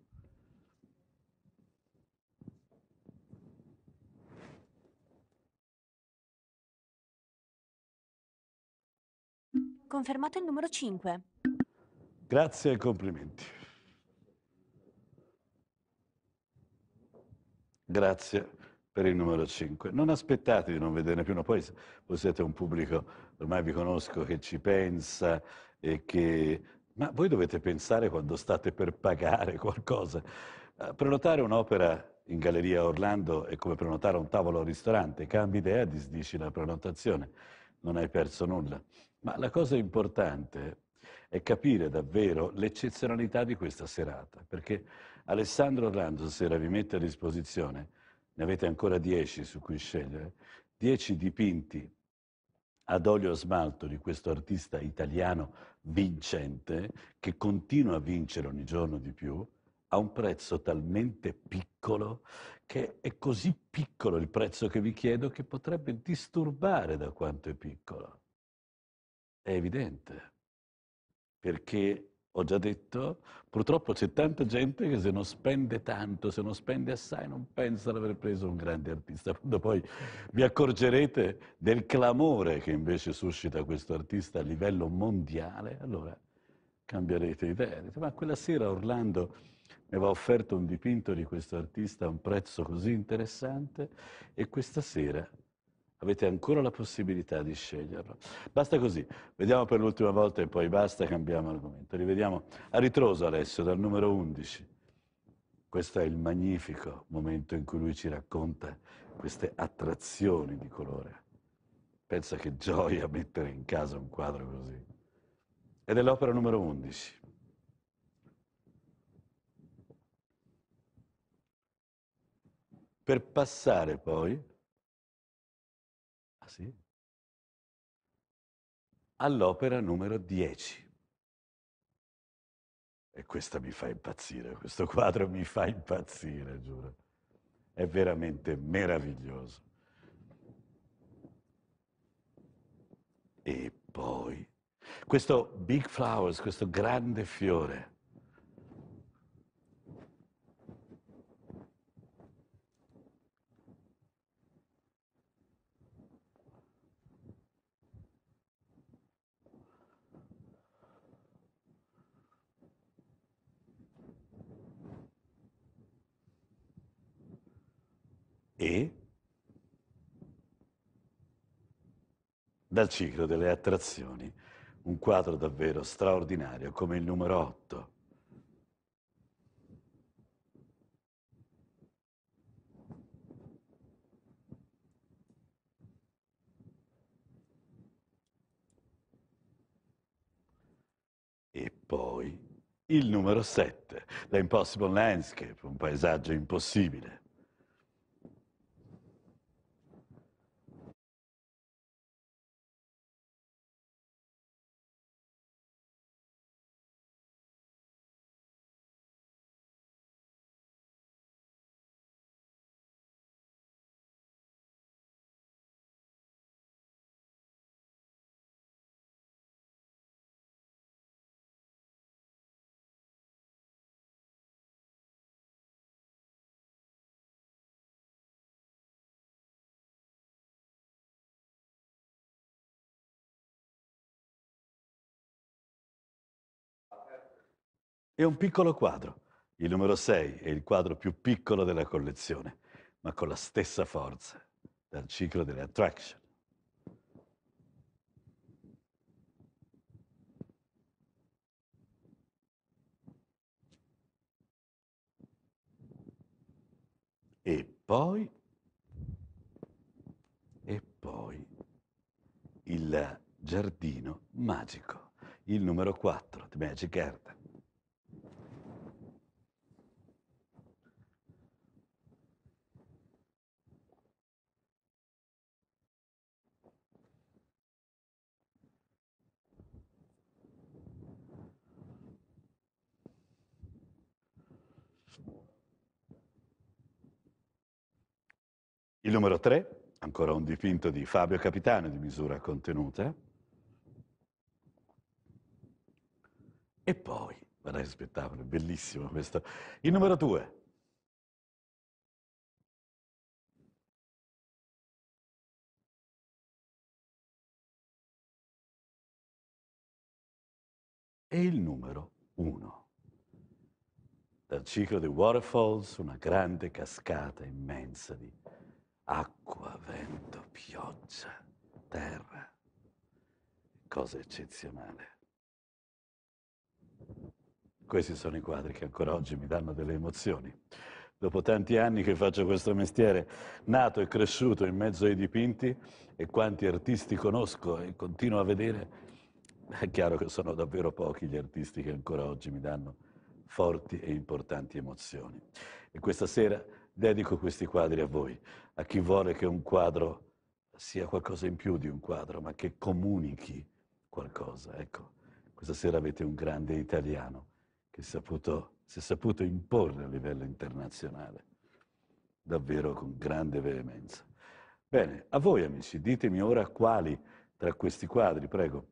Confermato il numero 5. Grazie e complimenti. Grazie per il numero 5. Non aspettate di non vederne più, uno, poi voi siete un pubblico, ormai vi conosco, che ci pensa e che... Ma voi dovete pensare quando state per pagare qualcosa. Eh, prenotare un'opera in Galleria Orlando è come prenotare un tavolo al ristorante, cambi idea, disdici la prenotazione, non hai perso nulla. Ma la cosa importante è capire davvero l'eccezionalità di questa serata, perché Alessandro Orlando stasera vi mette a disposizione, ne avete ancora dieci su cui scegliere, dieci dipinti ad olio smalto di questo artista italiano vincente, che continua a vincere ogni giorno di più, a un prezzo talmente piccolo che è così piccolo il prezzo che vi chiedo che potrebbe disturbare da quanto è piccolo. È evidente perché ho già detto, purtroppo c'è tanta gente che se non spende tanto, se non spende assai, non pensa di aver preso un grande artista. Quando poi vi accorgerete del clamore che invece suscita questo artista a livello mondiale, allora cambierete idea. ma quella sera Orlando mi aveva offerto un dipinto di questo artista a un prezzo così interessante e questa sera Avete ancora la possibilità di sceglierlo. Basta così. Vediamo per l'ultima volta e poi basta, cambiamo argomento. Rivediamo a ritroso Alessio dal numero 11. Questo è il magnifico momento in cui lui ci racconta queste attrazioni di colore. Pensa che gioia mettere in casa un quadro così. Ed è l'opera numero 11. Per passare poi fermarsi all'opera numero 10. E questa mi fa impazzire, questo quadro mi fa impazzire, giuro. È veramente meraviglioso. E poi, questo Big Flowers, questo grande fiore, e dal ciclo delle attrazioni, un quadro davvero straordinario come il numero 8. E poi il numero 7, The Impossible Landscape, un paesaggio impossibile. È un piccolo quadro. Il numero 6 è il quadro più piccolo della collezione, ma con la stessa forza dal ciclo delle attraction. E poi, e poi, il giardino magico, il numero 4 The Magic Garden. Il numero 3, ancora un dipinto di Fabio Capitano di misura contenuta. E poi, guarda che spettacolo, bellissimo questo. Il numero 2. E il numero 1. Dal ciclo di Waterfalls, una grande cascata immensa di acqua, vento, pioggia, terra. Cosa eccezionale. Questi sono i quadri che ancora oggi mi danno delle emozioni. Dopo tanti anni che faccio questo mestiere, nato e cresciuto in mezzo ai dipinti e quanti artisti conosco e continuo a vedere, è chiaro che sono davvero pochi gli artisti che ancora oggi mi danno forti e importanti emozioni. E questa sera dedico questi quadri a voi, a chi vuole che un quadro sia qualcosa in più di un quadro, ma che comunichi qualcosa. Ecco, questa sera avete un grande italiano che saputo, si è saputo imporre a livello internazionale, davvero con grande veemenza. Bene, a voi amici, ditemi ora quali tra questi quadri, prego,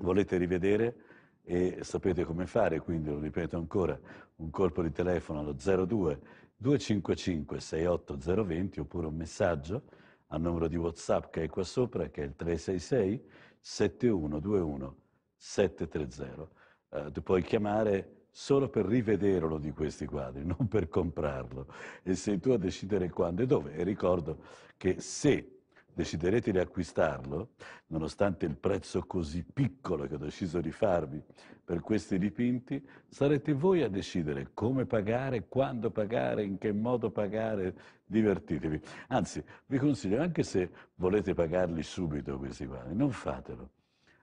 volete rivedere e sapete come fare, quindi lo ripeto ancora, un colpo di telefono allo 02 255 68 020 oppure un messaggio al numero di WhatsApp che è qua sopra, che è il 366 7121 730. Uh, tu puoi chiamare solo per rivedere uno di questi quadri, non per comprarlo. E sei tu a decidere quando e dove. E ricordo che se deciderete di acquistarlo, nonostante il prezzo così piccolo che ho deciso di farvi per questi dipinti, sarete voi a decidere come pagare, quando pagare, in che modo pagare, divertitevi. Anzi, vi consiglio, anche se volete pagarli subito questi quadri, non fatelo.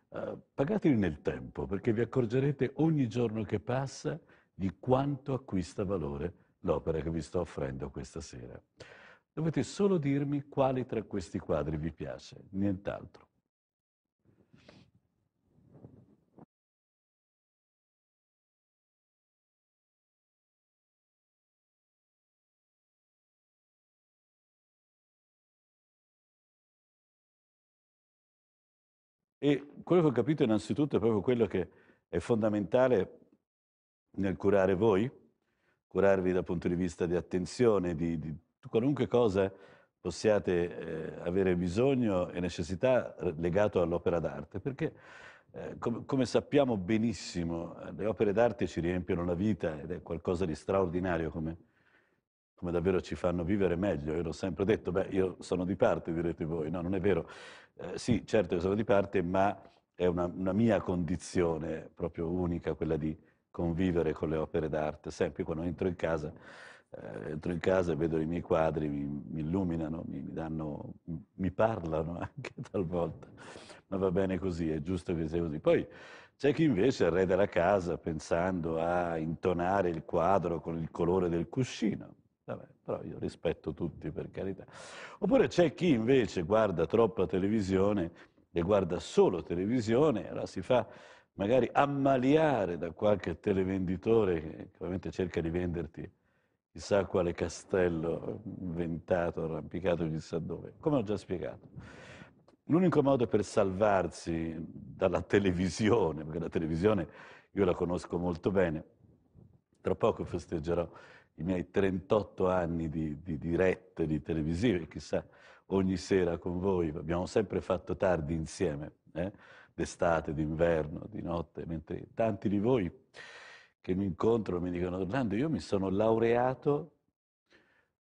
Uh, pagateli nel tempo, perché vi accorgerete ogni giorno che passa di quanto acquista valore l'opera che vi sto offrendo questa sera. Dovete solo dirmi quali tra questi quadri vi piace, nient'altro. E quello che ho capito innanzitutto è proprio quello che è fondamentale nel curare voi, curarvi dal punto di vista di attenzione, di, di qualunque cosa possiate eh, avere bisogno e necessità eh, legato all'opera d'arte, perché eh, com- come sappiamo benissimo eh, le opere d'arte ci riempiono la vita ed è qualcosa di straordinario come, come davvero ci fanno vivere meglio. Io l'ho sempre detto, beh, io sono di parte, direte voi, no, non è vero. Eh, sì, certo che sono di parte, ma è una, una mia condizione proprio unica quella di convivere con le opere d'arte, sempre quando entro in casa eh, entro in casa e vedo i miei quadri, mi, mi illuminano, mi, mi, danno, mi parlano anche talvolta, ma va bene così, è giusto che sia così. Poi c'è chi invece arreda la casa pensando a intonare il quadro con il colore del cuscino, Vabbè, però io rispetto tutti per carità. Oppure c'è chi invece guarda troppa televisione e guarda solo televisione, allora si fa magari ammaliare da qualche televenditore che ovviamente cerca di venderti chissà quale castello inventato, arrampicato chissà dove, come ho già spiegato. L'unico modo per salvarsi dalla televisione, perché la televisione io la conosco molto bene, tra poco festeggerò i miei 38 anni di, di dirette di televisive, chissà ogni sera con voi, abbiamo sempre fatto tardi insieme, eh? d'estate, d'inverno, di notte, mentre tanti di voi che mi incontrano mi dicono, Orlando, io mi sono laureato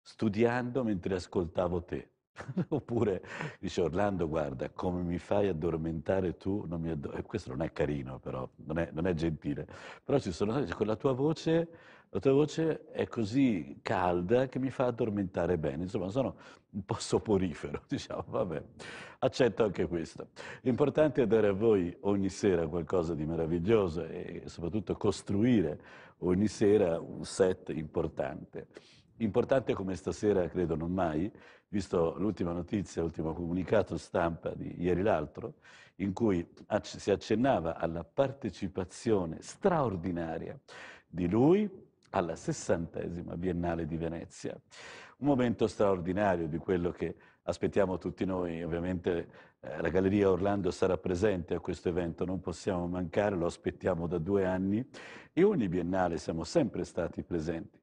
studiando mentre ascoltavo te. Oppure dice Orlando, guarda, come mi fai addormentare tu, non mi addor- questo non è carino però, non è, non è gentile, però ci sono, con la tua voce la tua voce è così calda che mi fa addormentare bene. Insomma, sono un po' soporifero, diciamo, vabbè. Accetto anche questo. L'importante è dare a voi ogni sera qualcosa di meraviglioso e soprattutto costruire ogni sera un set importante. Importante come stasera, credo non mai, visto l'ultima notizia, l'ultimo comunicato stampa di ieri l'altro, in cui si accennava alla partecipazione straordinaria di lui, alla sessantesima Biennale di Venezia. Un momento straordinario di quello che aspettiamo tutti noi. Ovviamente eh, la Galleria Orlando sarà presente a questo evento, non possiamo mancare, lo aspettiamo da due anni e ogni Biennale siamo sempre stati presenti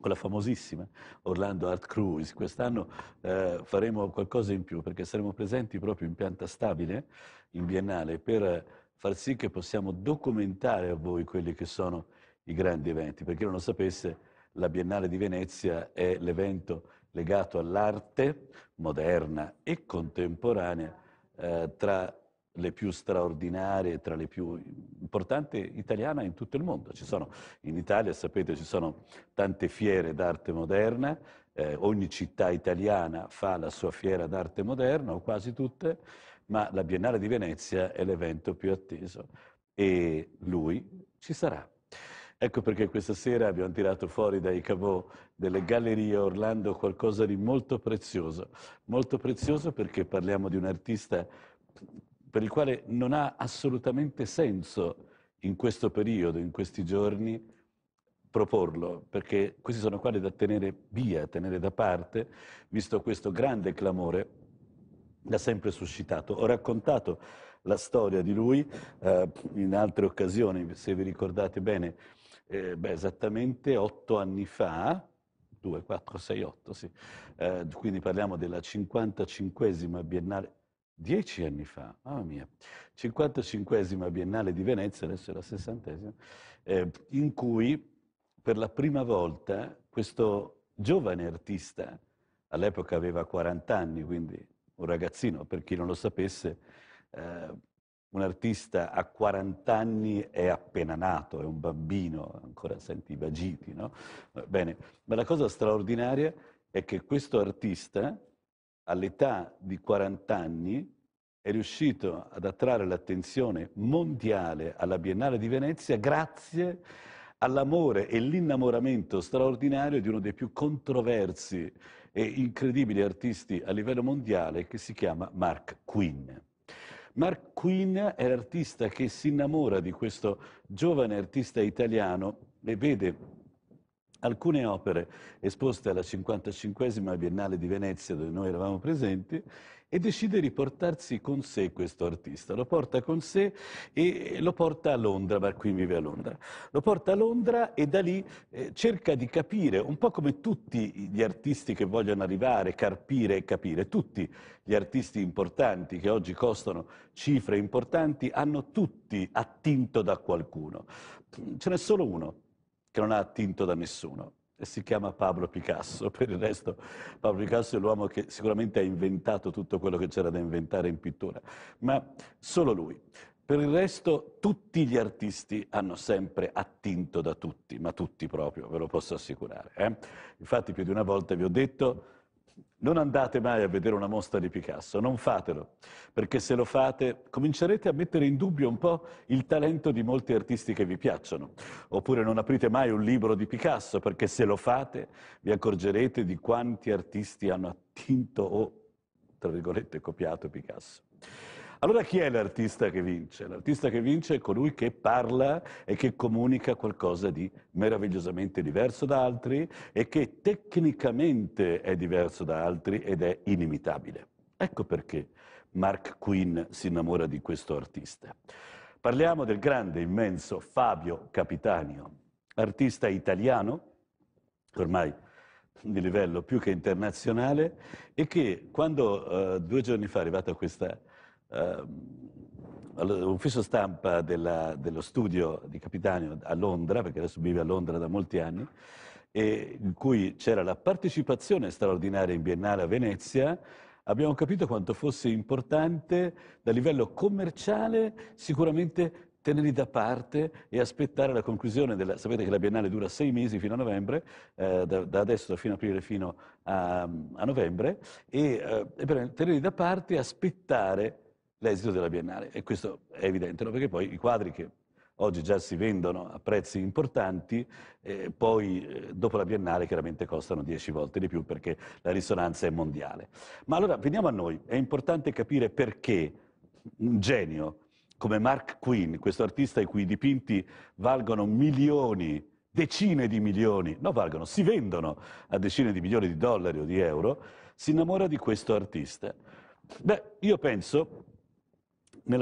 con la famosissima Orlando Art Cruise. Quest'anno eh, faremo qualcosa in più perché saremo presenti proprio in pianta stabile, in biennale, per far sì che possiamo documentare a voi quelli che sono i grandi eventi. Per chi non lo sapesse, la Biennale di Venezia è l'evento legato all'arte moderna e contemporanea eh, tra le più straordinarie, tra le più importanti italiane in tutto il mondo. Ci Sono, in Italia, sapete, ci sono tante fiere d'arte moderna, eh, ogni città italiana fa la sua fiera d'arte moderna, o quasi tutte, ma la Biennale di Venezia è l'evento più atteso e lui ci sarà. Ecco perché questa sera abbiamo tirato fuori dai cavò delle gallerie Orlando qualcosa di molto prezioso. Molto prezioso perché parliamo di un artista per il quale non ha assolutamente senso in questo periodo, in questi giorni, proporlo, perché questi sono quadri da tenere via, tenere da parte, visto questo grande clamore da sempre suscitato. Ho raccontato la storia di lui eh, in altre occasioni, se vi ricordate bene, eh, beh, esattamente otto anni fa, 2, 4, 6, 8, sì, eh, quindi parliamo della 55esima Biennale, dieci anni fa, mamma mia, 55esima Biennale di Venezia, adesso è la 60esima, eh, in cui per la prima volta questo giovane artista, all'epoca aveva 40 anni, quindi un ragazzino, per chi non lo sapesse, eh, un artista a 40 anni è appena nato, è un bambino, ancora senti i vagiti, no? Bene, ma la cosa straordinaria è che questo artista all'età di 40 anni è riuscito ad attrarre l'attenzione mondiale alla Biennale di Venezia grazie all'amore e l'innamoramento straordinario di uno dei più controversi e incredibili artisti a livello mondiale che si chiama Mark Quinn. Mark Queen è l'artista che si innamora di questo giovane artista italiano e vede alcune opere esposte alla 55esima Biennale di Venezia dove noi eravamo presenti e decide di portarsi con sé questo artista. Lo porta con sé e lo porta a Londra, ma qui vive a Londra. Lo porta a Londra e da lì eh, cerca di capire, un po' come tutti gli artisti che vogliono arrivare, carpire e capire, tutti gli artisti importanti che oggi costano cifre importanti hanno tutti attinto da qualcuno. Ce n'è solo uno che non ha attinto da nessuno, si chiama Pablo Picasso. Per il resto Pablo Picasso è l'uomo che sicuramente ha inventato tutto quello che c'era da inventare in pittura, ma solo lui. Per il resto tutti gli artisti hanno sempre attinto da tutti, ma tutti proprio, ve lo posso assicurare. Eh? Infatti più di una volta vi ho detto non andate mai a vedere una mostra di Picasso, non fatelo, perché se lo fate comincerete a mettere in dubbio un po' il talento di molti artisti che vi piacciono. Oppure non aprite mai un libro di Picasso, perché se lo fate vi accorgerete di quanti artisti hanno attinto o, tra virgolette, copiato Picasso. Allora chi è l'artista che vince? L'artista che vince è colui che parla e che comunica qualcosa di meravigliosamente diverso da altri e che tecnicamente è diverso da altri ed è inimitabile. Ecco perché Mark Quinn si innamora di questo artista. Parliamo del grande, immenso Fabio Capitanio, artista italiano, ormai di livello più che internazionale, e che quando eh, due giorni fa è arrivata questa Ehm, all'ufficio stampa della, dello studio di Capitanio a Londra, perché adesso vive a Londra da molti anni, in cui c'era la partecipazione straordinaria in Biennale a Venezia, abbiamo capito quanto fosse importante da livello commerciale sicuramente tenerli da parte e aspettare la conclusione della... Sapete che la Biennale dura sei mesi fino a novembre, eh, da, da, adesso fino a aprile fino a, a novembre, e, eh, e tenerli da parte e aspettare l'esito della Biennale. E questo è evidente, no? perché poi i quadri che oggi già si vendono a prezzi importanti, eh, poi eh, dopo la biennale chiaramente costano 10 volte di più perché la risonanza è mondiale. Ma allora veniamo a noi, è importante capire perché un genio come Mark Quinn, questo artista i cui dipinti valgono milioni, decine di milioni, no valgono, si vendono a decine di milioni di dollari o di euro, si innamora di questo artista. Beh, io penso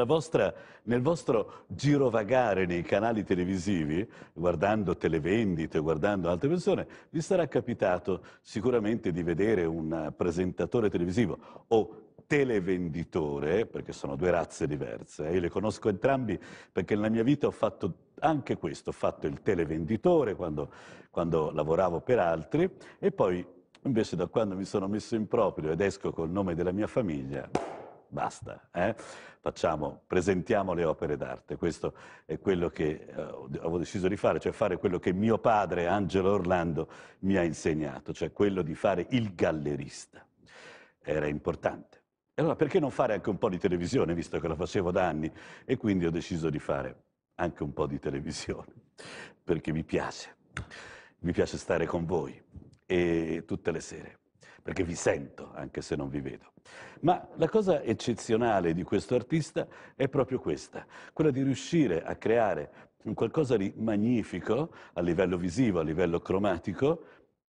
vostra, nel vostro girovagare nei canali televisivi, guardando televendite, guardando altre persone, vi sarà capitato sicuramente di vedere un presentatore televisivo o televenditore, perché sono due razze diverse, eh? io le conosco entrambi perché nella mia vita ho fatto anche questo, ho fatto il televenditore quando, quando lavoravo per altri e poi invece da quando mi sono messo in proprio ed esco col nome della mia famiglia, basta. Eh? Facciamo, presentiamo le opere d'arte. Questo è quello che eh, avevo deciso di fare, cioè fare quello che mio padre, Angelo Orlando, mi ha insegnato, cioè quello di fare il gallerista. Era importante. E allora perché non fare anche un po' di televisione, visto che lo facevo da anni? E quindi ho deciso di fare anche un po' di televisione, perché mi piace. Mi piace stare con voi e tutte le sere perché vi sento anche se non vi vedo. Ma la cosa eccezionale di questo artista è proprio questa, quella di riuscire a creare un qualcosa di magnifico a livello visivo, a livello cromatico,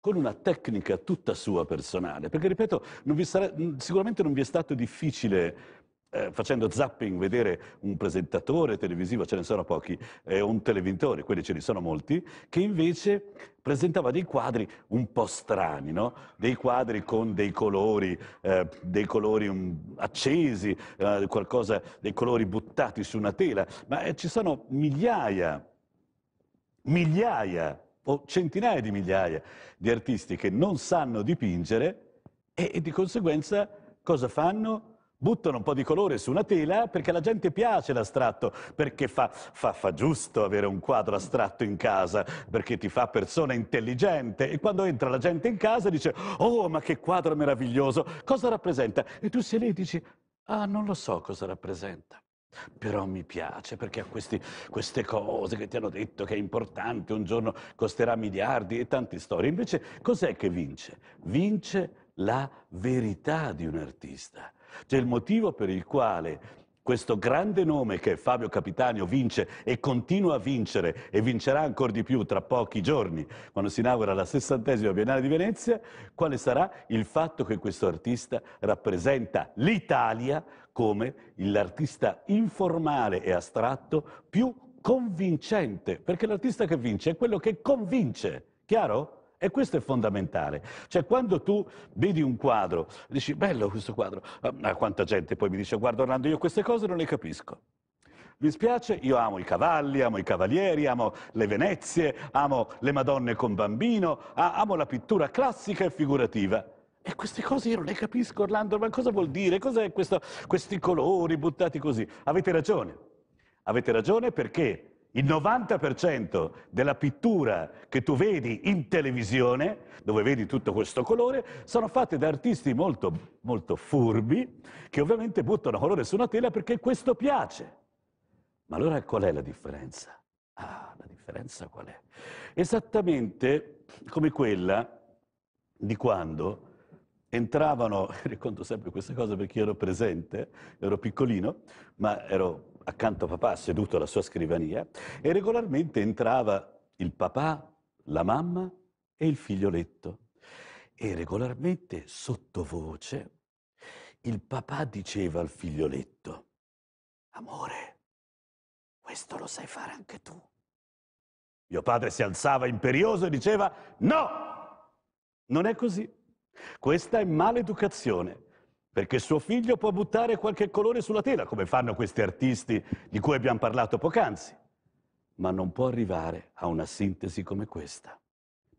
con una tecnica tutta sua personale, perché ripeto, non sare... sicuramente non vi è stato difficile eh, facendo zapping vedere un presentatore televisivo, ce ne sono pochi, eh, un televintore, quelli ce ne sono molti, che invece presentava dei quadri un po' strani, no? dei quadri con dei colori, eh, dei colori um, accesi, eh, qualcosa, dei colori buttati su una tela, ma eh, ci sono migliaia, migliaia o centinaia di migliaia di artisti che non sanno dipingere e, e di conseguenza cosa fanno? Buttano un po' di colore su una tela perché la gente piace l'astratto, perché fa, fa, fa, giusto avere un quadro astratto in casa, perché ti fa persona intelligente e quando entra la gente in casa dice oh ma che quadro meraviglioso, cosa rappresenta? E tu sei lì e dici ah non lo so cosa rappresenta. Però mi piace perché ha queste cose che ti hanno detto che è importante, un giorno costerà miliardi e tante storie. Invece cos'è che vince? Vince la verità di un artista cioè il motivo per il quale questo grande nome che è Fabio Capitanio vince e continua a vincere e vincerà ancora di più tra pochi giorni, quando si inaugura la sessantesima Biennale di Venezia, quale sarà il fatto che questo artista rappresenta l'Italia come l'artista informale e astratto più convincente, perché l'artista che vince è quello che convince, chiaro? E questo è fondamentale. Cioè, quando tu vedi un quadro, dici, bello questo quadro, ma ehm, ah, quanta gente poi mi dice, guarda Orlando, io queste cose non le capisco. Mi spiace, io amo i cavalli, amo i cavalieri, amo le Venezie, amo le Madonne con bambino, amo la pittura classica e figurativa. E queste cose io non le capisco, Orlando, ma cosa vuol dire? Cos'è questo, questi colori buttati così? Avete ragione. Avete ragione perché il 90% della pittura che tu vedi in televisione, dove vedi tutto questo colore, sono fatte da artisti molto, molto furbi, che ovviamente buttano colore su una tela perché questo piace. Ma allora qual è la differenza? Ah, la differenza qual è? Esattamente come quella di quando entravano, ricordo sempre queste cose perché ero presente, ero piccolino, ma ero accanto a papà, seduto alla sua scrivania, e regolarmente entrava il papà, la mamma e il figlioletto. E regolarmente, sottovoce, il papà diceva al figlioletto, amore, questo lo sai fare anche tu. Mio padre si alzava imperioso e diceva, no, non è così. Questa è maleducazione perché suo figlio può buttare qualche colore sulla tela, come fanno questi artisti di cui abbiamo parlato poc'anzi, ma non può arrivare a una sintesi come questa.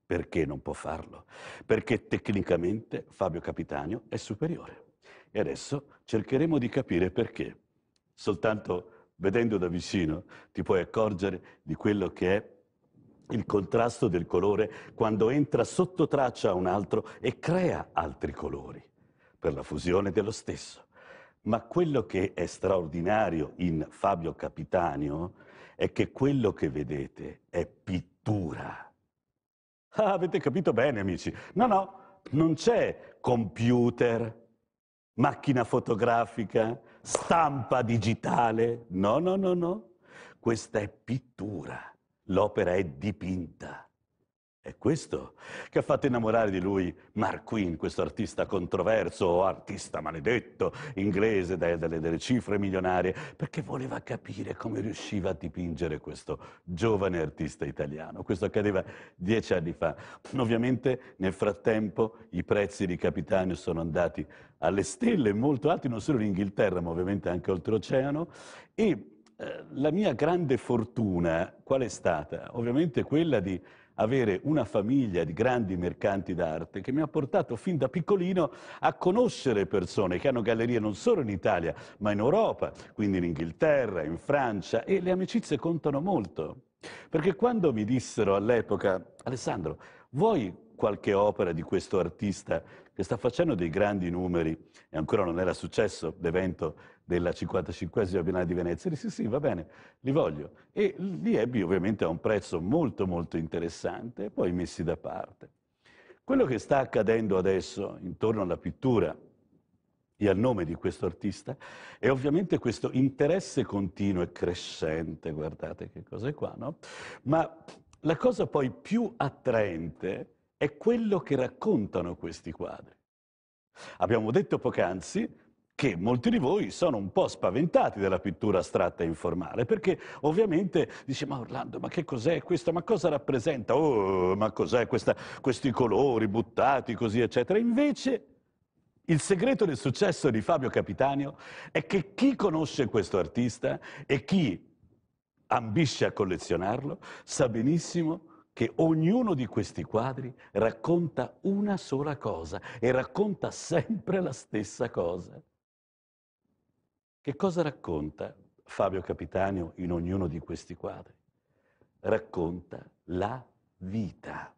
Perché non può farlo? Perché tecnicamente Fabio Capitanio è superiore. E adesso cercheremo di capire perché. Soltanto vedendo da vicino ti puoi accorgere di quello che è il contrasto del colore quando entra sotto traccia a un altro e crea altri colori per la fusione dello stesso. Ma quello che è straordinario in Fabio Capitanio è che quello che vedete è pittura. Ah, avete capito bene, amici? No, no, non c'è computer, macchina fotografica, stampa digitale. No, no, no, no. Questa è pittura. L'opera è dipinta. È questo che ha fatto innamorare di lui Marquin, questo artista controverso, artista maledetto, inglese, delle, delle cifre milionarie, perché voleva capire come riusciva a dipingere questo giovane artista italiano. Questo accadeva dieci anni fa. Ovviamente nel frattempo i prezzi di Capitanio sono andati alle stelle, molto alti, non solo in Inghilterra, ma ovviamente anche oltreoceano. E eh, la mia grande fortuna qual è stata? Ovviamente quella di avere una famiglia di grandi mercanti d'arte che mi ha portato fin da piccolino a conoscere persone che hanno gallerie non solo in Italia, ma in Europa, quindi in Inghilterra, in Francia, e le amicizie contano molto. Perché quando mi dissero all'epoca, Alessandro, vuoi qualche opera di questo artista che sta facendo dei grandi numeri, e ancora non era successo l'evento della 55esima Biennale di Venezia. Disse sì, va bene, li voglio. E li ebbi ovviamente a un prezzo molto molto interessante, poi messi da parte. Quello che sta accadendo adesso intorno alla pittura e al nome di questo artista è ovviamente questo interesse continuo e crescente, guardate che cosa è qua, no? Ma la cosa poi più attraente è quello che raccontano questi quadri. Abbiamo detto poc'anzi che molti di voi sono un po' spaventati della pittura astratta e informale, perché ovviamente dice ma Orlando, ma che cos'è questo? Ma cosa rappresenta? Oh, ma cos'è questa, questi colori buttati così, eccetera. Invece il segreto del successo di Fabio Capitanio è che chi conosce questo artista e chi ambisce a collezionarlo sa benissimo che ognuno di questi quadri racconta una sola cosa e racconta sempre la stessa cosa. Che cosa racconta Fabio Capitanio in ognuno di questi quadri? Racconta la vita.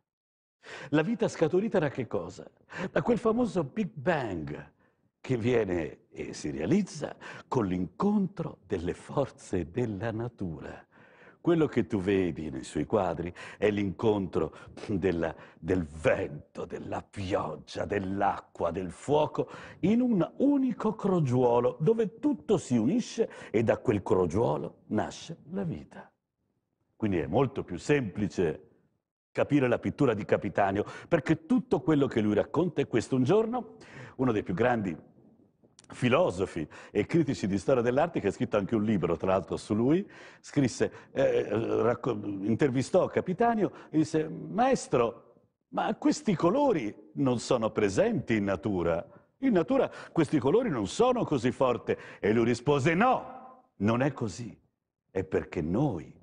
La vita scaturita da che cosa? Da quel famoso Big Bang che viene e si realizza con l'incontro delle forze della natura. Quello che tu vedi nei suoi quadri è l'incontro del, del vento, della pioggia, dell'acqua, del fuoco in un unico crogiuolo dove tutto si unisce e da quel crogiuolo nasce la vita. Quindi è molto più semplice capire la pittura di Capitanio perché tutto quello che lui racconta è questo. Un giorno uno dei più grandi filosofi e critici di storia dell'arte, che ha scritto anche un libro, tra l'altro, su lui, scrisse, eh, intervistò Capitanio e disse, maestro, ma questi colori non sono presenti in natura. In natura questi colori non sono così forti. E lui rispose, no, non è così. È perché noi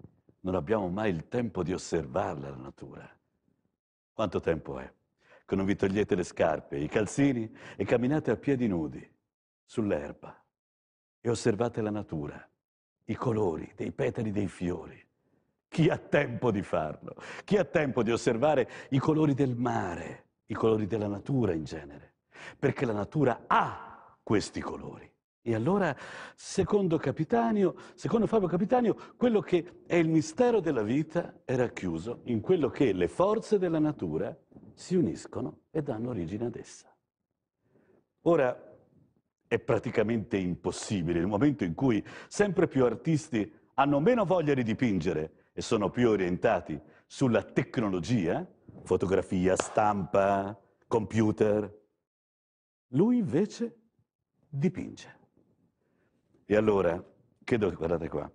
non abbiamo mai il tempo di osservarla la natura. Quanto tempo è che non vi togliete le scarpe, i calzini e camminate a piedi nudi? sull'erba e osservate la natura, i colori dei petali dei fiori. Chi ha tempo di farlo? Chi ha tempo di osservare i colori del mare, i colori della natura in genere? Perché la natura ha questi colori. E allora, secondo, secondo, Fabio Capitanio, quello che è il mistero della vita è racchiuso in quello che le forze della natura si uniscono e danno origine ad essa. Ora, è praticamente impossibile. Nel momento in cui sempre più artisti hanno meno voglia di dipingere e sono più orientati sulla tecnologia, fotografia, stampa, computer, lui invece dipinge. E allora, chiedo, guardate qua,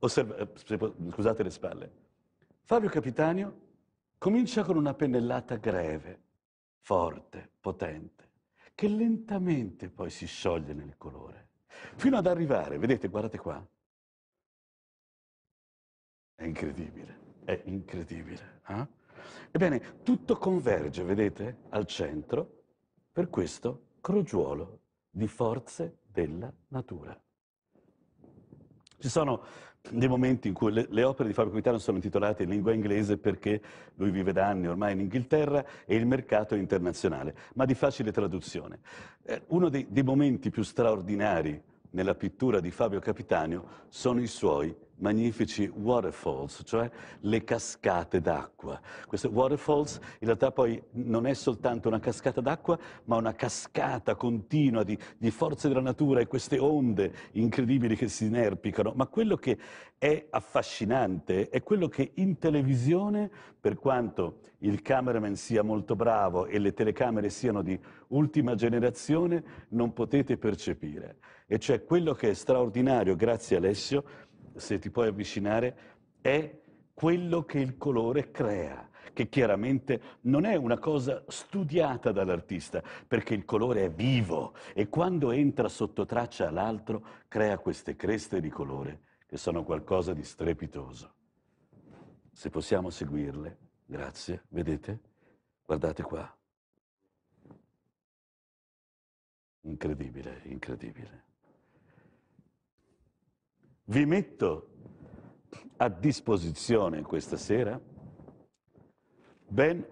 Osserva, eh, scusate le spalle, Fabio Capitanio comincia con una pennellata greve, forte, potente che lentamente poi si scioglie nel colore, fino ad arrivare, vedete, guardate qua, è incredibile, è incredibile. Eh? Ebbene, tutto converge, vedete, al centro per questo crogiuolo di forze della natura. Ci sono nei momenti in cui le, le opere di Fabio Capitano sono intitolate in lingua inglese perché lui vive da anni ormai in Inghilterra e il mercato è internazionale, ma di facile traduzione. Eh, uno dei, dei momenti più straordinari nella pittura di Fabio Capitanio sono i suoi magnifici waterfalls, cioè le cascate d'acqua. Queste waterfalls in realtà poi non è soltanto una cascata d'acqua, ma una cascata continua di, di, forze della natura e queste onde incredibili che si inerpicano. Ma quello che è affascinante è quello che in televisione, per quanto il cameraman sia molto bravo e le telecamere siano di ultima generazione, non potete percepire e cioè quello che è straordinario, grazie Alessio, se ti puoi avvicinare, è quello che il colore crea che chiaramente non è una cosa studiata dall'artista, perché il colore è vivo e quando entra sotto traccia all'altro crea queste creste di colore che sono qualcosa di strepitoso. Se possiamo seguirle, grazie, vedete? Guardate qua. Incredibile, incredibile vi metto a disposizione questa sera ben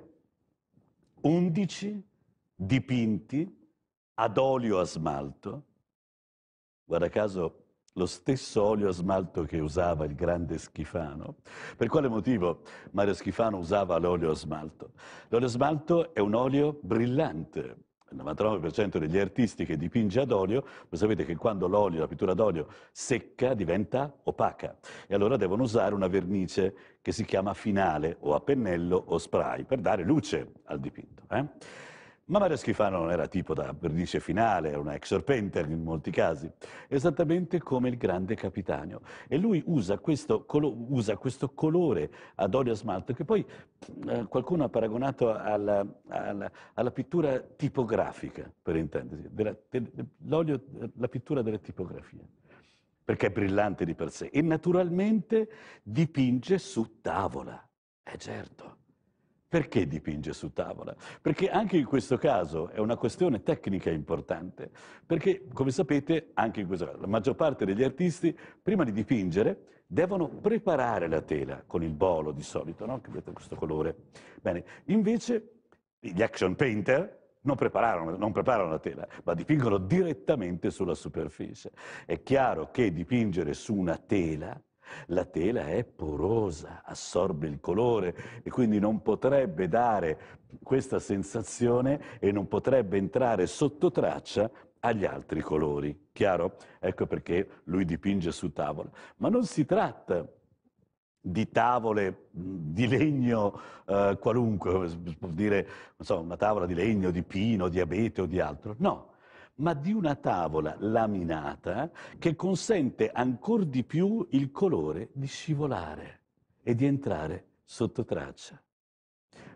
11 dipinti ad olio a smalto, guarda caso lo stesso olio a smalto che usava il grande Schifano. Per quale motivo Mario Schifano usava l'olio a smalto? L'olio a smalto è un olio brillante, il 99% degli artisti che dipinge ad olio, lo sapete che quando l'olio, la pittura d'olio secca diventa opaca e allora devono usare una vernice che si chiama finale o a pennello o spray per dare luce al dipinto. Eh? Ma Mario Schifano non era tipo da vernice finale, era una ex serpenter in molti casi, esattamente come il grande Capitanio. E lui usa questo, colo usa questo colore ad olio smalto che poi eh, qualcuno ha paragonato alla, alla, alla pittura tipografica, per intendersi, della, de, la pittura delle tipografie, perché è brillante di per sé, e naturalmente dipinge su tavola, è certo. Perché dipinge su tavola? Perché anche in questo caso è una questione tecnica importante, perché come sapete anche in questo caso la maggior parte degli artisti prima di dipingere devono preparare la tela con il bolo di solito, no? che vedete questo colore. Bene, invece gli action painter non preparano, non preparano, la tela, ma dipingono direttamente sulla superficie. È chiaro che dipingere su una tela la tela è porosa, assorbe il colore e quindi non potrebbe dare questa sensazione e non potrebbe entrare sotto traccia agli altri colori. Chiaro? Ecco perché lui dipinge su tavola. Ma non si tratta di tavole di legno eh, qualunque, eh, dire, so, una tavola di legno, di pino, di abete o di altro. No, ma di una tavola laminata che consente ancor di più il colore di scivolare e di entrare sotto traccia.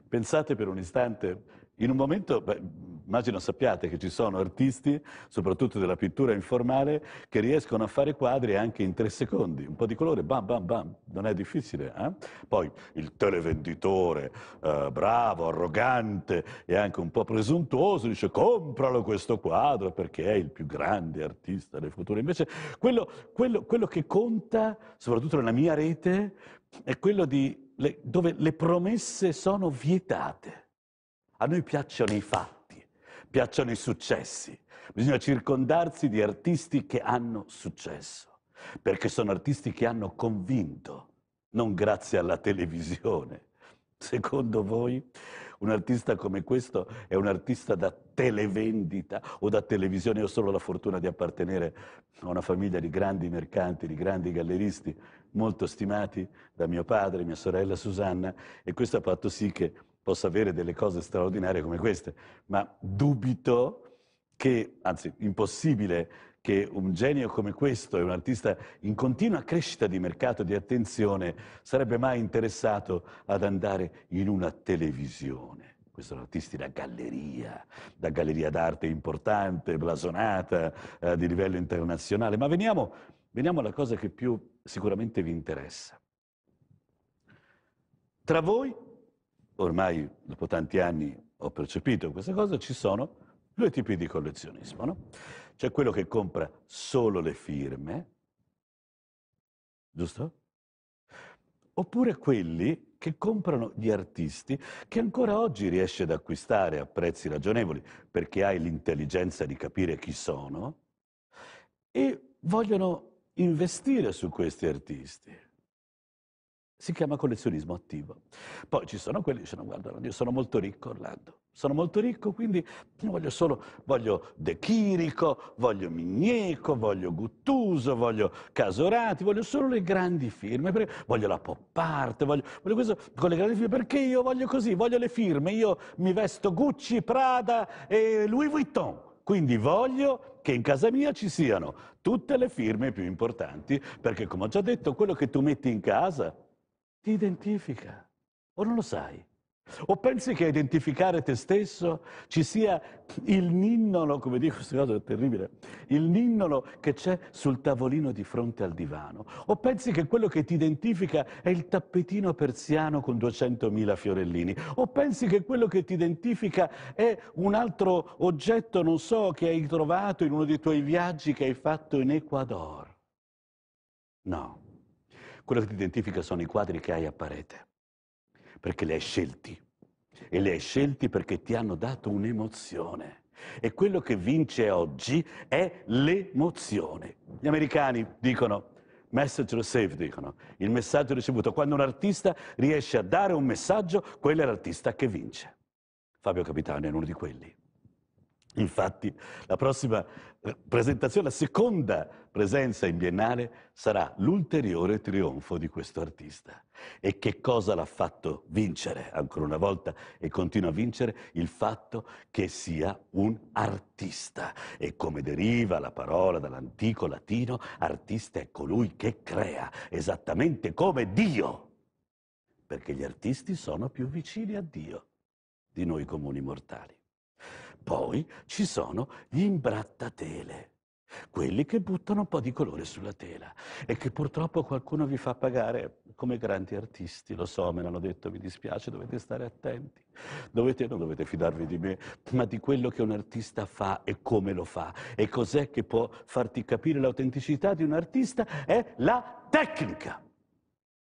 Pensate per un istante in un momento, beh, immagino sappiate che ci sono artisti, soprattutto della pittura informale, che riescono a fare quadri anche in tre secondi, un po' di colore, bam bam bam, non è difficile. Eh? Poi il televenditore, eh, bravo, arrogante e anche un po' presuntuoso, dice compralo questo quadro perché è il più grande artista del futuro. Invece quello, quello, quello che conta, soprattutto nella mia rete, è quello di le, dove le promesse sono vietate a noi piacciono i fatti, piacciono i successi. Bisogna circondarsi di artisti che hanno successo, perché sono artisti che hanno convinto, non grazie alla televisione. Secondo voi un artista come questo è un artista da televendita o da televisione? Io ho solo la fortuna di appartenere a una famiglia di grandi mercanti, di grandi galleristi, molto stimati da mio padre, mia sorella Susanna, e questo ha fatto sì che possa avere delle cose straordinarie come queste, ma dubito che, anzi impossibile, che un genio come questo e un artista in continua crescita di mercato, e di attenzione, sarebbe mai interessato ad andare in una televisione. Questi sono artisti da galleria, da galleria d'arte importante, blasonata, eh, di livello internazionale. Ma veniamo, veniamo alla cosa che più sicuramente vi interessa. Tra voi ormai dopo tanti anni ho percepito questa cosa, ci sono due tipi di collezionismo. No? C'è quello che compra solo le firme, giusto? Oppure quelli che comprano gli artisti che ancora oggi riesce ad acquistare a prezzi ragionevoli perché hai l'intelligenza di capire chi sono e vogliono investire su questi artisti. Si chiama collezionismo attivo. Poi ci sono quelli che dicono, guarda, io sono molto ricco Orlando, sono molto ricco, quindi voglio solo, voglio De Chirico, voglio Migneco, voglio Guttuso, voglio Casorati, voglio solo le grandi firme, voglio la pop art, voglio, voglio questo, con le grandi firme, perché io voglio così, voglio le firme, io mi vesto Gucci, Prada e Louis Vuitton. Quindi voglio che in casa mia ci siano tutte le firme più importanti, perché come ho già detto, quello che tu metti in casa ti identifica o non lo sai. O pensi che a identificare te stesso ci sia il ninnolo, come dico questa cosa è terribile, il ninnolo che c'è sul tavolino di fronte al divano? O pensi che quello che ti identifica è il tappetino persiano con 200.000 fiorellini? O pensi che quello che ti identifica è un altro oggetto, non so, che hai trovato in uno dei tuoi viaggi che hai fatto in Ecuador? No. Quello che ti identifica sono i quadri che hai a parete, perché li hai scelti. E li hai scelti perché ti hanno dato un'emozione. E quello che vince oggi è l'emozione. Gli americani dicono message received, dicono, il messaggio ricevuto. Quando un artista riesce a dare un messaggio, quello è l'artista che vince. Fabio Capitano è uno di quelli. Infatti la prossima eh, presentazione, la seconda presenza in biennale, sarà l'ulteriore trionfo di questo artista. E che cosa l'ha fatto vincere, ancora una volta, e continua a vincere? Il fatto che sia un artista. E come deriva la parola dall'antico latino, artista è colui che crea, esattamente come Dio. Perché gli artisti sono più vicini a Dio di noi comuni mortali. Poi ci sono gli imbrattatele, quelli che buttano un po' di colore sulla tela e che purtroppo qualcuno vi fa pagare come grandi artisti, lo so, me l'hanno detto, mi dispiace, dovete stare attenti, dovete, non dovete fidarvi di me, ma di quello che un artista fa e come lo fa e cos'è che può farti capire l'autenticità di un artista è la tecnica,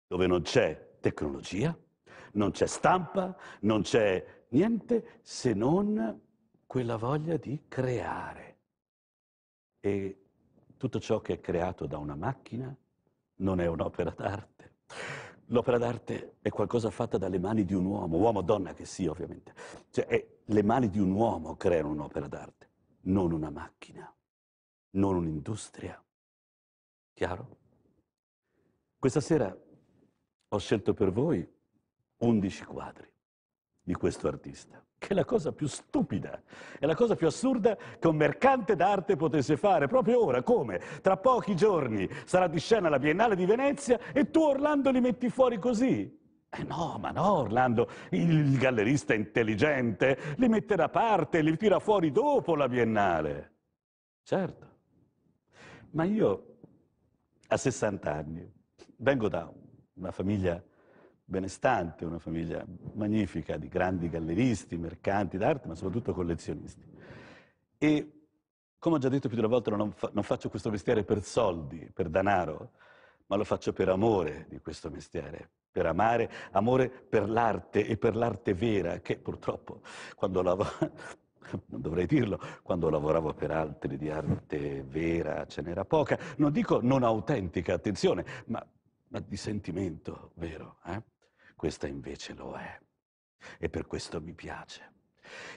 dove non c'è tecnologia, non c'è stampa, non c'è niente se non quella voglia di creare. E tutto ciò che è creato da una macchina non è un'opera d'arte. L'opera d'arte è qualcosa fatta dalle mani di un uomo, uomo o donna che sia ovviamente. Cioè è, le mani di un uomo creano un'opera d'arte, non una macchina, non un'industria. Chiaro? Questa sera ho scelto per voi 11 quadri di questo artista, che è la cosa più stupida, è la cosa più assurda che un mercante d'arte potesse fare proprio ora, come tra pochi giorni sarà di scena la Biennale di Venezia e tu Orlando li metti fuori così. Eh no, ma no, Orlando, il gallerista intelligente li mette da parte, li tira fuori dopo la Biennale. Certo, ma io a 60 anni vengo da una famiglia benestante, una famiglia magnifica di grandi galleristi, mercanti d'arte, ma soprattutto collezionisti. E come ho già detto più di una volta, non, fa, non faccio questo mestiere per soldi, per denaro, ma lo faccio per amore di questo mestiere, per amare, amore per l'arte e per l'arte vera, che purtroppo quando lavoravo, non dovrei dirlo, quando lavoravo per altri di arte vera ce n'era poca, non dico non autentica, attenzione, ma, ma di sentimento vero. Eh? questa invece lo è e per questo mi piace.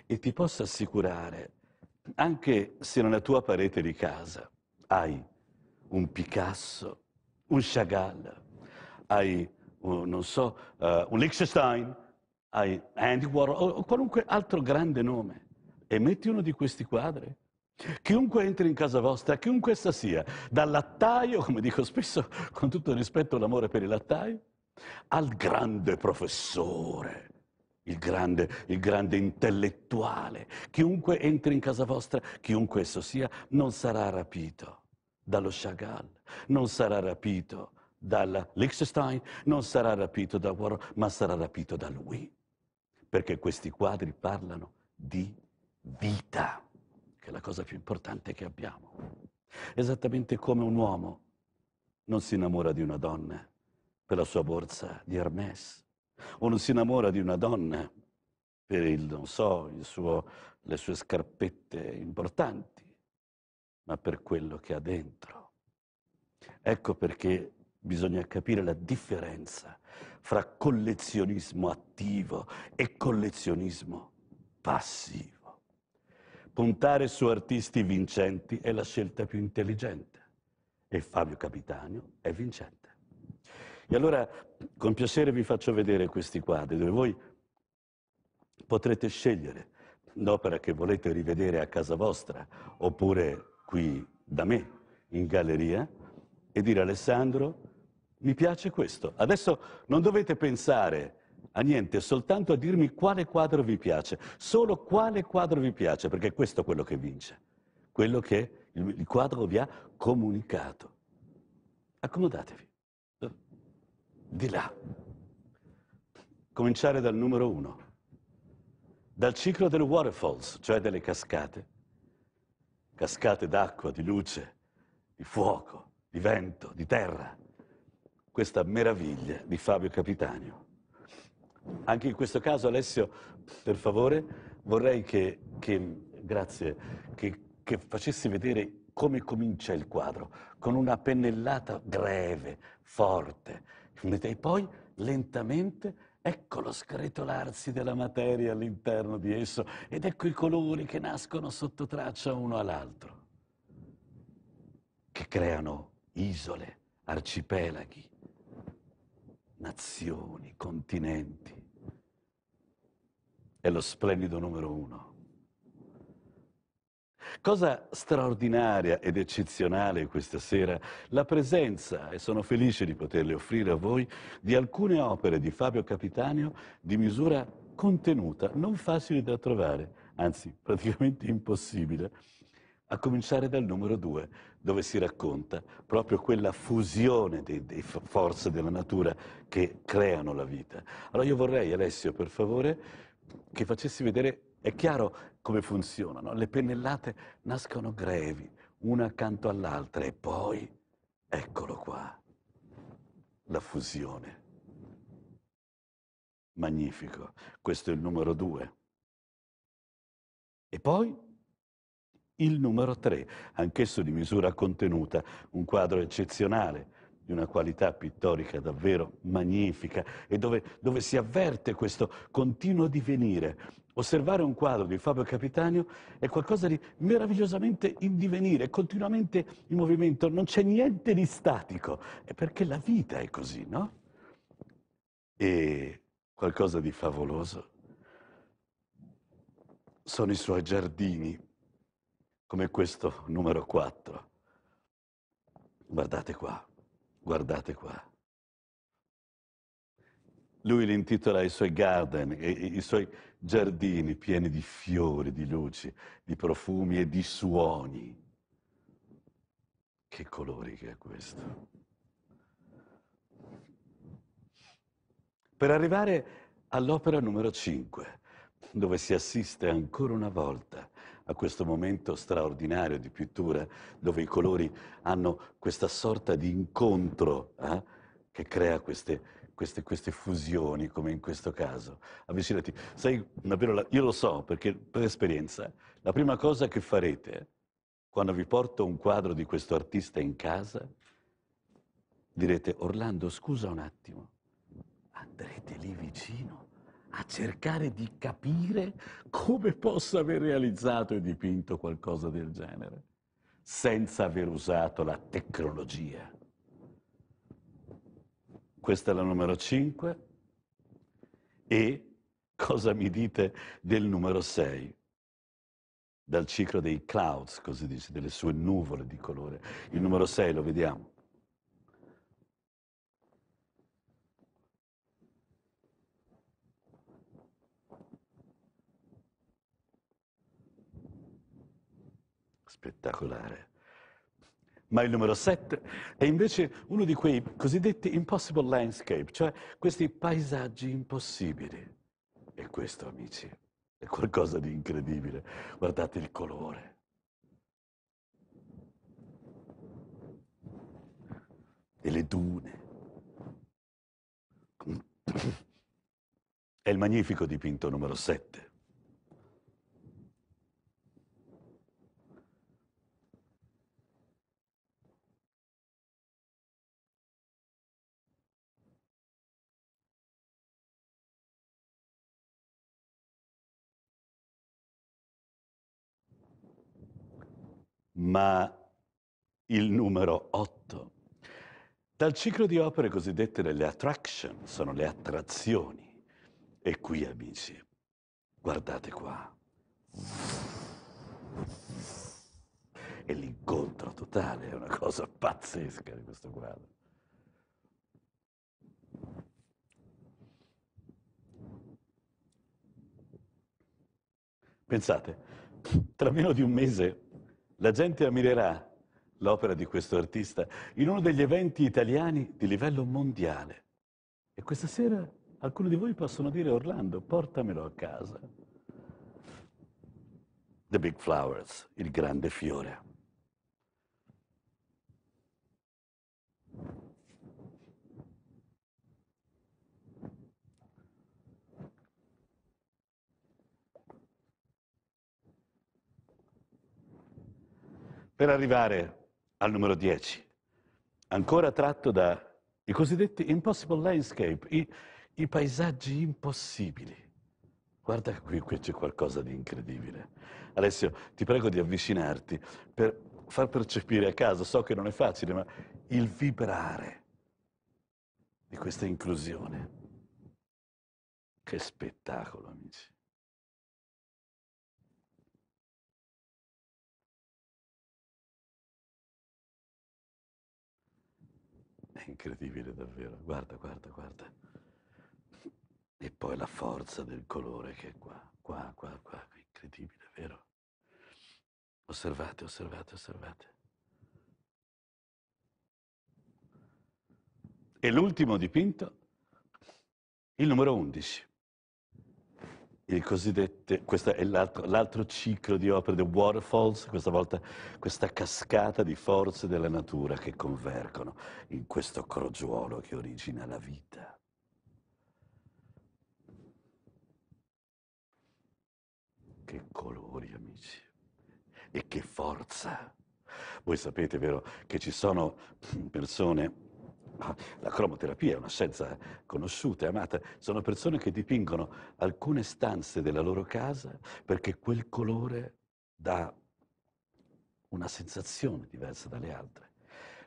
E ti posso assicurare, anche se nella tua parete di casa hai un Picasso, un Chagall, hai, un, oh, non so, uh, un Liechtenstein, hai Andy Warhol o, o qualunque altro grande nome, e metti uno di questi quadri, Chiunque entri in casa vostra, chiunque essa sia, dal lattaio, come dico spesso con tutto il rispetto e l'amore per il lattaio, al grande professore, il grande, il grande intellettuale. Chiunque entri in casa vostra, chiunque esso sia, non sarà rapito dallo Chagall, non sarà rapito dalla Liechtenstein, non sarà rapito da Warhol, ma sarà rapito da lui. Perché questi quadri parlano di vita, che è la cosa più importante che abbiamo. Esattamente come un uomo non si innamora di una donna per la sua borsa di Hermes, o non si innamora di una donna per il, non so, il suo, le sue scarpette importanti, ma per quello che ha dentro. Ecco perché bisogna capire la differenza fra collezionismo attivo e collezionismo passivo. Puntare su artisti vincenti è la scelta più intelligente e Fabio Capitano è vincente. E allora con piacere vi faccio vedere questi quadri dove voi potrete scegliere l'opera che volete rivedere a casa vostra oppure qui da me in galleria e dire Alessandro mi piace questo. Adesso non dovete pensare a niente, soltanto a dirmi quale quadro vi piace, solo quale quadro vi piace, perché questo è quello che vince, quello che il quadro vi ha comunicato. Accomodatevi di là. Cominciare dal numero uno, dal ciclo delle waterfalls, cioè delle cascate, cascate d'acqua, di luce, di fuoco, di vento, di terra, questa meraviglia di Fabio Capitanio. Anche in questo caso, Alessio, per favore, vorrei che, che grazie, che, che facessi vedere come comincia il quadro, con una pennellata breve, forte, e poi, lentamente, ecco lo scretolarsi della materia all'interno di esso ed ecco i colori che nascono sotto traccia uno all'altro, che creano isole, arcipelaghi, nazioni, continenti. È lo splendido numero uno. Cosa straordinaria ed eccezionale questa sera la presenza, e sono felice di poterle offrire a voi, di alcune opere di Fabio Capitanio di misura contenuta, non facile da trovare, anzi praticamente impossibile, a cominciare dal numero 2, dove si racconta proprio quella fusione delle forze della natura che creano la vita. Allora io vorrei, Alessio, per favore, che facessi vedere è chiaro come funzionano, le pennellate nascono grevi, una accanto all'altra e poi, eccolo qua, la fusione. Magnifico, questo è il numero due. E poi il numero tre, anch'esso di misura contenuta, un quadro eccezionale, di una qualità pittorica davvero magnifica e dove, dove si avverte questo continuo divenire. Osservare un quadro di Fabio Capitanio è qualcosa di meravigliosamente in divenire, continuamente in movimento, non c'è niente di statico, è perché la vita è così, no? E qualcosa di favoloso sono i suoi giardini, come questo numero 4. Guardate qua. Guardate qua. Lui li intitola i suoi garden, i suoi giardini pieni di fiori, di luci, di profumi e di suoni. Che colori che è questo. Per arrivare all'opera numero 5, dove si assiste ancora una volta a questo momento straordinario di pittura dove i colori hanno questa sorta di incontro eh, che crea queste... Queste, queste, fusioni, come in questo caso. Avvicinati. Sai, davvero, la, io lo so perché per esperienza, la prima cosa che farete quando vi porto un quadro di questo artista in casa, direte, Orlando, scusa un attimo, andrete lì vicino a cercare di capire come possa aver realizzato e dipinto qualcosa del genere, senza aver usato la tecnologia. Questa è la numero 5. E cosa mi dite del numero 6? Dal ciclo dei clouds, così dice, delle sue nuvole di colore. Il numero 6 lo vediamo. spettacolare. Ma il numero 7 è invece uno di quei cosiddetti impossible landscape, cioè questi paesaggi impossibili. E questo, amici, è qualcosa di incredibile. Guardate il colore. E le dune. È il magnifico dipinto numero 7. ma il numero 8. Dal ciclo di opere cosiddette delle attraction, sono le attrazioni. E qui, amici, guardate qua. È l'incontro totale è una cosa pazzesca di questo quadro. Pensate, tra meno di un mese la gente ammirerà l'opera di questo artista in uno degli eventi italiani di livello mondiale. E questa sera alcuni di voi possono dire Orlando, portamelo a casa. The Big Flowers, il grande fiore. per arrivare al numero 10, ancora tratto dai cosiddetti impossible landscape, i, i paesaggi impossibili. Guarda qui, qui c'è qualcosa di incredibile. Alessio, ti prego di avvicinarti per far percepire a caso, so che non è facile, ma il vibrare di questa inclusione. Che spettacolo, amici. È incredibile davvero. Guarda, guarda, guarda. E poi la forza del colore che è qua, qua, qua, qua. È incredibile, vero? Osservate, osservate, osservate. E l'ultimo dipinto, il numero 11 questo è l'altro, ciclo di opere, The Waterfalls, questa volta questa cascata di forze della natura che convergono in questo crogiolo che origina la vita. Che colori, amici, e che forza! Voi sapete, vero, che ci sono persone la cromoterapia è una scienza conosciuta e amata, sono persone che dipingono alcune stanze della loro casa perché quel colore dà una sensazione diversa dalle altre.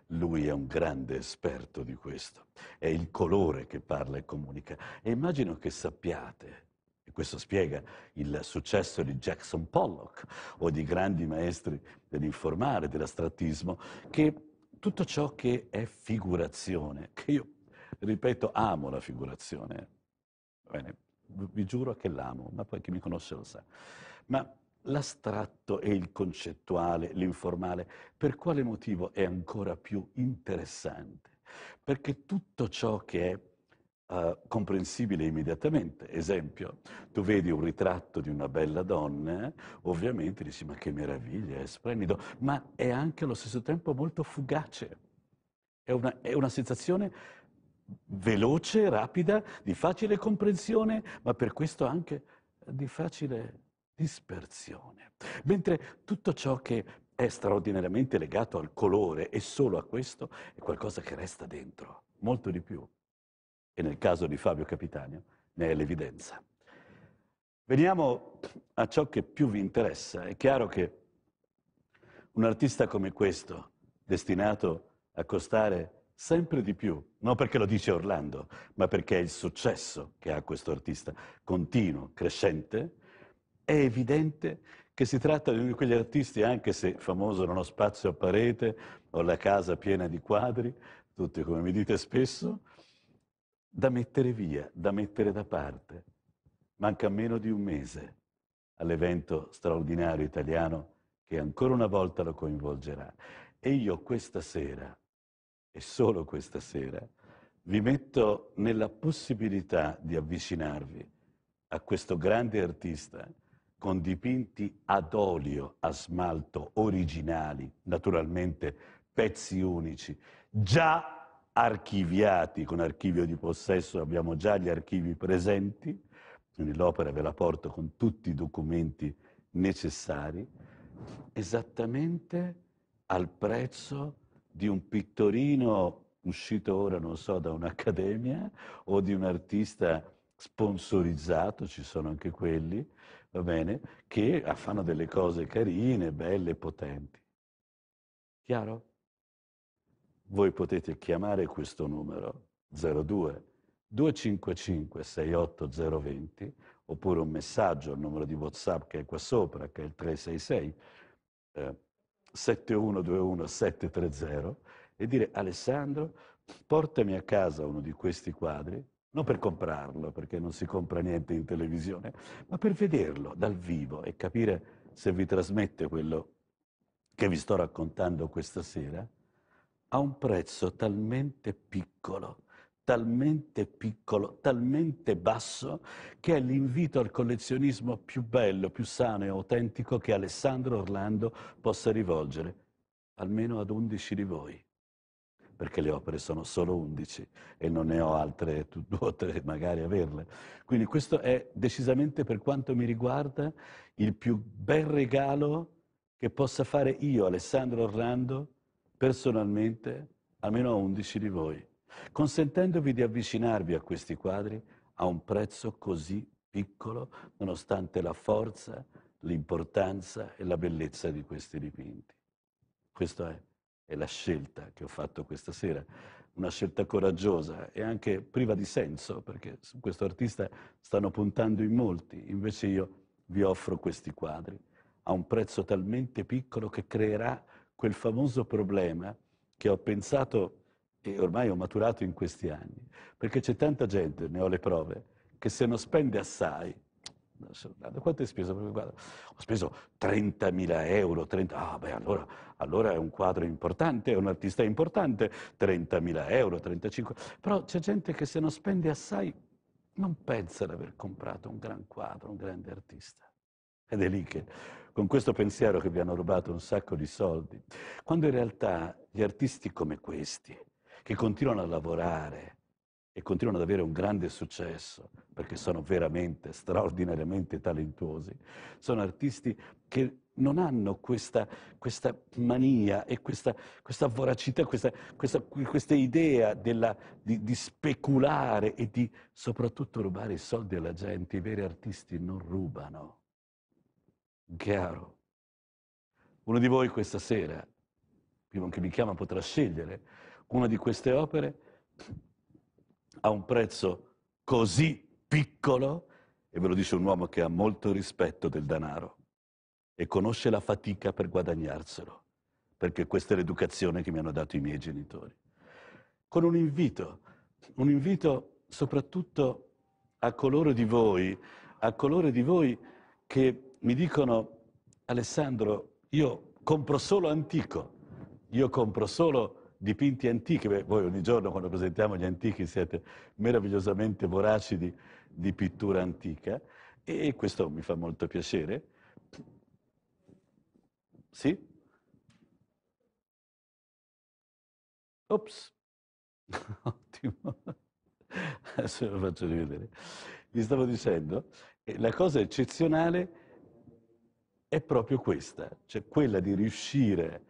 Lui è un grande esperto di questo, è il colore che parla e comunica. E immagino che sappiate, e questo spiega il successo di Jackson Pollock o di grandi maestri dell'informare, dell'astrattismo, che tutto ciò che è figurazione, che io, ripeto, amo la figurazione, Bene, vi giuro che l'amo, ma poi chi mi conosce lo sa, ma l'astratto e il concettuale, l'informale, per quale motivo è ancora più interessante? Perché tutto ciò che è Uh, comprensibile immediatamente. Esempio, tu vedi un ritratto di una bella donna, ovviamente dici ma che meraviglia, è splendido, ma è anche allo stesso tempo molto fugace. È una, è una sensazione veloce, rapida, di facile comprensione, ma per questo anche di facile dispersione. Mentre tutto ciò che è straordinariamente legato al colore e solo a questo è qualcosa che resta dentro, molto di più e nel caso di Fabio Capitanio ne è l'evidenza. Veniamo a ciò che più vi interessa. È chiaro che un artista come questo, destinato a costare sempre di più, non perché lo dice Orlando, ma perché è il successo che ha questo artista, continuo, crescente, è evidente che si tratta di uno di quegli artisti, anche se famoso non ho spazio a parete, ho la casa piena di quadri, tutti come mi dite spesso, da mettere via, da mettere da parte. Manca meno di un mese all'evento straordinario italiano che ancora una volta lo coinvolgerà. E io questa sera, e solo questa sera, vi metto nella possibilità di avvicinarvi a questo grande artista con dipinti ad olio, a smalto, originali, naturalmente pezzi unici, già archiviati con archivio di possesso, abbiamo già gli archivi presenti, quindi l'opera ve la porto con tutti i documenti necessari, esattamente al prezzo di un pittorino uscito ora, non so, da un'accademia o di un artista sponsorizzato, ci sono anche quelli, va bene, che fanno delle cose carine, belle, potenti. Chiaro? voi potete chiamare questo numero 02 255 68020 oppure un messaggio al numero di WhatsApp che è qua sopra, che è il 366 eh, 7121 730 e dire Alessandro portami a casa uno di questi quadri, non per comprarlo perché non si compra niente in televisione, ma per vederlo dal vivo e capire se vi trasmette quello che vi sto raccontando questa sera a un prezzo talmente piccolo, talmente piccolo, talmente basso, che è l'invito al collezionismo più bello, più sano e autentico che Alessandro Orlando possa rivolgere, almeno ad undici di voi, perché le opere sono solo undici e non ne ho altre due o tre magari averle. Quindi questo è decisamente per quanto mi riguarda il più bel regalo che possa fare io, Alessandro Orlando, personalmente almeno a 11 di voi, consentendovi di avvicinarvi a questi quadri a un prezzo così piccolo, nonostante la forza, l'importanza e la bellezza di questi dipinti. Questa è, è la scelta che ho fatto questa sera, una scelta coraggiosa e anche priva di senso, perché su questo artista stanno puntando in molti, invece io vi offro questi quadri a un prezzo talmente piccolo che creerà quel famoso problema che ho pensato e ormai ho maturato in questi anni, perché c'è tanta gente, ne ho le prove, che se non spende assai, quanto hai speso? Ho speso 30.000 euro, 30, ah beh allora, allora è un quadro importante, è un artista importante, 30.000 euro, 35, però c'è gente che se non spende assai non pensa di aver comprato un gran quadro, un grande artista. Ed è lì che con questo pensiero che vi hanno rubato un sacco di soldi, quando in realtà gli artisti come questi, che continuano a lavorare e continuano ad avere un grande successo, perché sono veramente straordinariamente talentuosi, sono artisti che non hanno questa, questa mania e questa, questa voracità, questa, questa idea della, di, di, speculare e di soprattutto rubare i soldi alla gente. I veri artisti non rubano, chiaro. Uno di voi questa sera, prima che mi chiama, potrà scegliere una di queste opere a un prezzo così piccolo, e ve lo dice un uomo che ha molto rispetto del denaro e conosce la fatica per guadagnarselo, perché questa è l'educazione che mi hanno dato i miei genitori. Con un invito, un invito soprattutto a coloro di voi, a coloro di voi che mi dicono, Alessandro, io compro solo antico, io compro solo dipinti antichi, Beh, voi ogni giorno quando presentiamo gli antichi siete meravigliosamente voraci di, di pittura antica e questo mi fa molto piacere. Sì? Ops, ottimo, adesso lo faccio rivedere. Vi stavo dicendo, eh, la cosa eccezionale è è proprio questa, cioè quella di riuscire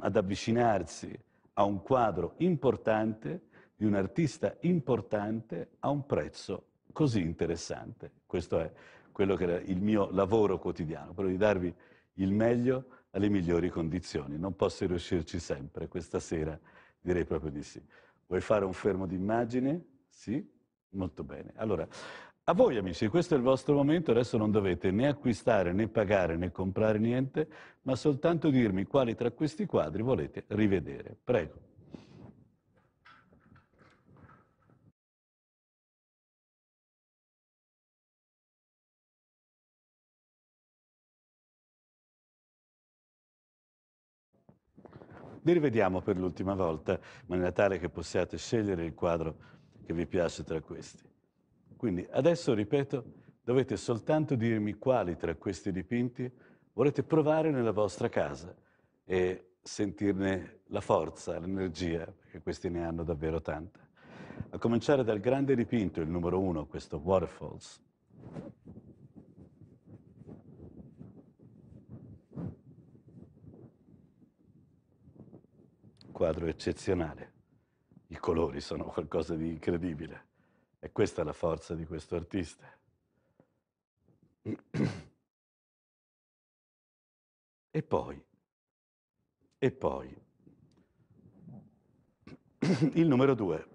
ad avvicinarsi a un quadro importante di un artista importante a un prezzo così interessante. Questo è quello che era il mio lavoro quotidiano, quello di darvi il meglio alle migliori condizioni. Non posso riuscirci sempre, questa sera direi proprio di sì. Vuoi fare un fermo d'immagine? Sì? Molto bene. Allora, a voi amici, questo è il vostro momento, adesso non dovete né acquistare né pagare né comprare niente, ma soltanto dirmi quali tra questi quadri volete rivedere. Prego. Vi rivediamo per l'ultima volta, ma in maniera tale che possiate scegliere il quadro che vi piace tra questi. Quindi adesso, ripeto, dovete soltanto dirmi quali tra questi dipinti volete provare nella vostra casa e sentirne la forza, l'energia, perché questi ne hanno davvero tanta. A cominciare dal grande dipinto, il numero uno, questo Waterfalls. Quadro eccezionale. I colori sono qualcosa di incredibile. E questa è la forza di questo artista. E poi, e poi, il numero due,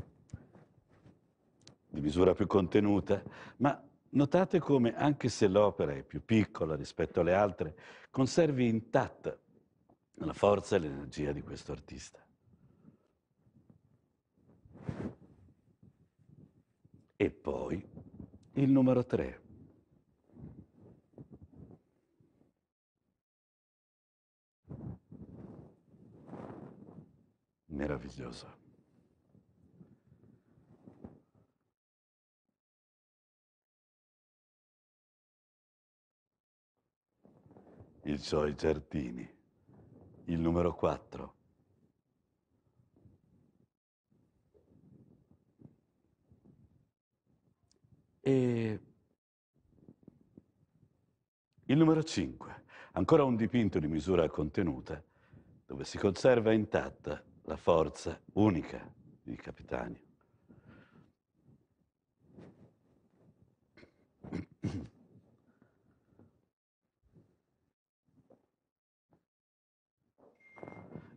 di misura più contenuta, ma notate come anche se l'opera è più piccola rispetto alle altre, conservi intatta la forza e l'energia di questo artista. E poi il numero 3. Meraviglioso. I Joy Giardini, il numero 4. E il numero 5, ancora un dipinto di misura contenuta, dove si conserva intatta la forza unica di Capitanio.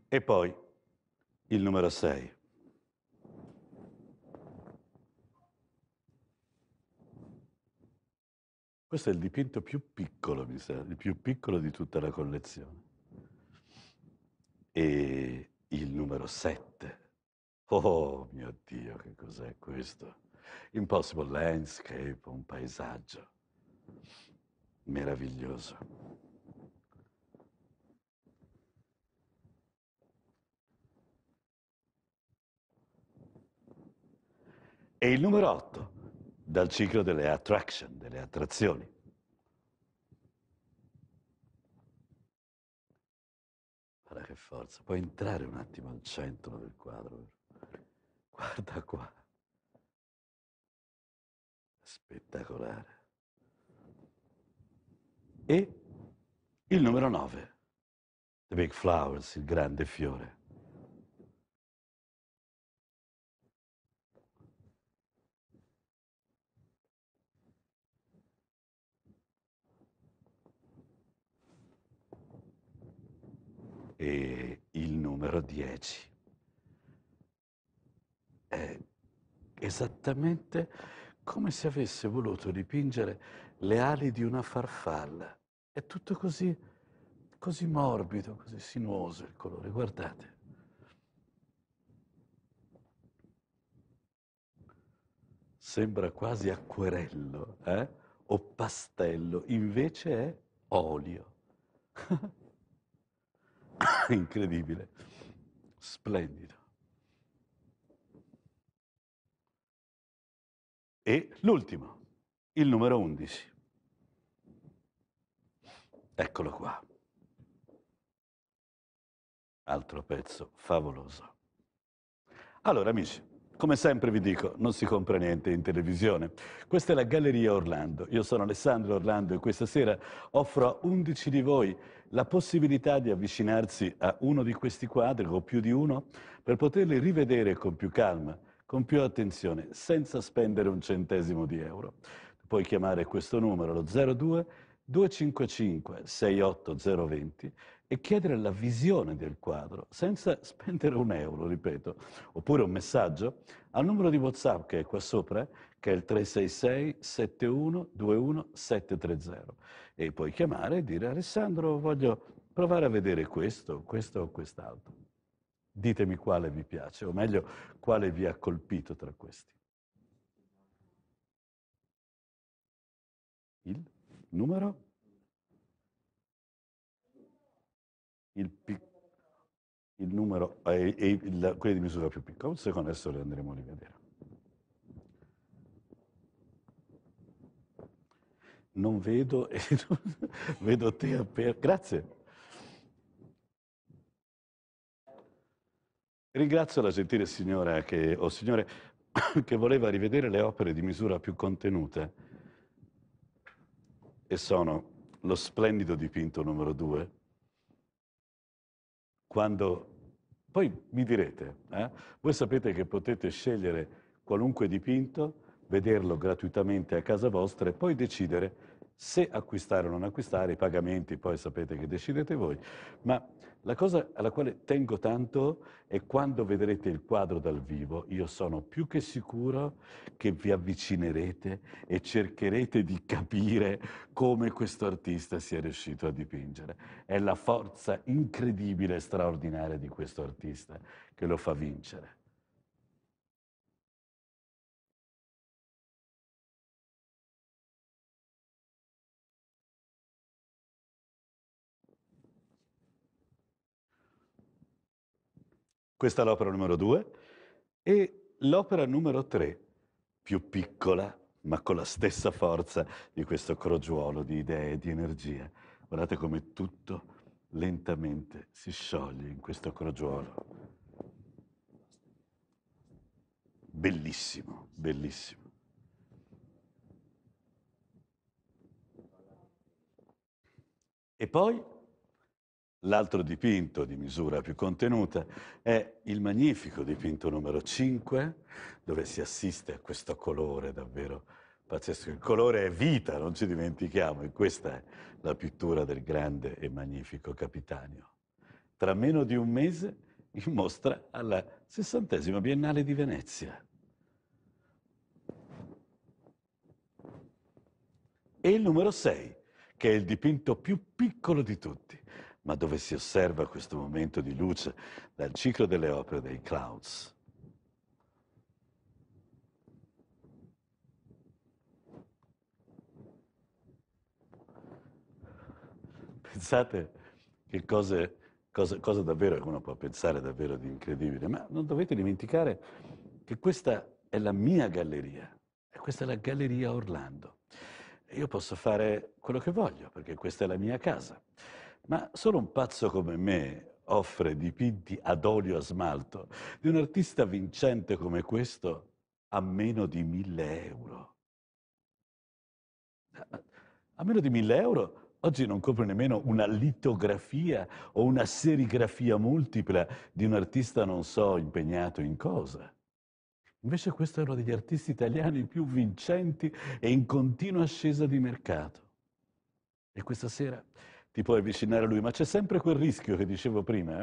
E poi il numero 6. Questo è il dipinto più piccolo, mi sa, il più piccolo di tutta la collezione. E il numero 7. Oh mio Dio, che cos'è questo? Impossible landscape, un paesaggio meraviglioso. E il numero 8 dal ciclo delle attraction, delle attrazioni. Guarda che forza, puoi entrare un attimo al centro del quadro. Guarda qua. Spettacolare. E il numero 9, The Big Flowers, il grande fiore. e il numero 10. È esattamente come se avesse voluto dipingere le ali di una farfalla. È tutto così, così morbido, così sinuoso il colore, guardate. Sembra quasi acquerello eh? o pastello, invece è olio. incredibile, splendido. E l'ultimo, il numero 11. Eccolo qua. Altro pezzo favoloso. Allora, amici, come sempre vi dico, non si compra niente in televisione. Questa è la Galleria Orlando. Io sono Alessandro Orlando e questa sera offro a 11 di voi la possibilità di avvicinarsi a uno di questi quadri o più di uno per poterli rivedere con più calma, con più attenzione, senza spendere un centesimo di euro. Puoi chiamare questo numero, lo 02 255 68020 e chiedere la visione del quadro senza spendere un euro, ripeto, oppure un messaggio al numero di WhatsApp che è qua sopra, che è il 366 71 730 e puoi chiamare e dire Alessandro voglio provare a vedere questo, questo o quest'altro. Ditemi quale vi piace, o meglio quale vi ha colpito tra questi. Il numero? Il, pic- il numero è, è, è quelli di misura più piccola, un secondo adesso le andremo a rivedere. non vedo e non vedo te aperto. Grazie. Ringrazio la gentile signora che, o signore che voleva rivedere le opere di misura più contenute e sono lo splendido dipinto numero due. Quando poi mi direte, eh, voi sapete che potete scegliere qualunque dipinto vederlo gratuitamente a casa vostra e poi decidere se acquistare o non acquistare, i pagamenti poi sapete che decidete voi, ma la cosa alla quale tengo tanto è quando vedrete il quadro dal vivo, io sono più che sicuro che vi avvicinerete e cercherete di capire come questo artista sia riuscito a dipingere. È la forza incredibile e straordinaria di questo artista che lo fa vincere. Questa è l'opera numero due. E l'opera numero tre, più piccola, ma con la stessa forza di questo crogiuolo di idee e di energia. Guardate come tutto lentamente si scioglie in questo crogiuolo. Bellissimo, bellissimo. E poi L'altro dipinto di misura più contenuta è il magnifico dipinto numero 5, dove si assiste a questo colore davvero pazzesco. Il colore è vita, non ci dimentichiamo, e questa è la pittura del grande e magnifico Capitanio. Tra meno di un mese in mostra alla sessantesima Biennale di Venezia. E il numero 6, che è il dipinto più piccolo di tutti ma dove si osserva questo momento di luce dal ciclo delle opere dei Clouds. Pensate che cose, cosa, cosa davvero uno può pensare davvero di incredibile, ma non dovete dimenticare che questa è la mia galleria, e questa è la galleria Orlando. io posso fare quello che voglio, perché questa è la mia casa. Ma solo un pazzo come me offre dipinti ad olio a smalto di un artista vincente come questo a meno di mille euro. A meno di mille euro oggi non compro nemmeno una litografia o una serigrafia multipla di un artista non so impegnato in cosa. Invece questo è uno degli artisti italiani più vincenti e in continua ascesa di mercato. E questa sera ti puoi avvicinare a lui, ma c'è sempre quel rischio che dicevo prima,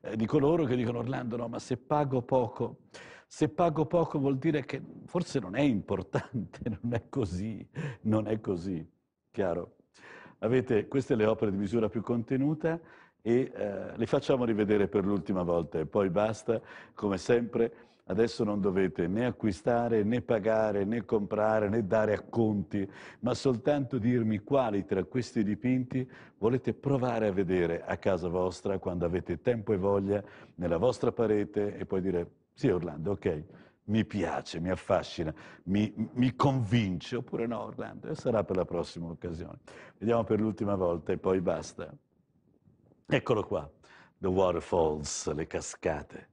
eh, di coloro che dicono Orlando, no, ma se pago poco, se pago poco vuol dire che forse non è importante, non è così, non è così, chiaro? Avete queste le opere di misura più contenuta e eh, le facciamo rivedere per l'ultima volta e poi basta, come sempre Adesso non dovete né acquistare, né pagare, né comprare, né dare acconti, ma soltanto dirmi quali tra questi dipinti volete provare a vedere a casa vostra quando avete tempo e voglia, nella vostra parete, e poi dire, sì Orlando, ok, mi piace, mi affascina, mi, mi, convince, oppure no Orlando, e eh, sarà per la prossima occasione. Vediamo per l'ultima volta e poi basta. Eccolo qua, The Waterfalls, le cascate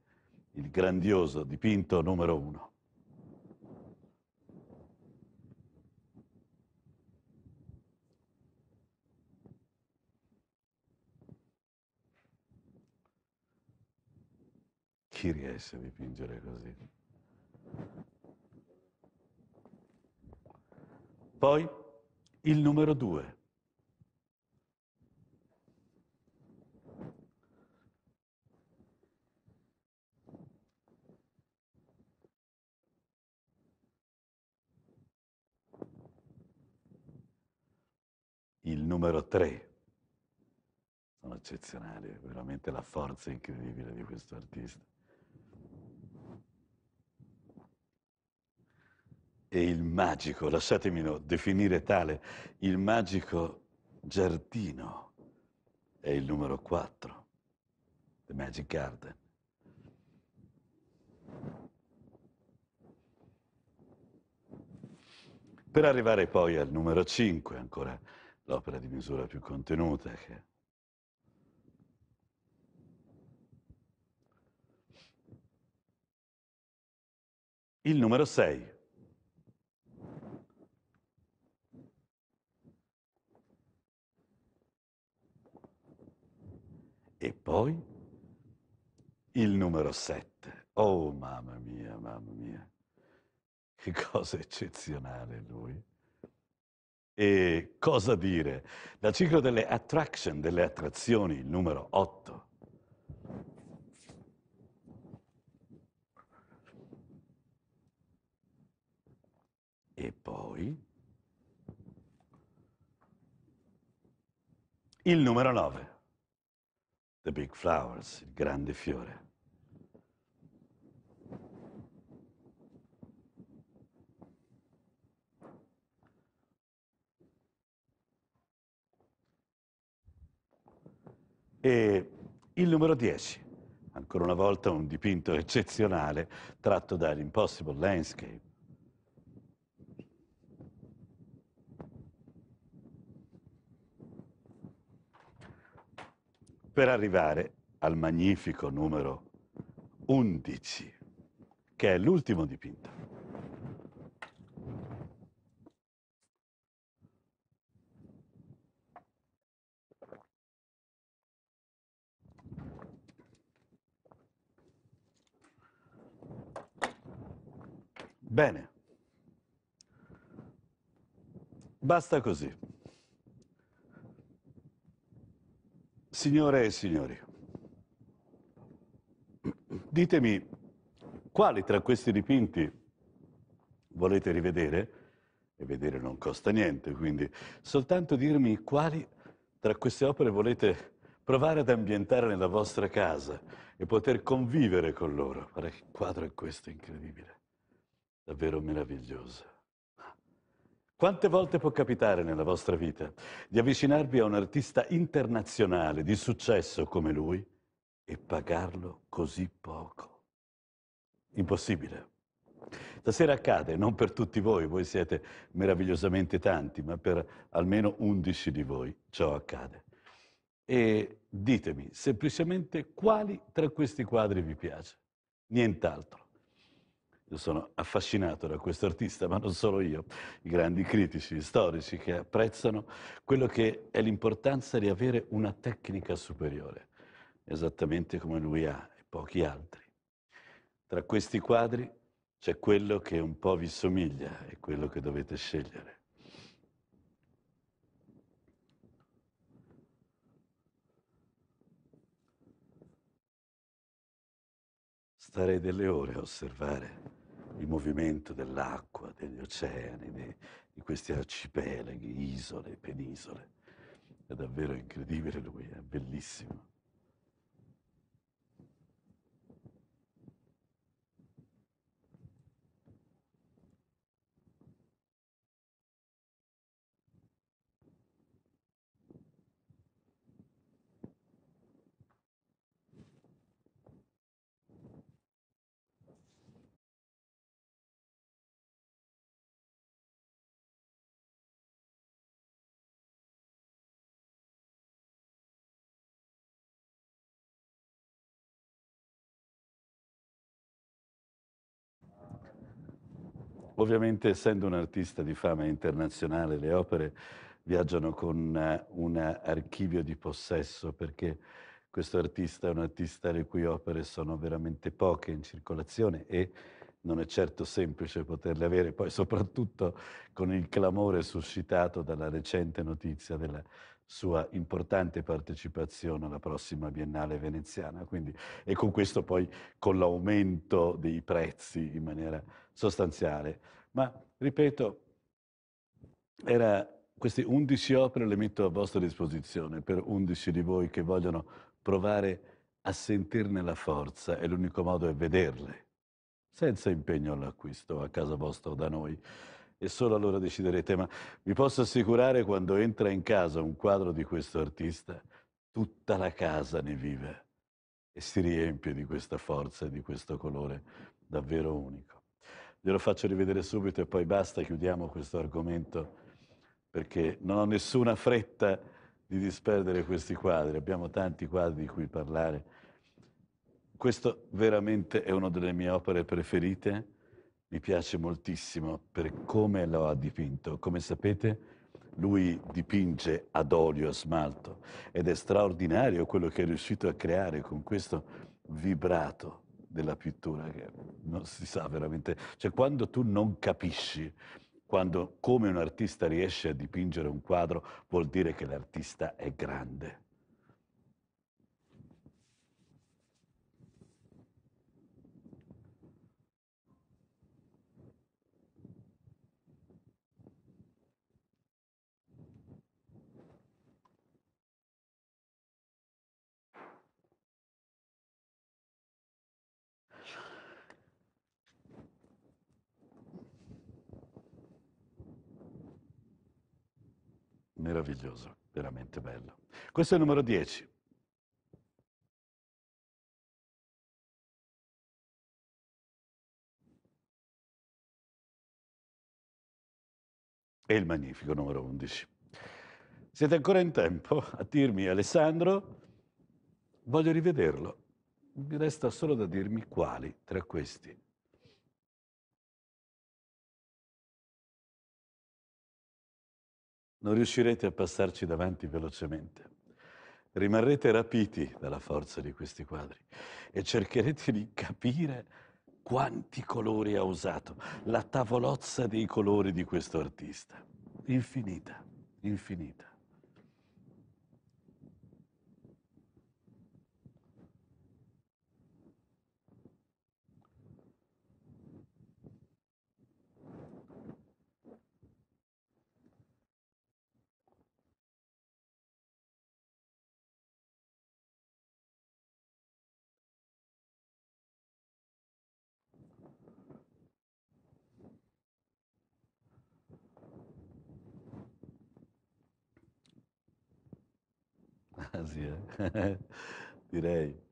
il grandioso dipinto numero uno. Chi riesce a dipingere così? Poi il numero due. il numero 3. Sono eccezionali, veramente la forza incredibile di questo artista. E il magico, lasciatemi definire tale, il magico giardino è il numero 4, The Magic Garden. Per arrivare poi al numero 5, ancora l'opera di misura più contenuta che Il numero 6. E poi il numero 7. Oh mamma mia, mamma mia, che cosa eccezionale lui. E cosa dire? Dal ciclo delle attraction, delle attrazioni, numero 8. E poi il numero 9, The Big Flowers, il grande fiore. E il numero 10, ancora una volta un dipinto eccezionale tratto dall'Impossible Landscape. Per arrivare al magnifico numero 11, che è l'ultimo dipinto. Bene. Basta così. Signore e signori, ditemi quali tra questi dipinti volete rivedere, e vedere non costa niente, quindi soltanto dirmi quali tra queste opere volete provare ad ambientare nella vostra casa e poter convivere con loro. Guarda che quadro è questo, incredibile davvero meravigliosa. Quante volte può capitare nella vostra vita di avvicinarvi a un artista internazionale di successo come lui e pagarlo così poco? Impossibile. Stasera accade, non per tutti voi, voi siete meravigliosamente tanti, ma per almeno 11 di voi ciò accade. E ditemi semplicemente quali tra questi quadri vi piace, nient'altro. Io sono affascinato da questo artista, ma non solo io, i grandi critici, storici che apprezzano quello che è l'importanza di avere una tecnica superiore, esattamente come lui ha e pochi altri. Tra questi quadri c'è quello che un po' vi somiglia e quello che dovete scegliere. Starei delle ore a osservare il movimento dell'acqua, degli oceani, di, di questi arcipelaghi, isole, penisole. È davvero incredibile lui, è bellissimo. Ovviamente essendo un artista di fama internazionale le opere viaggiano con eh, un archivio di possesso perché questo artista è un artista le cui opere sono veramente poche in circolazione e non è certo semplice poterle avere, poi soprattutto con il clamore suscitato dalla recente notizia della sua importante partecipazione alla prossima Biennale veneziana, quindi, e con questo poi con l'aumento dei prezzi in maniera sostanziale. Ma, ripeto, era queste 11 opere le metto a vostra disposizione per 11 di voi che vogliono provare a sentirne la forza e l'unico modo è vederle, senza impegno all'acquisto a casa vostra o da noi e solo allora deciderete. Ma vi posso assicurare, quando entra in casa un quadro di questo artista, tutta la casa ne vive e si riempie di questa forza e di questo colore davvero unico. Glielo faccio rivedere subito e poi basta, chiudiamo questo argomento perché non ho nessuna fretta di disperdere questi quadri, abbiamo tanti quadri di cui parlare. Questo veramente è una delle mie opere preferite mi piace moltissimo per come lo ha dipinto. Come sapete, lui dipinge ad olio, a smalto, ed è straordinario quello che è riuscito a creare con questo vibrato della pittura che non si sa veramente. Cioè quando tu non capisci quando, come un artista riesce a dipingere un quadro, vuol dire che l'artista è grande. meraviglioso, veramente bello. Questo è il numero 10. E il magnifico numero 11. Siete ancora in tempo a dirmi Alessandro, voglio rivederlo. Mi resta solo da dirmi quali tra questi non riuscirete a passarci davanti velocemente. Rimarrete rapiti dalla forza di questi quadri e cercherete di capire quanti colori ha usato, la tavolozza dei colori di questo artista. Infinita, infinita. direi.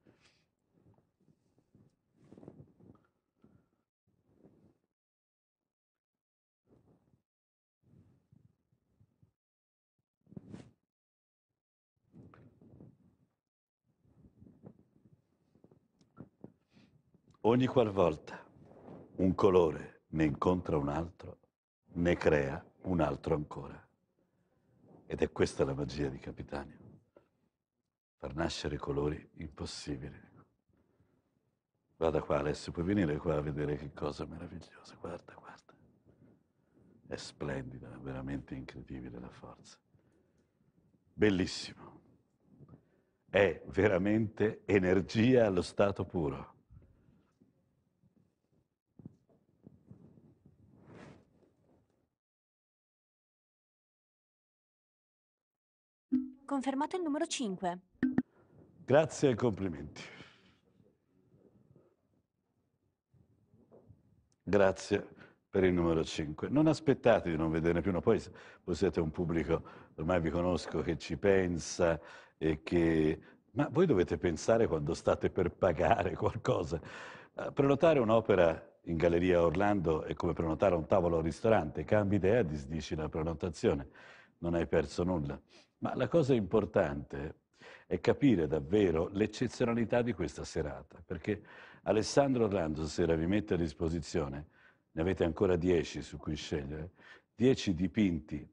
Ogni qualvolta un colore ne incontra un altro, ne crea un altro ancora. Ed è questa la magia di Capitanio far nascere colori impossibili. Guarda qua Alessio, puoi venire qua a vedere che cosa meravigliosa, guarda, guarda. È splendida, veramente incredibile la forza. Bellissimo. È veramente energia allo stato puro. Confermato il numero 5. Grazie e complimenti. Grazie per il numero 5. Non aspettate di non vederne più, no, poi voi siete un pubblico, ormai vi conosco, che ci pensa e che... Ma voi dovete pensare quando state per pagare qualcosa. Ah, prenotare un'opera in Galleria Orlando è come prenotare un tavolo al ristorante, cambi idea, disdici la prenotazione, non hai perso nulla. Ma la cosa importante e capire davvero l'eccezionalità di questa serata, perché Alessandro Rando stasera vi mette a disposizione, ne avete ancora dieci su cui scegliere, dieci dipinti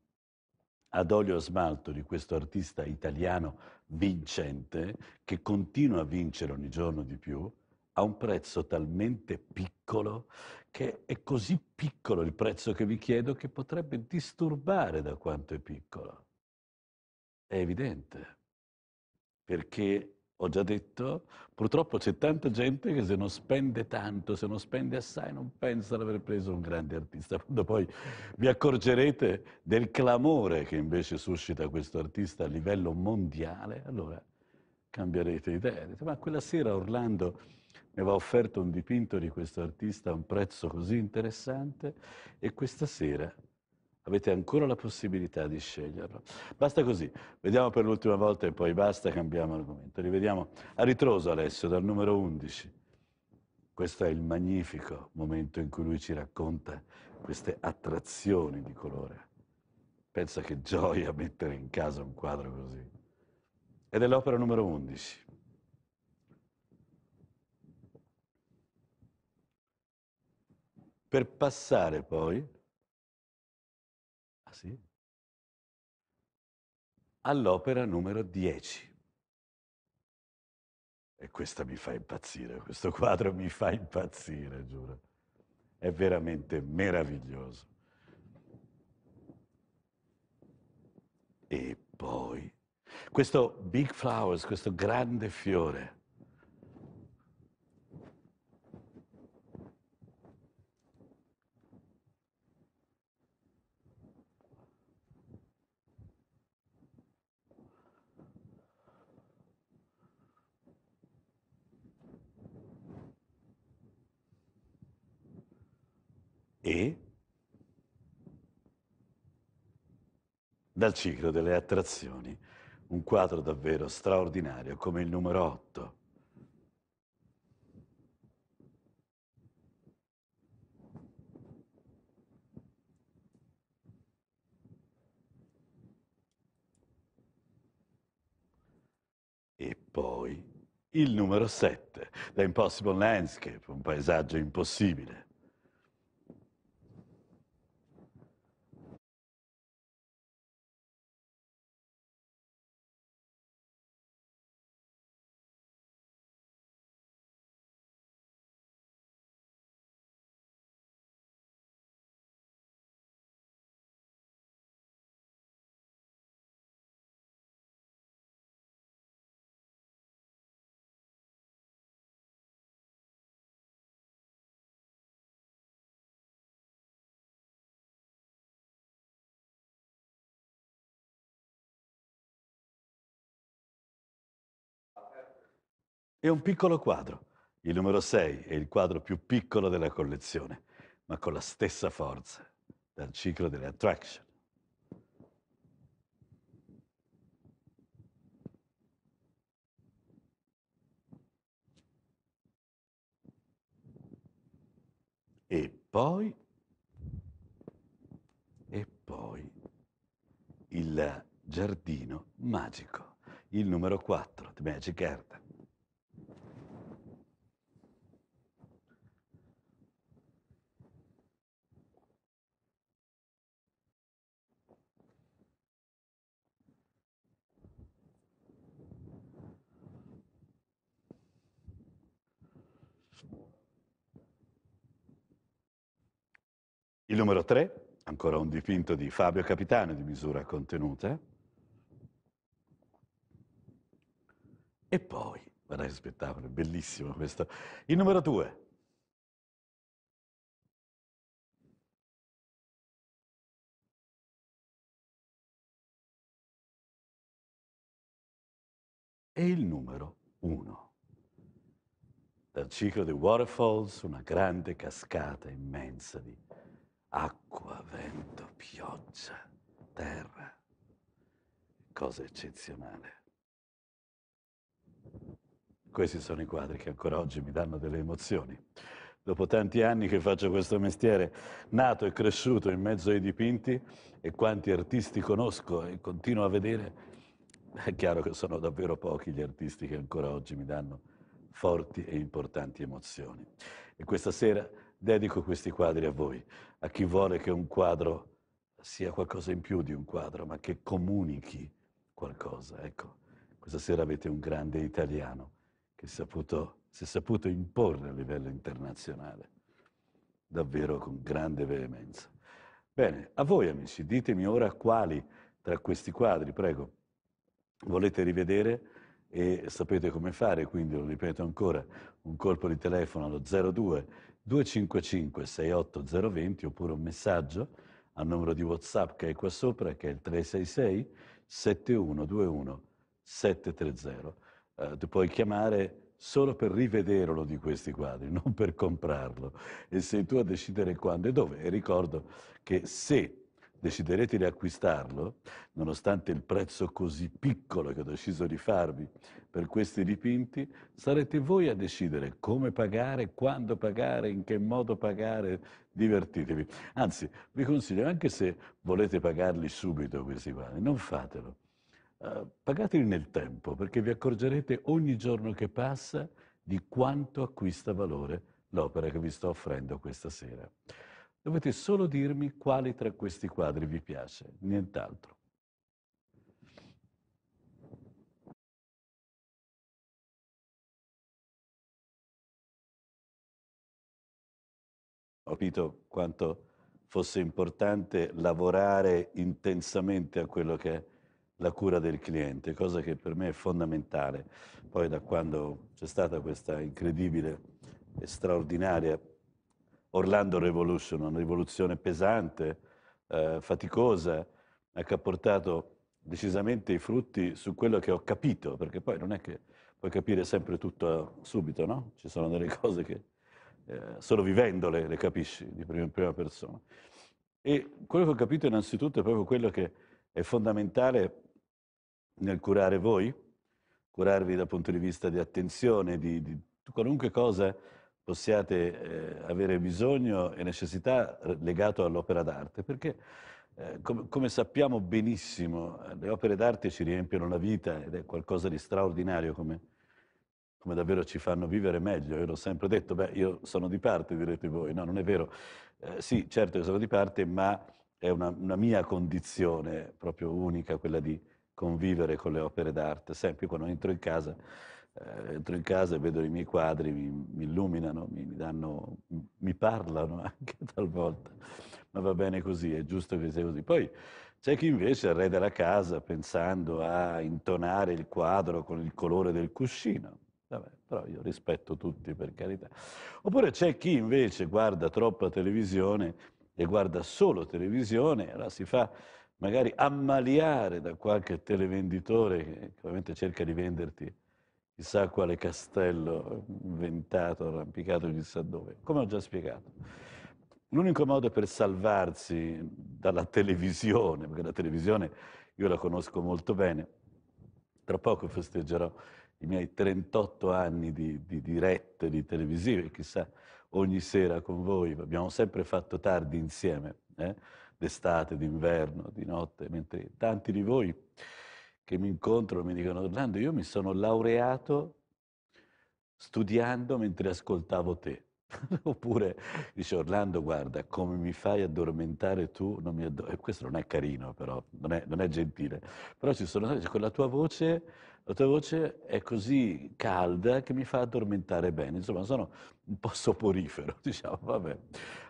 ad olio e smalto di questo artista italiano vincente che continua a vincere ogni giorno di più a un prezzo talmente piccolo che è così piccolo il prezzo che vi chiedo che potrebbe disturbare da quanto è piccolo. È evidente perché ho già detto, purtroppo c'è tanta gente che se non spende tanto, se non spende assai, non pensa di aver preso un grande artista. Quando poi vi accorgerete del clamore che invece suscita questo artista a livello mondiale, allora cambierete idea. ma quella sera Orlando mi aveva offerto un dipinto di questo artista a un prezzo così interessante e questa sera Avete ancora la possibilità di sceglierlo. Basta così. Vediamo per l'ultima volta e poi basta, cambiamo argomento. Rivediamo a ritroso Alessio dal numero 11. Questo è il magnifico momento in cui lui ci racconta queste attrazioni di colore. Pensa che gioia mettere in casa un quadro così. Ed è l'opera numero 11. Per passare poi fermarsi all'opera numero 10. E questa mi fa impazzire, questo quadro mi fa impazzire, giuro. È veramente meraviglioso. E poi, questo Big Flowers, questo grande fiore, e dal ciclo delle attrazioni, un quadro davvero straordinario come il numero 8. E poi il numero 7, The Impossible Landscape, un paesaggio impossibile. e un piccolo quadro. Il numero 6 è il quadro più piccolo della collezione, ma con la stessa forza dal ciclo delle attraction. E poi, e poi, il giardino magico, il numero 4, The Magic Garden. Il numero 3, ancora un dipinto di Fabio Capitano di misura contenuta. E poi, guarda che spettacolo, è bellissimo questo. Il numero 2. E il numero 1. Dal ciclo di Waterfalls, una grande cascata immensa di acqua, vento, pioggia, terra, cosa eccezionale. Questi sono i quadri che ancora oggi mi danno delle emozioni. Dopo tanti anni che faccio questo mestiere, nato e cresciuto in mezzo ai dipinti e quanti artisti conosco e continuo a vedere, è chiaro che sono davvero pochi gli artisti che ancora oggi mi danno forti e importanti emozioni. E questa sera Dedico questi quadri a voi, a chi vuole che un quadro sia qualcosa in più di un quadro, ma che comunichi qualcosa. Ecco, questa sera avete un grande italiano che è saputo, si è saputo imporre a livello internazionale, davvero con grande veemenza. Bene, a voi amici, ditemi ora quali tra questi quadri, prego, volete rivedere e sapete come fare, quindi lo ripeto ancora, un colpo di telefono allo 02 255 68020 oppure un messaggio al numero di WhatsApp che è qua sopra, che è il 366 7121 730. Eh, tu puoi chiamare solo per rivederlo di questi quadri, non per comprarlo. E sei tu a decidere quando e dove. E ricordo che se deciderete di acquistarlo, nonostante il prezzo così piccolo che ho deciso di farvi per questi dipinti, sarete voi a decidere come pagare, quando pagare, in che modo pagare, divertitevi. Anzi, vi consiglio, anche se volete pagarli subito questi panni, non fatelo. Uh, pagateli nel tempo, perché vi accorgerete ogni giorno che passa di quanto acquista valore l'opera che vi sto offrendo questa sera. Dovete solo dirmi quali tra questi quadri vi piace, nient'altro. Ho capito quanto fosse importante lavorare intensamente a quello che è la cura del cliente, cosa che per me è fondamentale. Poi da quando c'è stata questa incredibile e straordinaria Orlando Revolution, una rivoluzione pesante, eh, faticosa, eh, che ha portato decisamente i frutti su quello che ho capito, perché poi non è che puoi capire sempre tutto subito, no? Ci sono delle cose che eh, solo vivendole le capisci di prima prima persona. E quello che ho capito innanzitutto è proprio quello che è fondamentale nel curare voi, curarvi dal punto di vista di attenzione, di, di qualunque cosa possiate eh, avere bisogno e necessità eh, legato all'opera d'arte, perché eh, com come sappiamo benissimo eh, le opere d'arte ci riempiono la vita ed è qualcosa di straordinario come, come davvero ci fanno vivere meglio. Io l'ho sempre detto, beh, io sono di parte, direte voi, no, non è vero. Eh, sì, certo che sono di parte, ma è una, una, mia condizione proprio unica quella di convivere con le opere d'arte, sempre quando entro in casa eh, entro in casa e vedo i miei quadri, mi, mi illuminano, mi, mi, danno, mi parlano anche talvolta, ma va bene così, è giusto che sia così. Poi c'è chi invece arreda la casa pensando a intonare il quadro con il colore del cuscino. Vabbè, però io rispetto tutti per carità. Oppure c'è chi invece guarda troppa televisione e guarda solo televisione, allora si fa magari ammaliare da qualche televenditore che ovviamente cerca di venderti chissà quale castello inventato, arrampicato chissà dove. Come ho già spiegato, l'unico modo per salvarsi dalla televisione, perché la televisione io la conosco molto bene, tra poco festeggerò i miei 38 anni di, di dirette di televisive, chissà ogni sera con voi, abbiamo sempre fatto tardi insieme, eh? d'estate, d'inverno, di notte, mentre tanti di voi che mi incontrano mi dicono, Orlando, io mi sono laureato studiando mentre ascoltavo te. Oppure dice Orlando, guarda, come mi fai addormentare tu, non mi addor- questo non è carino però, non è, non è gentile, però ci sono, con la tua voce la tua voce è così calda che mi fa addormentare bene, insomma sono un po' soporifero, diciamo, vabbè,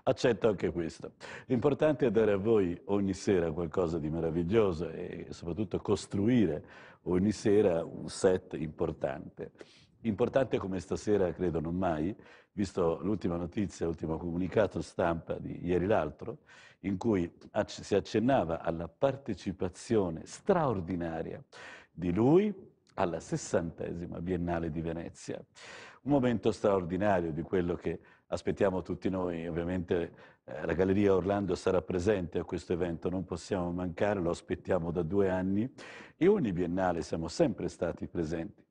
accetto anche questo. L'importante è dare a voi ogni sera qualcosa di meraviglioso e soprattutto costruire ogni sera un set importante. Importante come stasera, credo non mai, visto l'ultima notizia, l'ultimo comunicato stampa di ieri l'altro, in cui si accennava alla partecipazione straordinaria di lui, alla sessantesima Biennale di Venezia. Un momento straordinario di quello che aspettiamo tutti noi, ovviamente eh, la Galleria Orlando sarà presente a questo evento, non possiamo mancare, lo aspettiamo da due anni e ogni biennale siamo sempre stati presenti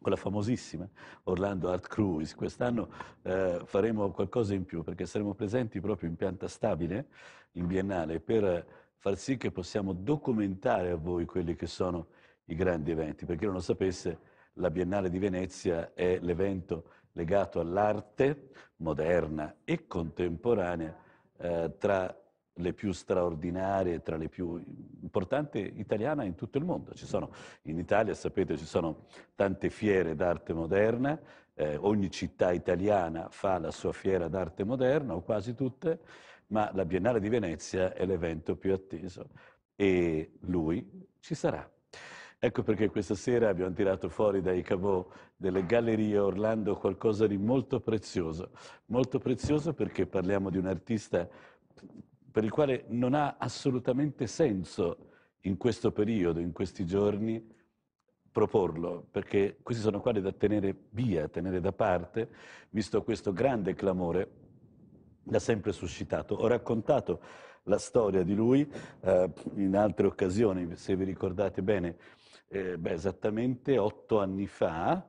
con la famosissima Orlando Art Cruise. Quest'anno eh, faremo qualcosa in più perché saremo presenti proprio in pianta stabile, in biennale, per far sì che possiamo documentare a voi quelli che sono i i grandi eventi. Per chi non lo sapesse, la Biennale di Venezia è l'evento legato all'arte moderna e contemporanea eh, tra le più straordinarie, tra le più importanti italiane in tutto il mondo. Ci Sono, in Italia, sapete, ci sono tante fiere d'arte moderna, eh, ogni città italiana fa la sua fiera d'arte moderna, o quasi tutte, ma la Biennale di Venezia è l'evento più atteso e lui ci sarà. Ecco perché questa sera abbiamo tirato fuori dai cavò delle gallerie Orlando qualcosa di molto prezioso. Molto prezioso perché parliamo di un artista per il quale non ha assolutamente senso in questo periodo, in questi giorni, proporlo, perché questi sono quadri da tenere via, tenere da parte, visto questo grande clamore da sempre suscitato. Ho raccontato la storia di lui eh, in altre occasioni, se vi ricordate bene, eh, beh, esattamente otto anni fa,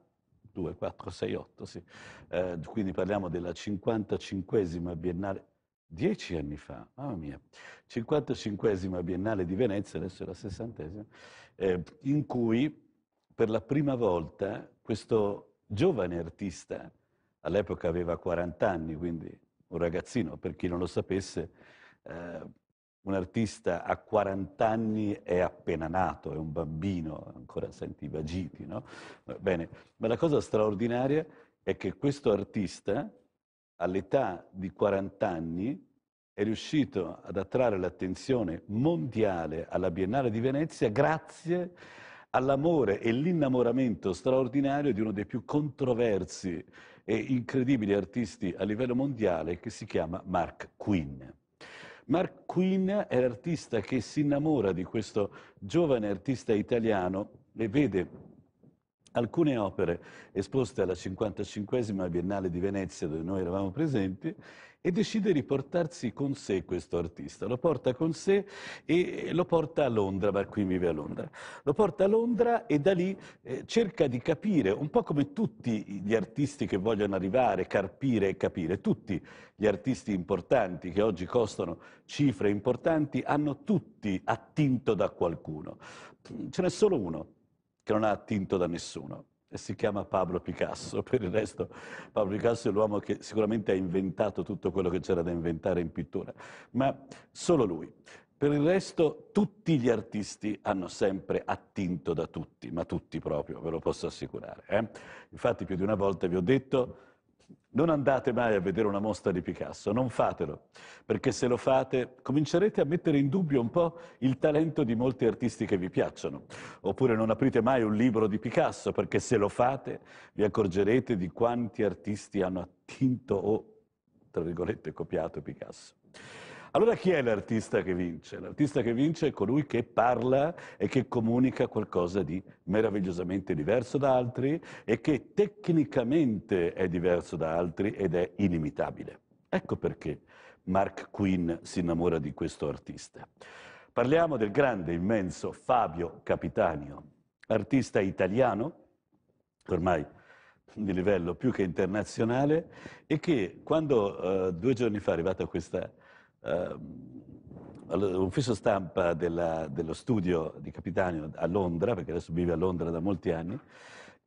2, 4, 6, 8, sì. Eh, quindi parliamo della 55esima Biennale, dieci anni fa, mamma mia, 55esima Biennale di Venezia, adesso è la 60esima, eh, in cui per la prima volta questo giovane artista, all'epoca aveva 40 anni, quindi un ragazzino, per chi non lo sapesse, eh, un artista a 40 anni è appena nato, è un bambino, ancora senti i vagiti, no? Bene, ma la cosa straordinaria è che questo artista all'età di 40 anni è riuscito ad attrarre l'attenzione mondiale alla Biennale di Venezia grazie all'amore e l'innamoramento straordinario di uno dei più controversi e incredibili artisti a livello mondiale che si chiama Mark Quinn. Mark Quinn è l'artista che si innamora di questo giovane artista italiano e vede alcune opere esposte alla 55esima Biennale di Venezia dove noi eravamo presenti e decide di portarsi con sé questo artista. Lo porta con sé e lo porta a Londra, per cui vive a Londra. Lo porta a Londra e da lì eh, cerca di capire, un po' come tutti gli artisti che vogliono arrivare, carpire e capire, tutti gli artisti importanti che oggi costano cifre importanti hanno tutti attinto da qualcuno. Ce n'è solo uno che non ha attinto da nessuno, si chiama Pablo Picasso, per il resto Pablo Picasso è l'uomo che sicuramente ha inventato tutto quello che c'era da inventare in pittura, ma solo lui. Per il resto tutti gli artisti hanno sempre attinto da tutti, ma tutti proprio, ve lo posso assicurare. Eh? Infatti più di una volta vi ho detto non andate mai a vedere una mostra di Picasso, non fatelo, perché se lo fate comincerete a mettere in dubbio un po' il talento di molti artisti che vi piacciono. Oppure non aprite mai un libro di Picasso, perché se lo fate vi accorgerete di quanti artisti hanno attinto o, tra virgolette, copiato Picasso. Allora chi è l'artista che vince? L'artista che vince è colui che parla e che comunica qualcosa di meravigliosamente diverso da altri e che tecnicamente è diverso da altri ed è inimitabile. Ecco perché Mark Quinn si innamora di questo artista. Parliamo del grande, immenso Fabio Capitanio, artista italiano, ormai di livello più che internazionale, e che quando eh, due giorni fa è arrivata questa Ehm, l'ufficio stampa della, dello studio di Capitanio a Londra, perché adesso vive a Londra da molti anni,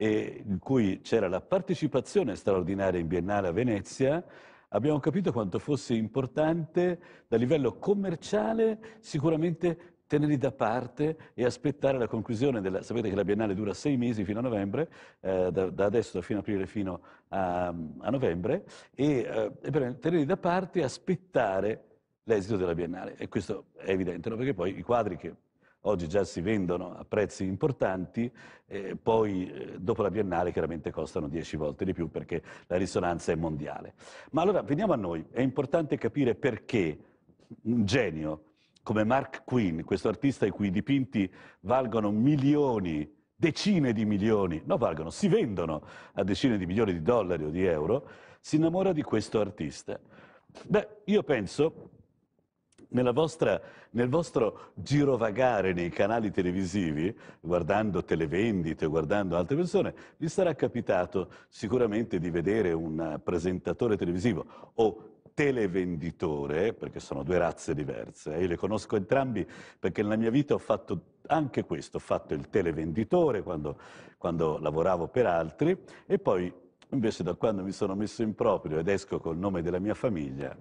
in cui c'era la partecipazione straordinaria in Biennale a Venezia, abbiamo capito quanto fosse importante da livello commerciale sicuramente tenerli da parte e aspettare la conclusione della... Sapete che la Biennale dura sei mesi fino a novembre, eh, da, da, adesso, da fine aprile fino a, a novembre, e, eh, e tenerli da parte e aspettare l'esito della Biennale. E questo è evidente, no? perché poi i quadri che oggi già si vendono a prezzi importanti, eh, poi eh, dopo la biennale chiaramente costano 10 volte di più perché la risonanza è mondiale. Ma allora veniamo a noi, è importante capire perché un genio come Mark Quinn, questo artista i cui dipinti valgono milioni, decine di milioni, no valgono, si vendono a decine di milioni di dollari o di euro, si innamora di questo artista. Beh, io penso vostra, nel vostro girovagare nei canali televisivi, guardando televendite, guardando altre persone, vi sarà capitato sicuramente di vedere un presentatore televisivo o televenditore, perché sono due razze diverse, eh. io le conosco entrambi perché nella mia vita ho fatto anche questo, ho fatto il televenditore quando, quando lavoravo per altri e poi invece da quando mi sono messo in proprio ed esco col nome della mia famiglia,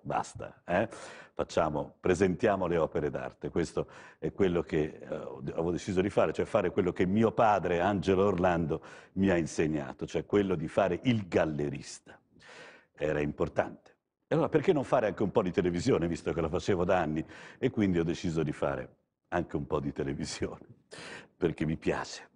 basta. Eh? facciamo, presentiamo le opere d'arte. Questo è quello che eh, avevo deciso di fare, cioè fare quello che mio padre, Angelo Orlando, mi ha insegnato, cioè quello di fare il gallerista. Era importante. E allora perché non fare anche un po' di televisione, visto che la facevo da anni? E quindi ho deciso di fare anche un po' di televisione, perché mi piace.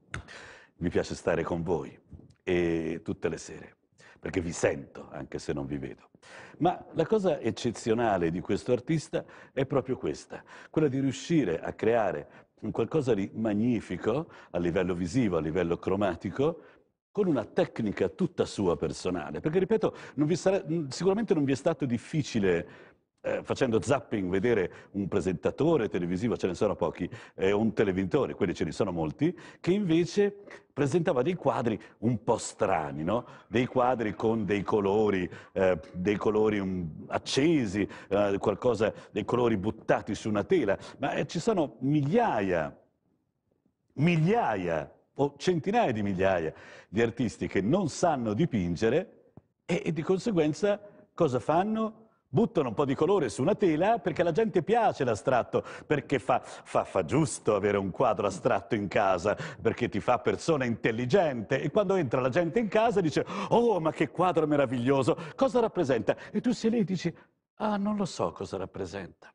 Mi piace stare con voi e tutte le sere perché vi sento anche se non vi vedo. Ma la cosa eccezionale di questo artista è proprio questa, quella di riuscire a creare un qualcosa di magnifico a livello visivo, a livello cromatico, con una tecnica tutta sua personale, perché ripeto, non sare... sicuramente non vi è stato difficile eh, facendo zapping vedere un presentatore televisivo, ce ne sono pochi, eh, un televintore, quelli ce ne sono molti, che invece presentava dei quadri un po' strani, no? dei quadri con dei colori, eh, dei colori um, accesi, eh, qualcosa, dei colori buttati su una tela, ma eh, ci sono migliaia, migliaia o centinaia di migliaia di artisti che non sanno dipingere e, e di conseguenza cosa fanno? buttano un po' di colore su una tela perché alla gente piace l'astratto, perché fa, fa, fa, giusto avere un quadro astratto in casa, perché ti fa persona intelligente e quando entra la gente in casa dice oh ma che quadro meraviglioso, cosa rappresenta? E tu sei lì e dici ah non lo so cosa rappresenta.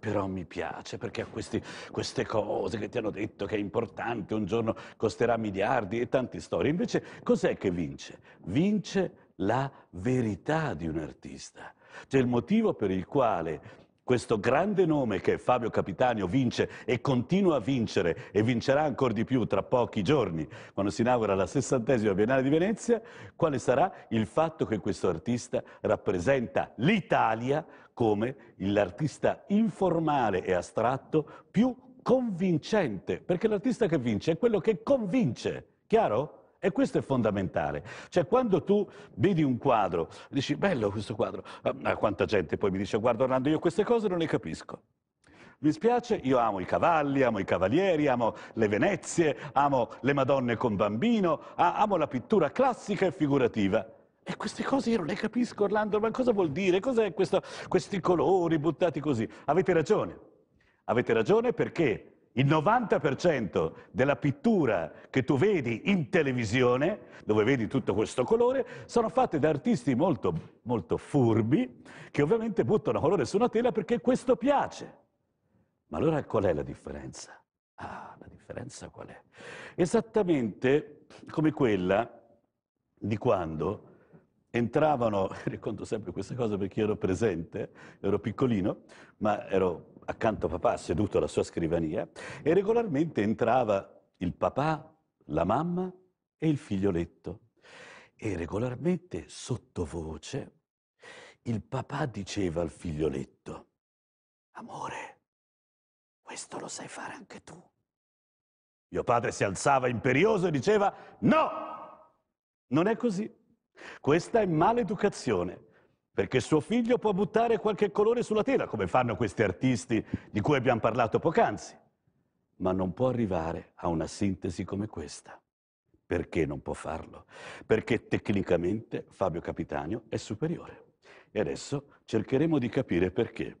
Però mi piace perché ha queste cose che ti hanno detto che è importante, un giorno costerà miliardi e tante storie. Invece cos'è che vince? Vince la verità di un artista c'è il motivo per il quale questo grande nome che è Fabio Capitano vince e continua a vincere e vincerà ancora di più tra pochi giorni, quando si inaugura la sessantesima Biennale di Venezia, quale sarà il fatto che questo artista rappresenta l'Italia come l'artista informale e astratto più convincente, perché l'artista che vince è quello che convince, chiaro? E questo è fondamentale. Cioè, quando tu vedi un quadro, dici, bello questo quadro, ma ah, quanta gente poi mi dice, guarda Orlando, io queste cose non le capisco. Mi spiace, io amo i cavalli, amo i cavalieri, amo le Venezie, amo le Madonne con bambino, amo la pittura classica e figurativa. E queste cose io non le capisco, Orlando, ma cosa vuol dire? Cos'è questo, questi colori buttati così? Avete ragione. Avete ragione perché il 90% della pittura che tu vedi in televisione, dove vedi tutto questo colore, sono fatte da artisti molto, molto furbi, che ovviamente buttano colore su una tela perché questo piace. Ma allora qual è la differenza? Ah, la differenza qual è? Esattamente come quella di quando entravano, ricordo sempre questa cosa perché ero presente, ero piccolino, ma ero accanto a papà, seduto alla sua scrivania, e regolarmente entrava il papà, la mamma e il figlioletto. E regolarmente, sottovoce, il papà diceva al figlioletto, amore, questo lo sai fare anche tu. Mio padre si alzava imperioso e diceva, no, non è così. Questa è maleducazione perché suo figlio può buttare qualche colore sulla tela, come fanno questi artisti di cui abbiamo parlato poc'anzi, ma non può arrivare a una sintesi come questa. Perché non può farlo? Perché tecnicamente Fabio Capitanio è superiore. E adesso cercheremo di capire perché.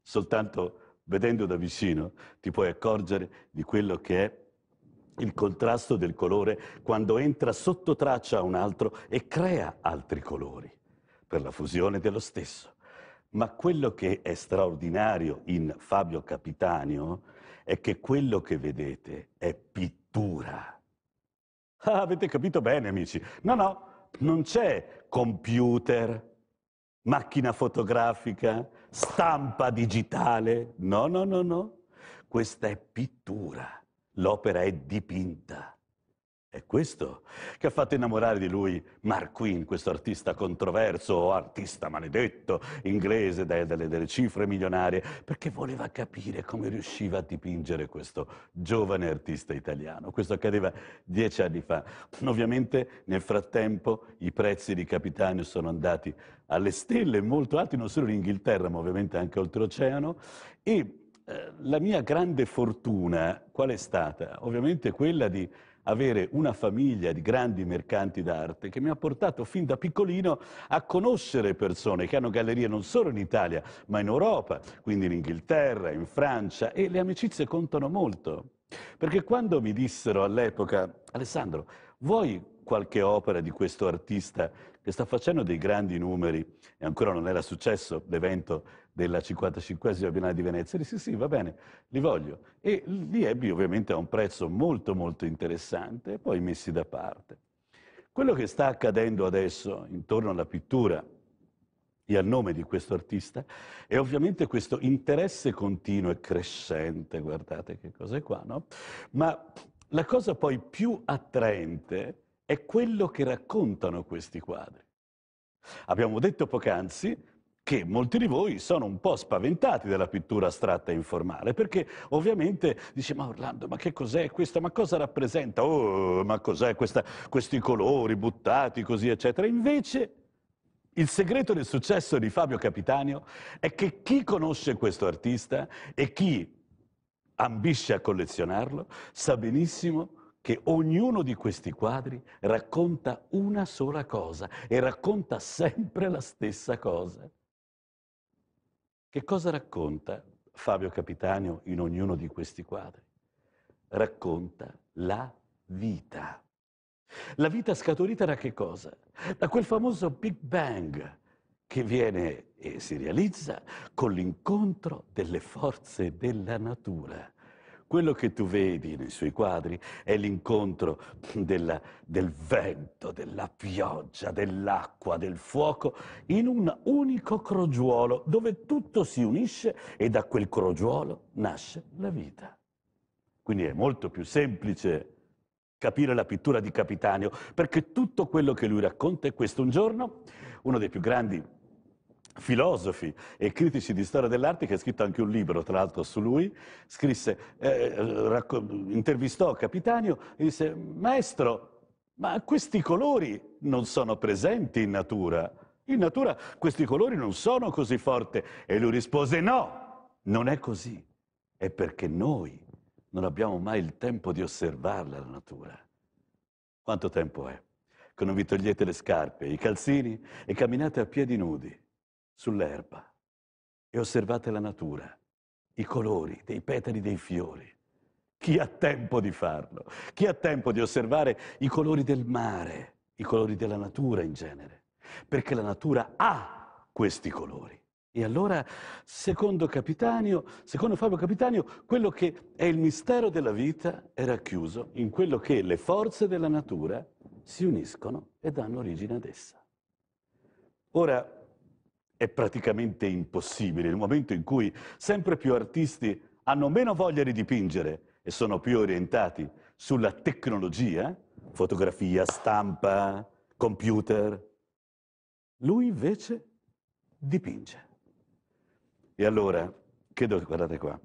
Soltanto vedendo da vicino ti puoi accorgere di quello che è il contrasto del colore quando entra sotto traccia a un altro e crea altri colori per la fusione dello stesso. Ma quello che è straordinario in Fabio Capitanio è che quello che vedete è pittura. Ah, avete capito bene, amici? No, no, non c'è computer, macchina fotografica, stampa digitale. No, no, no, no. Questa è pittura. L'opera è dipinta. È questo che ha fatto innamorare di lui Marquin, questo artista controverso, artista maledetto, inglese, delle, delle cifre milionarie, perché voleva capire come riusciva a dipingere questo giovane artista italiano. Questo accadeva dieci anni fa. Ovviamente nel frattempo i prezzi di Capitanio sono andati alle stelle molto alti, non solo in Inghilterra, ma ovviamente anche oltreoceano. E eh, la mia grande fortuna qual è stata? Ovviamente quella di avere una famiglia di grandi mercanti d'arte che mi ha portato fin da piccolino a conoscere persone che hanno gallerie non solo in Italia, ma in Europa, quindi in Inghilterra, in Francia, e le amicizie contano molto. Perché quando mi dissero all'epoca, Alessandro, vuoi qualche opera di questo artista che sta facendo dei grandi numeri, e ancora non era successo l'evento della 55esima Biennale di Venezia, disse sì, va bene, li voglio. E li ebbi ovviamente a un prezzo molto molto interessante, e poi messi da parte. Quello che sta accadendo adesso intorno alla pittura e al nome di questo artista è ovviamente questo interesse continuo e crescente, guardate che cosa è qua, no? Ma la cosa poi più attraente è quello che raccontano questi quadri. Abbiamo detto poc'anzi che molti di voi sono un po' spaventati della pittura astratta e informale, perché ovviamente dice ma Orlando, ma che cos'è questa? Ma cosa rappresenta? Oh, ma cos'è questa, questi colori buttati così, eccetera. Invece il segreto del successo di Fabio Capitanio è che chi conosce questo artista e chi ambisce a collezionarlo sa benissimo che ognuno di questi quadri racconta una sola cosa e racconta sempre la stessa cosa. Che cosa racconta Fabio Capitanio in ognuno di questi quadri? Racconta la vita. La vita scaturita da che cosa? Da quel famoso Big Bang che viene e si realizza con l'incontro delle forze della natura. Quello che tu vedi nei suoi quadri è l'incontro del, del vento, della pioggia, dell'acqua, del fuoco in un unico crogiuolo dove tutto si unisce e da quel crogiuolo nasce la vita. Quindi è molto più semplice capire la pittura di Capitanio perché tutto quello che lui racconta è questo. Un giorno uno dei più grandi filosofi e critici di storia dell'arte, che ha scritto anche un libro, tra l'altro, su lui, scrisse, eh, intervistò Capitanio e disse, maestro, ma questi colori non sono presenti in natura. In natura questi colori non sono così forti. E lui rispose, no, non è così. È perché noi non abbiamo mai il tempo di osservarla la natura. Quanto tempo è? Che non vi togliete le scarpe, i calzini e camminate a piedi nudi sull'erba e osservate la natura, i colori dei petali dei fiori. Chi ha tempo di farlo? Chi ha tempo di osservare i colori del mare, i colori della natura in genere? Perché la natura ha questi colori. E allora, secondo, Capitanio, secondo Fabio Capitanio, quello che è il mistero della vita è racchiuso in quello che le forze della natura si uniscono e danno origine ad essa. Ora, è praticamente impossibile. Nel momento in cui sempre più artisti hanno meno voglia di dipingere e sono più orientati sulla tecnologia, fotografia, stampa, computer, lui invece dipinge. E allora, che guardate qua,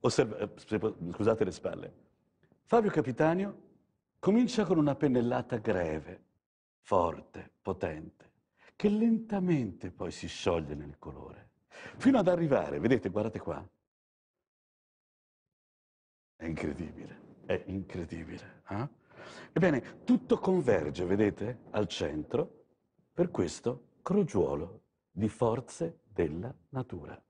Osserva, eh, scusate le spalle, Fabio Capitanio comincia con una pennellata greve, forte, potente che lentamente poi si scioglie nel colore, fino ad arrivare, vedete, guardate qua, è incredibile, è incredibile. Eh? Ebbene, tutto converge, vedete, al centro per questo crogiuolo di forze della natura.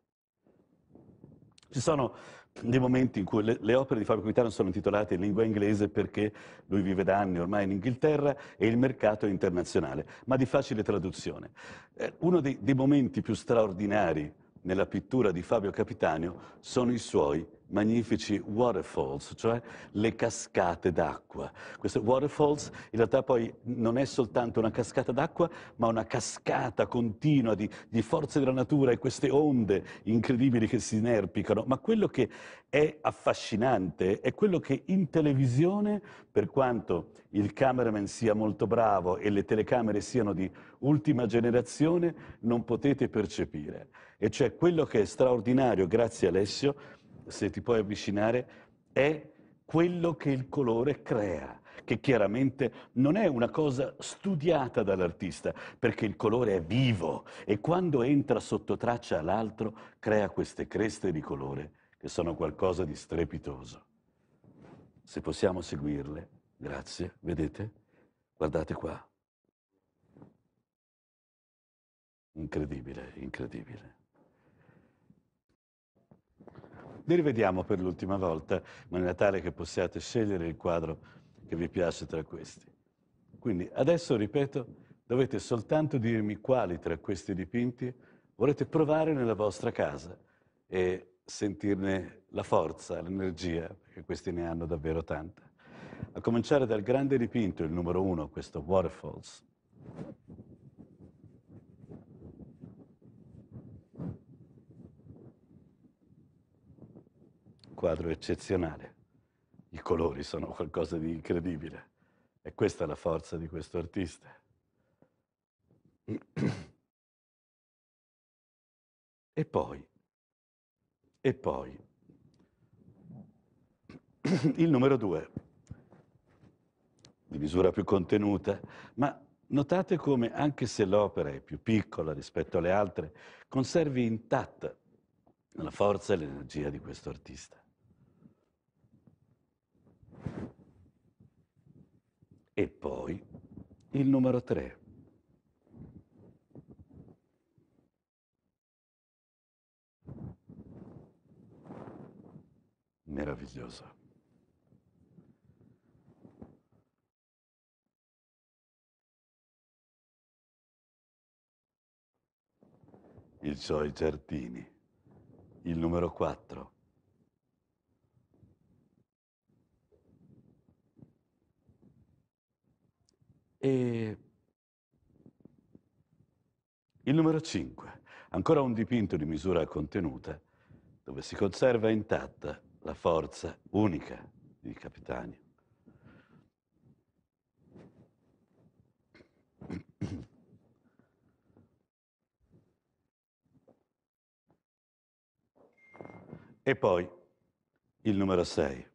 Ci sono nei momenti in cui le, le opere di Fabio Capitano sono intitolate in lingua inglese perché lui vive da anni ormai in Inghilterra e il mercato è internazionale, ma di facile traduzione. Eh, uno dei, dei momenti più straordinari nella pittura di Fabio Capitanio sono i suoi magnifici waterfalls, cioè le cascate d'acqua. Queste waterfalls in realtà poi non è soltanto una cascata d'acqua, ma una cascata continua di, di forze della natura e queste onde incredibili che si inerpicano. Ma quello che è affascinante è quello che in televisione, per quanto il cameraman sia molto bravo e le telecamere siano di ultima generazione, non potete percepire. E cioè quello che è straordinario, grazie Alessio, se ti puoi avvicinare, è quello che il colore crea che chiaramente non è una cosa studiata dall'artista, perché il colore è vivo e quando entra sotto traccia all'altro crea queste creste di colore che sono qualcosa di strepitoso. Se possiamo seguirle, grazie, vedete? Guardate qua. Incredibile, incredibile. Li rivediamo per l'ultima volta, in maniera tale che possiate scegliere il quadro che vi piace tra questi. Quindi adesso, ripeto, dovete soltanto dirmi quali tra questi dipinti volete provare nella vostra casa e sentirne la forza, l'energia, perché questi ne hanno davvero tanta. A cominciare dal grande dipinto, il numero uno, questo Waterfalls. quadro eccezionale. I colori sono qualcosa di incredibile e questa è la forza di questo artista. E poi, e poi, il numero due, di misura più contenuta, ma notate come anche se l'opera è più piccola rispetto alle altre, conservi intatta la forza e l'energia di questo artista. E poi il numero 3. Meraviglioso. I suoi giardini, il numero 4. E il numero 5, ancora un dipinto di misura contenuta, dove si conserva intatta la forza unica di Capitani. E poi il numero 6.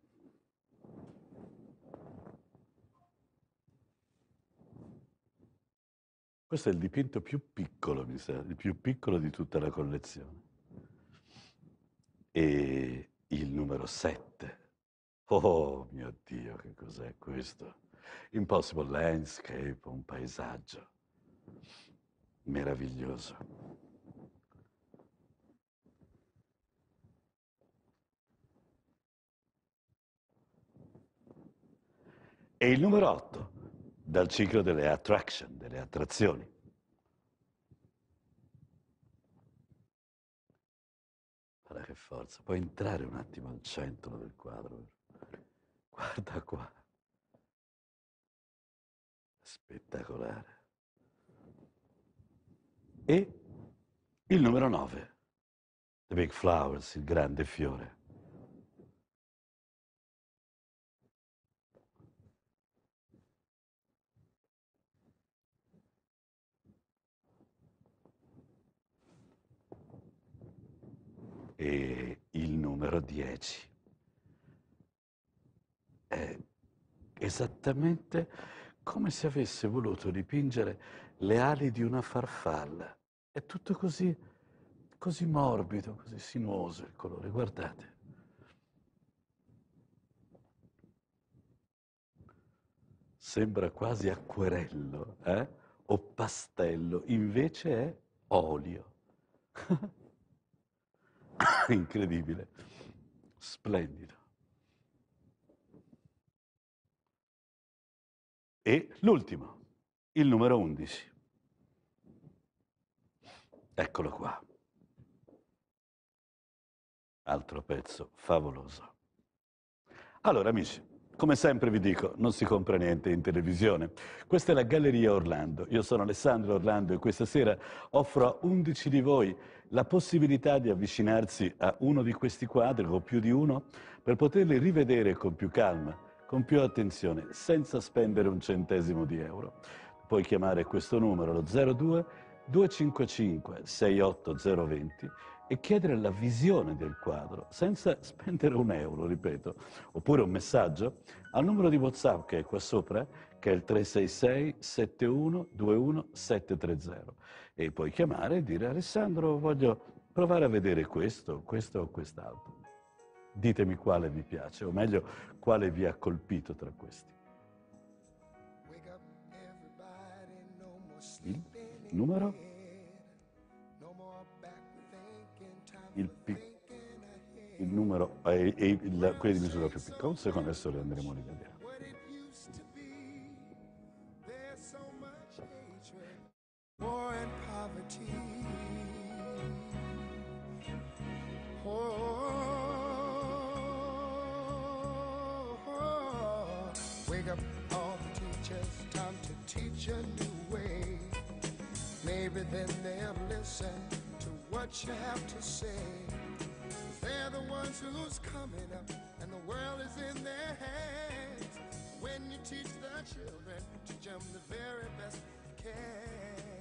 Questo è il dipinto più piccolo, mi sa, il più piccolo di tutta la collezione. E il numero 7. Oh mio Dio, che cos'è questo? Impossible landscape, un paesaggio meraviglioso. E il numero 8 dal ciclo delle attraction, delle attrazioni. Guarda che forza, puoi entrare un attimo al centro del quadro. Guarda qua. Spettacolare. E il numero 9, The Big Flowers, il grande fiore. e il numero 10. È esattamente come se avesse voluto dipingere le ali di una farfalla. È tutto così, così morbido, così sinuoso il colore, guardate. Sembra quasi acquerello eh? o pastello, invece è olio. incredibile, splendido. E l'ultimo, il numero 11. Eccolo qua. Altro pezzo favoloso. Allora, amici, come sempre vi dico, non si compra niente in televisione. Questa è la Galleria Orlando. Io sono Alessandro Orlando e questa sera offro a 11 di voi la possibilità di avvicinarsi a uno di questi quadri o più di uno per poterli rivedere con più calma, con più attenzione, senza spendere un centesimo di euro. Puoi chiamare questo numero, lo 02 255 68020 e chiedere la visione del quadro senza spendere un euro, ripeto, oppure un messaggio al numero di WhatsApp che è qua sopra, che è il 366 71 730 e puoi chiamare e dire Alessandro voglio provare a vedere questo, questo o quest'altro. Ditemi quale vi piace, o meglio, quale vi ha colpito tra questi. Il numero il, il numero e, e la, quelli di misura più piccola. Un secondo adesso le andremo a rivedere. Maybe then they'll listen. what you have to say. They're the ones who's coming up, and the world is in their hands. When you teach the children, teach them the very best you can.